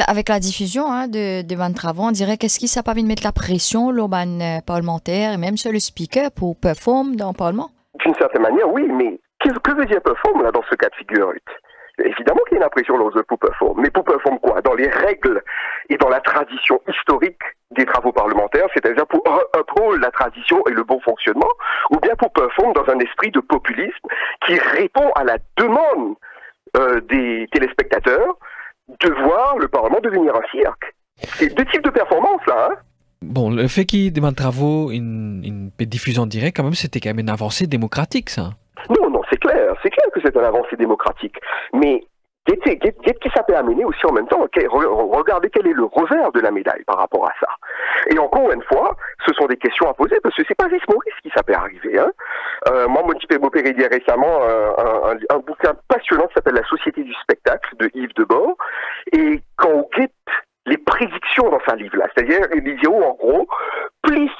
avec la diffusion de, de Van Travaux, on dirait qu'est-ce qui ça pas de mettre la pression, l'Oban euh, parlementaire et même sur le speaker pour perform dans le Parlement D'une certaine manière, oui, mais que, veut dire perform là dans ce cas de figure Évidemment qu'il y a une impression lors de pour perform, mais pour perform quoi Dans les règles et dans la tradition historique des travaux parlementaires, c'est-à-dire pour rôle la tradition et le bon fonctionnement, ou bien pour perform dans un esprit de populisme qui répond à la demande euh, des téléspectateurs de voir le Parlement devenir un cirque. C'est deux types de performances là. Hein. bon, le fait qu'il demande travaux, une, une diffusion directe, quand même, c'était quand même une avancée démocratique, ça. Non, non, c'est clair, c'est clair que c'est une avancée démocratique. Mais Qu'est-ce ça peut amener aussi en même temps Regardez quel est le revers de la médaille par rapport à ça. Et encore une fois, ce sont des questions à poser parce que c'est pas juste Maurice qui ça peut arriver. Hein. Euh, moi, mon type récemment euh, un, un, bouquin passionnant qui s'appelle La Société du spectacle de Yves Debord. Et quand on quitte les prédictions dans sa livre là, c'est-à-dire il dit en gros, plus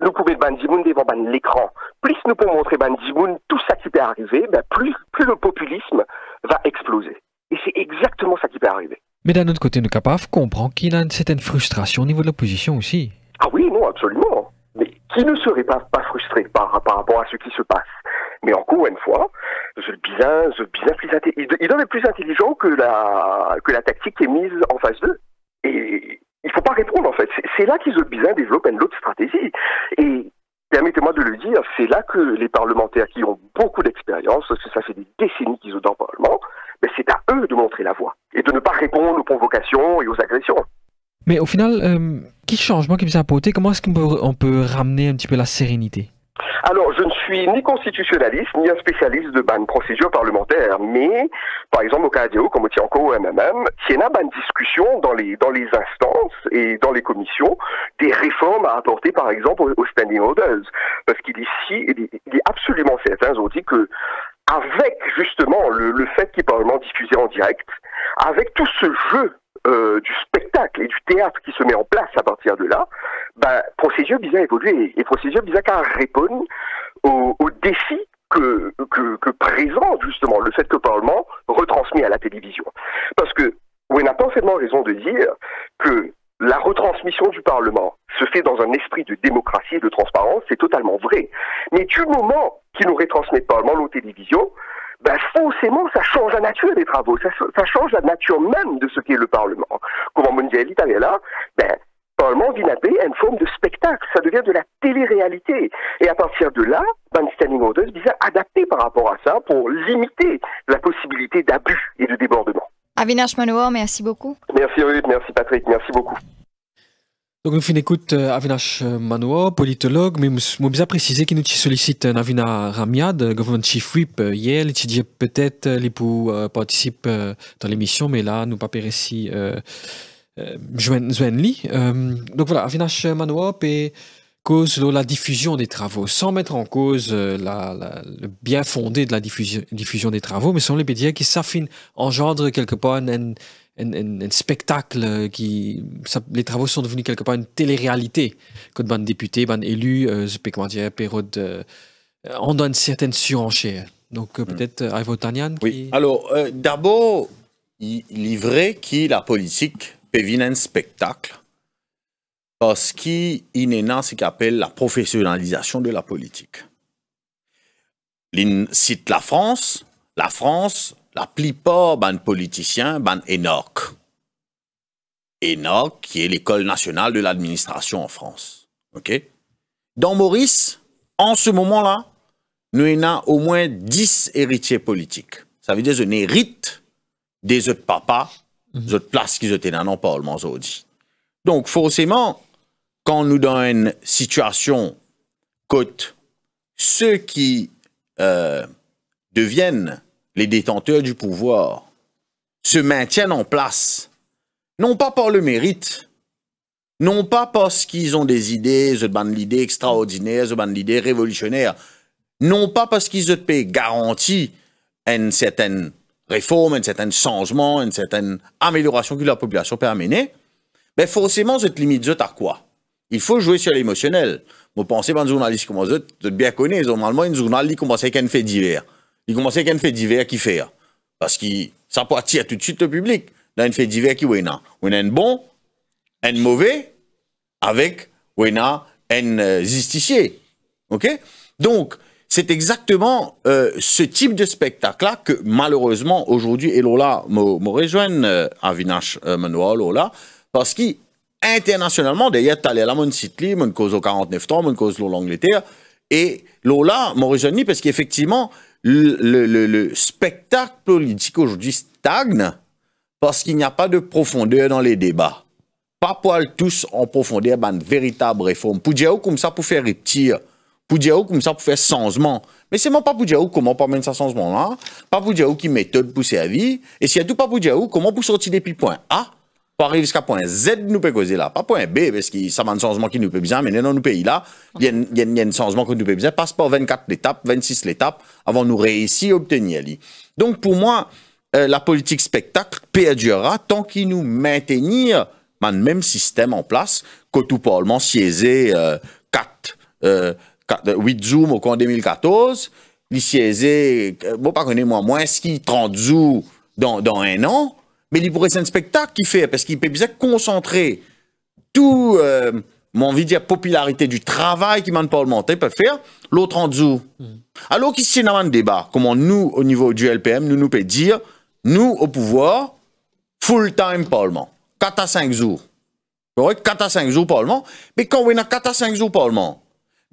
nous pouvons Bandimoun devant l'écran, plus nous pouvons montrer Bandimoun tout ça qui peut arriver, ben, plus, plus le populisme va exploser. Et c'est exactement ça qui peut arriver. Mais d'un autre côté, le CAPAF comprend qu'il a une certaine frustration au niveau de l'opposition aussi. Ah oui, non, absolument. Mais qui ne serait pas, pas frustré par, par rapport à ce qui se passe Mais encore une fois, le Bizin, il doit être plus intelligent que la, que la tactique qui est mise en face d'eux. Et il ne faut pas répondre en fait. C'est là qu'ils de développe une autre stratégie. Et permettez-moi de le dire, c'est là que les parlementaires qui ont beaucoup d'expérience, parce que ça fait des décennies qu'ils ont dans le Parlement, mais c'est à eux de montrer la voie et de ne pas répondre aux provocations et aux agressions. Mais au final, euh, quels changements changement qui vous Comment est-ce qu'on peut, on peut ramener un petit peu la sérénité alors, je ne suis ni constitutionnaliste, ni un spécialiste de ban procédure parlementaire, mais, par exemple, au haut comme au Tianco, au MMM, il y a une discussion dans les, dans les instances et dans les commissions des réformes à apporter, par exemple, aux, standing orders. Parce qu'il est, il est, absolument certain, ont dit que avec justement le, fait qu'il est probablement diffusé en direct, avec tout ce jeu euh, du spectacle et du théâtre qui se met en place à partir de là, ben, bah, Procédure Bizarre évolue et, Procédure Bizarre répond au au défis que, que, que, présente justement le fait que Parlement retransmet à la télévision. Parce que on n'a pas forcément raison de dire que la retransmission du Parlement se fait dans un esprit de démocratie et de transparence, c'est totalement vrai. Mais du moment qu'ils nous retransmettent le Parlement, nos télévisions, ben forcément, ça change la nature des travaux, ça, change la nature même de ce qu'est le Parlement. Comme on dit là, ben, Parlement vinapé une forme de spectacle, ça devient de la télé-réalité. Et à partir de là, Van ben, Standing Orders vise adapter par rapport à ça pour limiter la possibilité d'abus et de débordement. Avinash Manohar, merci beaucoup. Merci Ruth, merci Patrick, merci beaucoup. Donc, nous finissons écoute euh, Avinash Manohar, politologue, mais nous avons préciser qu'il nous sollicite euh, Avinash Ramiad, gouvernement chief whip euh, hier, il dit peut-être les pour participe dans l'émission, mais là, nous pas ici, euh, euh, donc voilà, Avinash Manohar, et cause de la diffusion des travaux, sans mettre en cause euh, le bien fondé de la diffusion, diffusion des travaux, mais sont les médias qui s'affinent, engendrent quelque part un, spectacle euh, qui... les travaux sont devenus quelque part une télé-réalité. Quand ban député, ban élu, euh, dire, on donne certaines surenchères. Donc euh, hmm. peut-être euh, qui... Oui, alors d'abord, il est vrai que la politique devient un spectacle parce qu'il y a ce qu'appelle la professionnalisation de la politique. Il cite la France, la France, la plupart des politiciens, ban Enoch. Enoch, qui est l'école nationale de l'administration en France. OK Dans Maurice, en ce moment-là, nous avons au moins 10 héritiers politiques. Ça veut dire qu'on hérite des autres papas, des autres places qu'ils étaient dans le Parlement Donc, forcément, quand nous donne une situation côte, ceux qui euh, deviennent les détenteurs du pouvoir se maintiennent en place, non pas par le mérite, non pas parce qu'ils ont des idées, ils ont des idées extraordinaires, ils ont des idées révolutionnaires, non pas parce qu'ils ont garanti une certaine réforme, un certain changement, une certaine amélioration que la population peut amener, mais forcément, cette limite à quoi il faut jouer sur l'émotionnel. Vous pensez à un journaliste comme vous, bien connu, normalement, un journaliste qui commence avec un fait divers. Il commence avec un fait divers qui fait. Parce que ça peut attirer tout de suite le public. Dans un fait divers qui est On a un bon, un mauvais, avec un euh, justicier. OK Donc, c'est exactement euh, ce type de spectacle-là que malheureusement aujourd'hui, et Lola me rejoint, euh, Avinash euh, parce qu'il internationalement, d'ailleurs, tu allais là, mon site mon cause au 49 ans, mon cause l'Angleterre, et là, Mauritanie, parce qu'effectivement, le, le, le, spectacle politique aujourd'hui stagne parce qu'il n'y a pas de profondeur dans les débats. Pas poil tous en profondeur, ben, une véritable réforme. Pour comme ça, pour faire réptir. Pour comme ça, pour faire sensement, Mais c'est moi pas pour dire comment pas permet ça changement là. Hein? Pas pour dire qui méthode pour servir. Et tout, pas pour dire comment pour sortir des points Ah, hein? pour arriver jusqu'à point Z nous peut causer là, pas point B, parce que ça a un changement qui nous peut bien, mais dans nos pays là, il y a, un changement qui nous peut bien, passe par 24 l'étape, 26 l'étape, avant nous réussir à obtenir. Donc pour moi, euh, la politique spectacle perdurera tant qu'il nous maintenir le même système en place que tout parlement siézé 4, 8 jours au cours 2014, il euh, bon, pas connaître moi, moins qui 30 jours dans, dans un an, mais il pourrait être un spectacle qu'il fait, parce qu'il peut bien concentrer tout, euh, mon envie de dire, popularité du travail qui m'a pas il peut faire, l'autre en dessous. jours. Mm. Alors qu'ici, a un débat, comment nous, au niveau du LPM, nous nous dire, nous, au pouvoir, full-time parlement, 4 à 5 jours. 4 à 5 jours parlement, mais quand on a 4 à 5 jours parlement,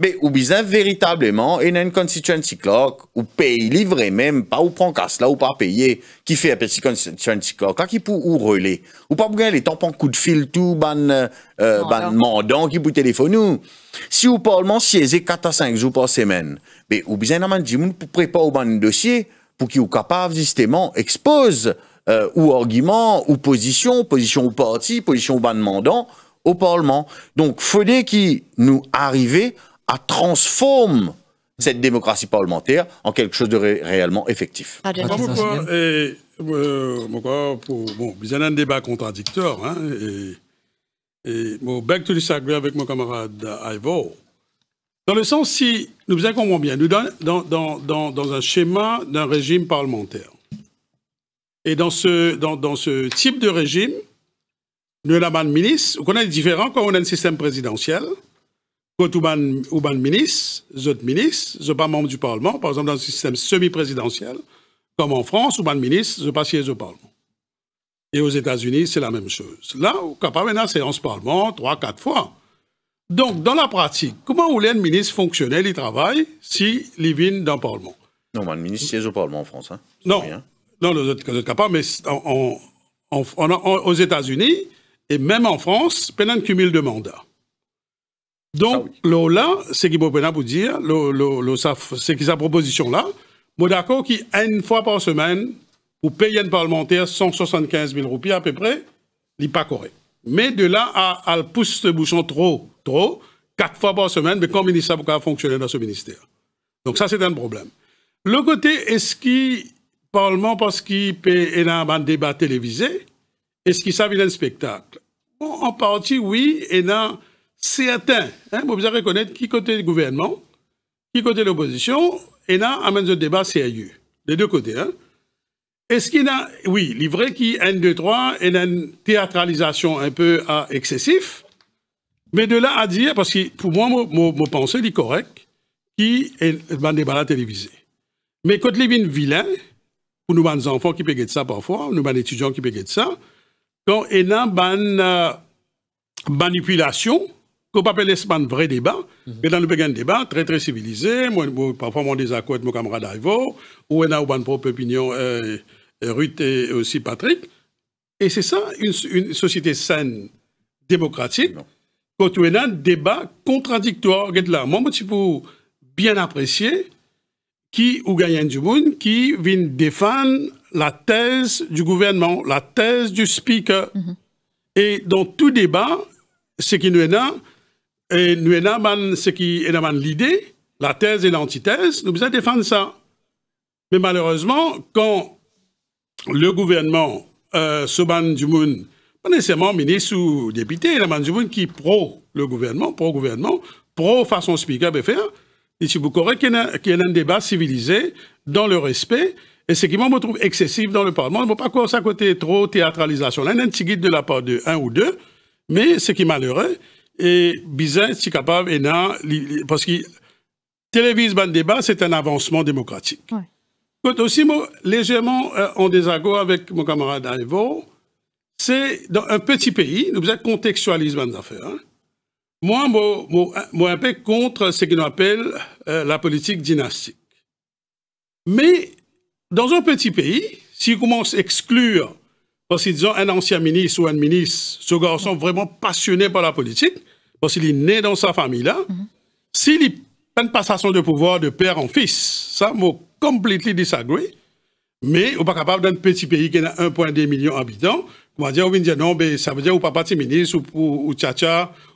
mais ou bien véritablement, y une constituency clock, ou paye livré même, pas ou prend casse là, ou pas payé, qui fait un petit constituency clock, là, qui peut ou relais. Ou pas pour les temps pour coup de fil tout, ban, euh, ban mandant qui peut téléphoner. Si ou parlement c'est 4 à 5 jours par semaine, mais ou bien un dit, pour préparer au ban dossier, pour qu'il ou capable, justement, expose, euh, ou argument, ou position, position au parti, position au ban mandant, au parlement. Donc, faudrait qui nous arriver transforme cette démocratie parlementaire en quelque chose de réellement effectif. Euh, bon, il y a un débat contradictoire. Hein, et, et, bon, back to disagree avec mon camarade Ivo, Dans le sens, si nous vous comprenons bien, nous dans, dans, dans, dans un schéma d'un régime parlementaire. Et dans ce, dans, ce type de régime, nous avons un ministre, on a différent quand on a un système présidentiel. Quand ou ban ministre, autres ministres, je pas membre du Parlement, par exemple dans un système semi-présidentiel, comme en France, ou ban ministre, n'êtes pas siège au Parlement. Et aux États-Unis, c'est la même chose. Là, on capable pas en séance Parlement trois, quatre fois. Donc, dans la pratique, comment voulez un ministre fonctionnel, il travaille, si il vient dans le Parlement Non, ben, le ministre siège au Parlement en France. Hein. Non, non, vous pas. capable, mais aux États-Unis, et même en France, pendant un cumul de mandats. Donc, là, c'est qui peut pour dire, c'est qui sa proposition là, moi d'accord qui, une fois par semaine, pour payer un parlementaire 175 000 roupies à peu près, il n'est pas correct. Mais de là à, pousse le pousser ce bouchon trop, trop, quatre fois par semaine, mais comme ministre, pourquoi fonctionner dans ce ministère Donc ça, c'est un problème. Le côté, est-ce le parlement, parce qu'il paye un débat télévisé, est-ce qu'il savent un spectacle en partie, oui, et dans certains, hein, vous allez reconnaître qui côté le gouvernement, qui côté l'opposition, et là, amène un débat sérieux, des deux côtés. Hein. Est-ce qu'il y a, oui, livré qui n 23 et une théâtralisation un peu à excessif, mais de là à dire, parce que pour moi, mon, pensée est correcte, qui est un débat télévisé. Mais quand les vilain, pour nous, les enfants qui de ça parfois, nous, les étudiants qui de ça, donc, il y a une euh, manipulation qu'on appelle l'Espagne vrai débat, mhm. mais dans le un débat très très civilisé, moi, moi parfois mon désaccord avec mon camarade Ivo, ou on a une propre opinion, euh, euh, Ruth et aussi Patrick. Et c'est ça, une, société saine, démocratique, quand on a un débat contradictoire, là, moi, moi, peux bien apprécier qui ou gagne du monde, qui vient défendre la thèse du gouvernement, la thèse du speaker. Mhm. Et dans tout débat, ce qui nous est là, et nous avons ce qui est l'idée, la thèse et l'antithèse, nous devons défendre ça. Mais malheureusement, quand le gouvernement euh, du monde, pas nécessairement ministre ou député, Soban monde qui pro le gouvernement, pro gouvernement, pro façon speaker il si vous qu'il y a un débat civilisé dans le respect. Et ce qui moi, me trouve excessif dans le Parlement, je ne pas quoi ça côté trop théâtralisation. il y a un petit guide de la part de un ou deux, mais ce qui est malheureux, et bizarre si capable, et non, parce que télévise ban débat, c'est un avancement démocratique. Quand aussi, légèrement euh, en désaccord avec mon camarade Ivo, c'est dans un petit pays, nous avons contextualisé les affaires. Hein. Moi, moi, moi, un peu contre ce qu'on appelle euh, la politique dynastique. Mais dans un petit pays, si commence à exclure, parce qu'ils ont un ancien ministre ou un ministre, ce garçon vraiment passionné par la politique, parce qu'il est né dans sa famille-là, mhm. s'il n'a pas une passation de pouvoir de père en fils, ça m'a complètement disagree, mais on n'est pas capable d'un petit pays qui a 1,2 million d'habitants, comment dire, on va dire non, mais ben, ça veut dire que papa est ministre, ou, ou, ou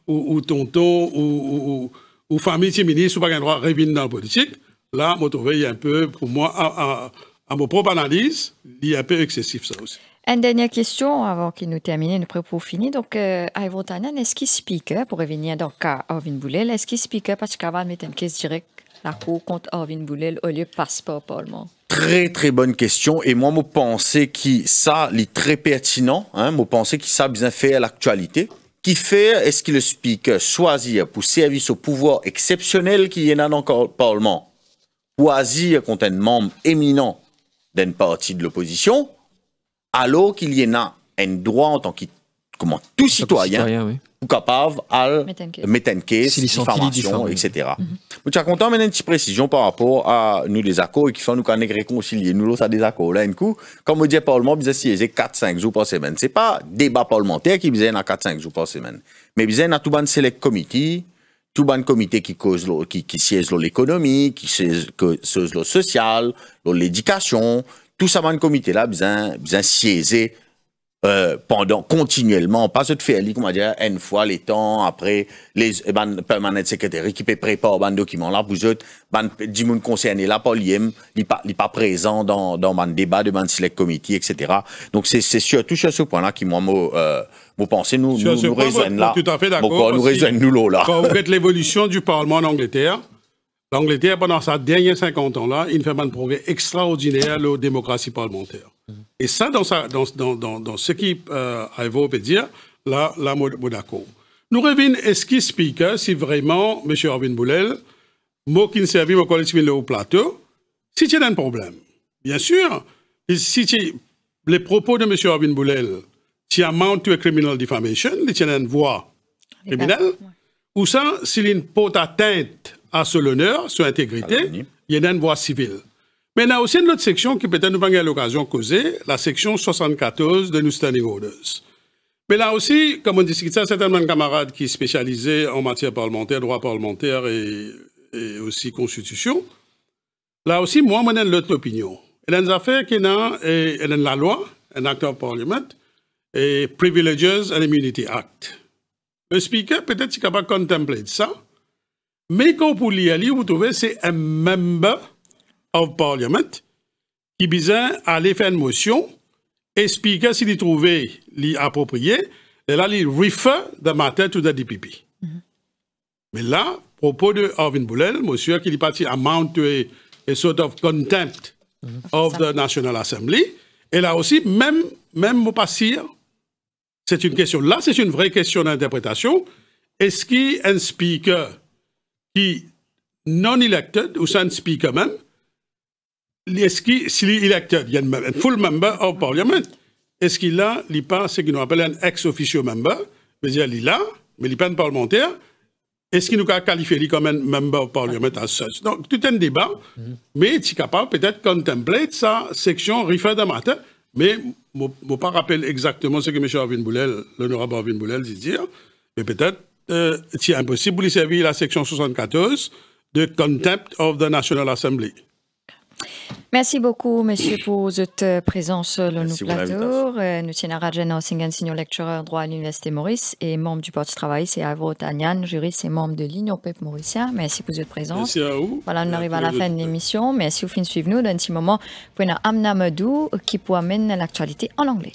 ou, ou, tonton, ou, famille est ministre, ou pas le droit de dans la politique, là, je trouve un peu, pour moi, à, à, mon propre analyse, il y a un peu excessif ça aussi. Une dernière question avant qu'il nous nous le pour fini. Donc, euh, Ivo Tanan, est-ce qu'il speak, pour revenir donc à Orvin Boulel, est-ce qu'il speak parce qu'il va mettre une caisse directe la Cour contre Orvin Boulel au lieu de passeport Parlement Très, très bonne question. Et moi, je pense que ça, est très pertinent, hein, je pense que ça, bien fait à l'actualité qui fait est-ce qu'il le speaker choisir pour service au pouvoir exceptionnel qui a dans le Parlement, choisir contre un membre éminent d'une partie de l'opposition, alors qu'il y en a un droit en tant que tout citoyen, ou capable à mettre en case, diffamation, etc. Je suis Mais tu content une petite précision par rapport à nous les accords qui font nous qu'on est réconciliés. Nous, l'autre, des accords. Là, un coup, comme dit Parlement, il y c'est 4-5 jours par semaine. Ce n'est pas débat parlementaire qui a 4-5 jours par semaine. Mais il à tout un select committee, tout un comité qui cause qui, qui siège l'économie, qui siège le social, l'éducation, tout ça, man comité là, besoin, besoin siéger euh, pendant continuellement, pas se faire lire, comment dire, une fois les temps, après, les permanents eh ben, permanent secrétaire qui peut préparer un document là vous êtes ben, du monde concerné là, pas l'IM, il n'est pas présent dans, dans un débat de ban select committee, etc. Donc, c'est surtout sur ce point-là qui, moi, euh, vous nous, nous, nous là. Tout à fait d'accord. Nous raisonne nous là. Quand vous faites l'évolution du Parlement en Angleterre, L'Angleterre, pendant sa dernière 50 ans-là, il fait un progrès extraordinaire la démocratie parlementaire. Et ça, dans, ce qui euh, évoqué dire, là, là, d'accord. Nous revenons est ce qui explique hein, si vraiment, M. Arvin Boulel, moi qui ne servis au collège au plateau, si tu as un problème, bien sûr, si les propos de M. Arvin Boulel, si amount to a criminal defamation, il as une voix criminelle, ou ça, s'il y une porte atteinte à son honneur, son intégrité, il y a une voie civile. Mais il y a aussi une autre section qui peut-être nous à l'occasion de causer, la section 74 de nos Standing Orders. Mais là aussi, comme on discute c'est un de camarades qui spécialisé en matière parlementaire, droit parlementaire et, aussi constitution, là aussi, moi, j'ai une autre opinion. Il y a une affaire qui dans la loi, un acteur parlement, et Privileges and Immunity Act. Le speaker peut-être est capable de contempler ça, mais quand pour lisez, vous trouvez, c'est un member of parliament qui besoin aller faire une motion, expliquer s'il si trouvait approprié, et là, il refer the matter to the DPP. Mm-hmm. Mais là, propos de Arvin Boulel, monsieur qui est parti à to a, sort of contempt de mm-hmm. of the National Assembly, et là aussi, même, même mot c'est une question. Là, c'est une vraie question d'interprétation. Est-ce qu'un speaker qui, non elected, ou sans du quand même, est-ce qu'il est elected, il y a un full member of parliament, est-ce qu'il a, il pas ce qu'ils nous appelle un ex-officio member, c'est-à-dire il là mais il n'est pas un parlementaire, est-ce qu'il nous a qualifié comme un member of parliament Donc, tout un débat, mhm. mais tu est capable peut-être contempler sa section d'amate mais je ne pas rappeler exactement ce que M. Arvin Boulel, l'honorable Arvin Boulel, dit dire, mais peut-être euh, c'est impossible pour servir la section 74 de Contempt of the National Assembly. Merci beaucoup, monsieur, pour votre présence sur le plateau. Euh, nous tenons à senior lecturer droit à l'Université Maurice et membre du Parti Travail, c'est Avro Tanyan, juriste et membre de l'Union Peuple Mauricien. Merci pour votre présence. Merci à vous. Voilà, on arrive à la fin de l'émission. Merci au fin de nous dans un petit moment pour Amna Medou qui pourra amène l'actualité en anglais.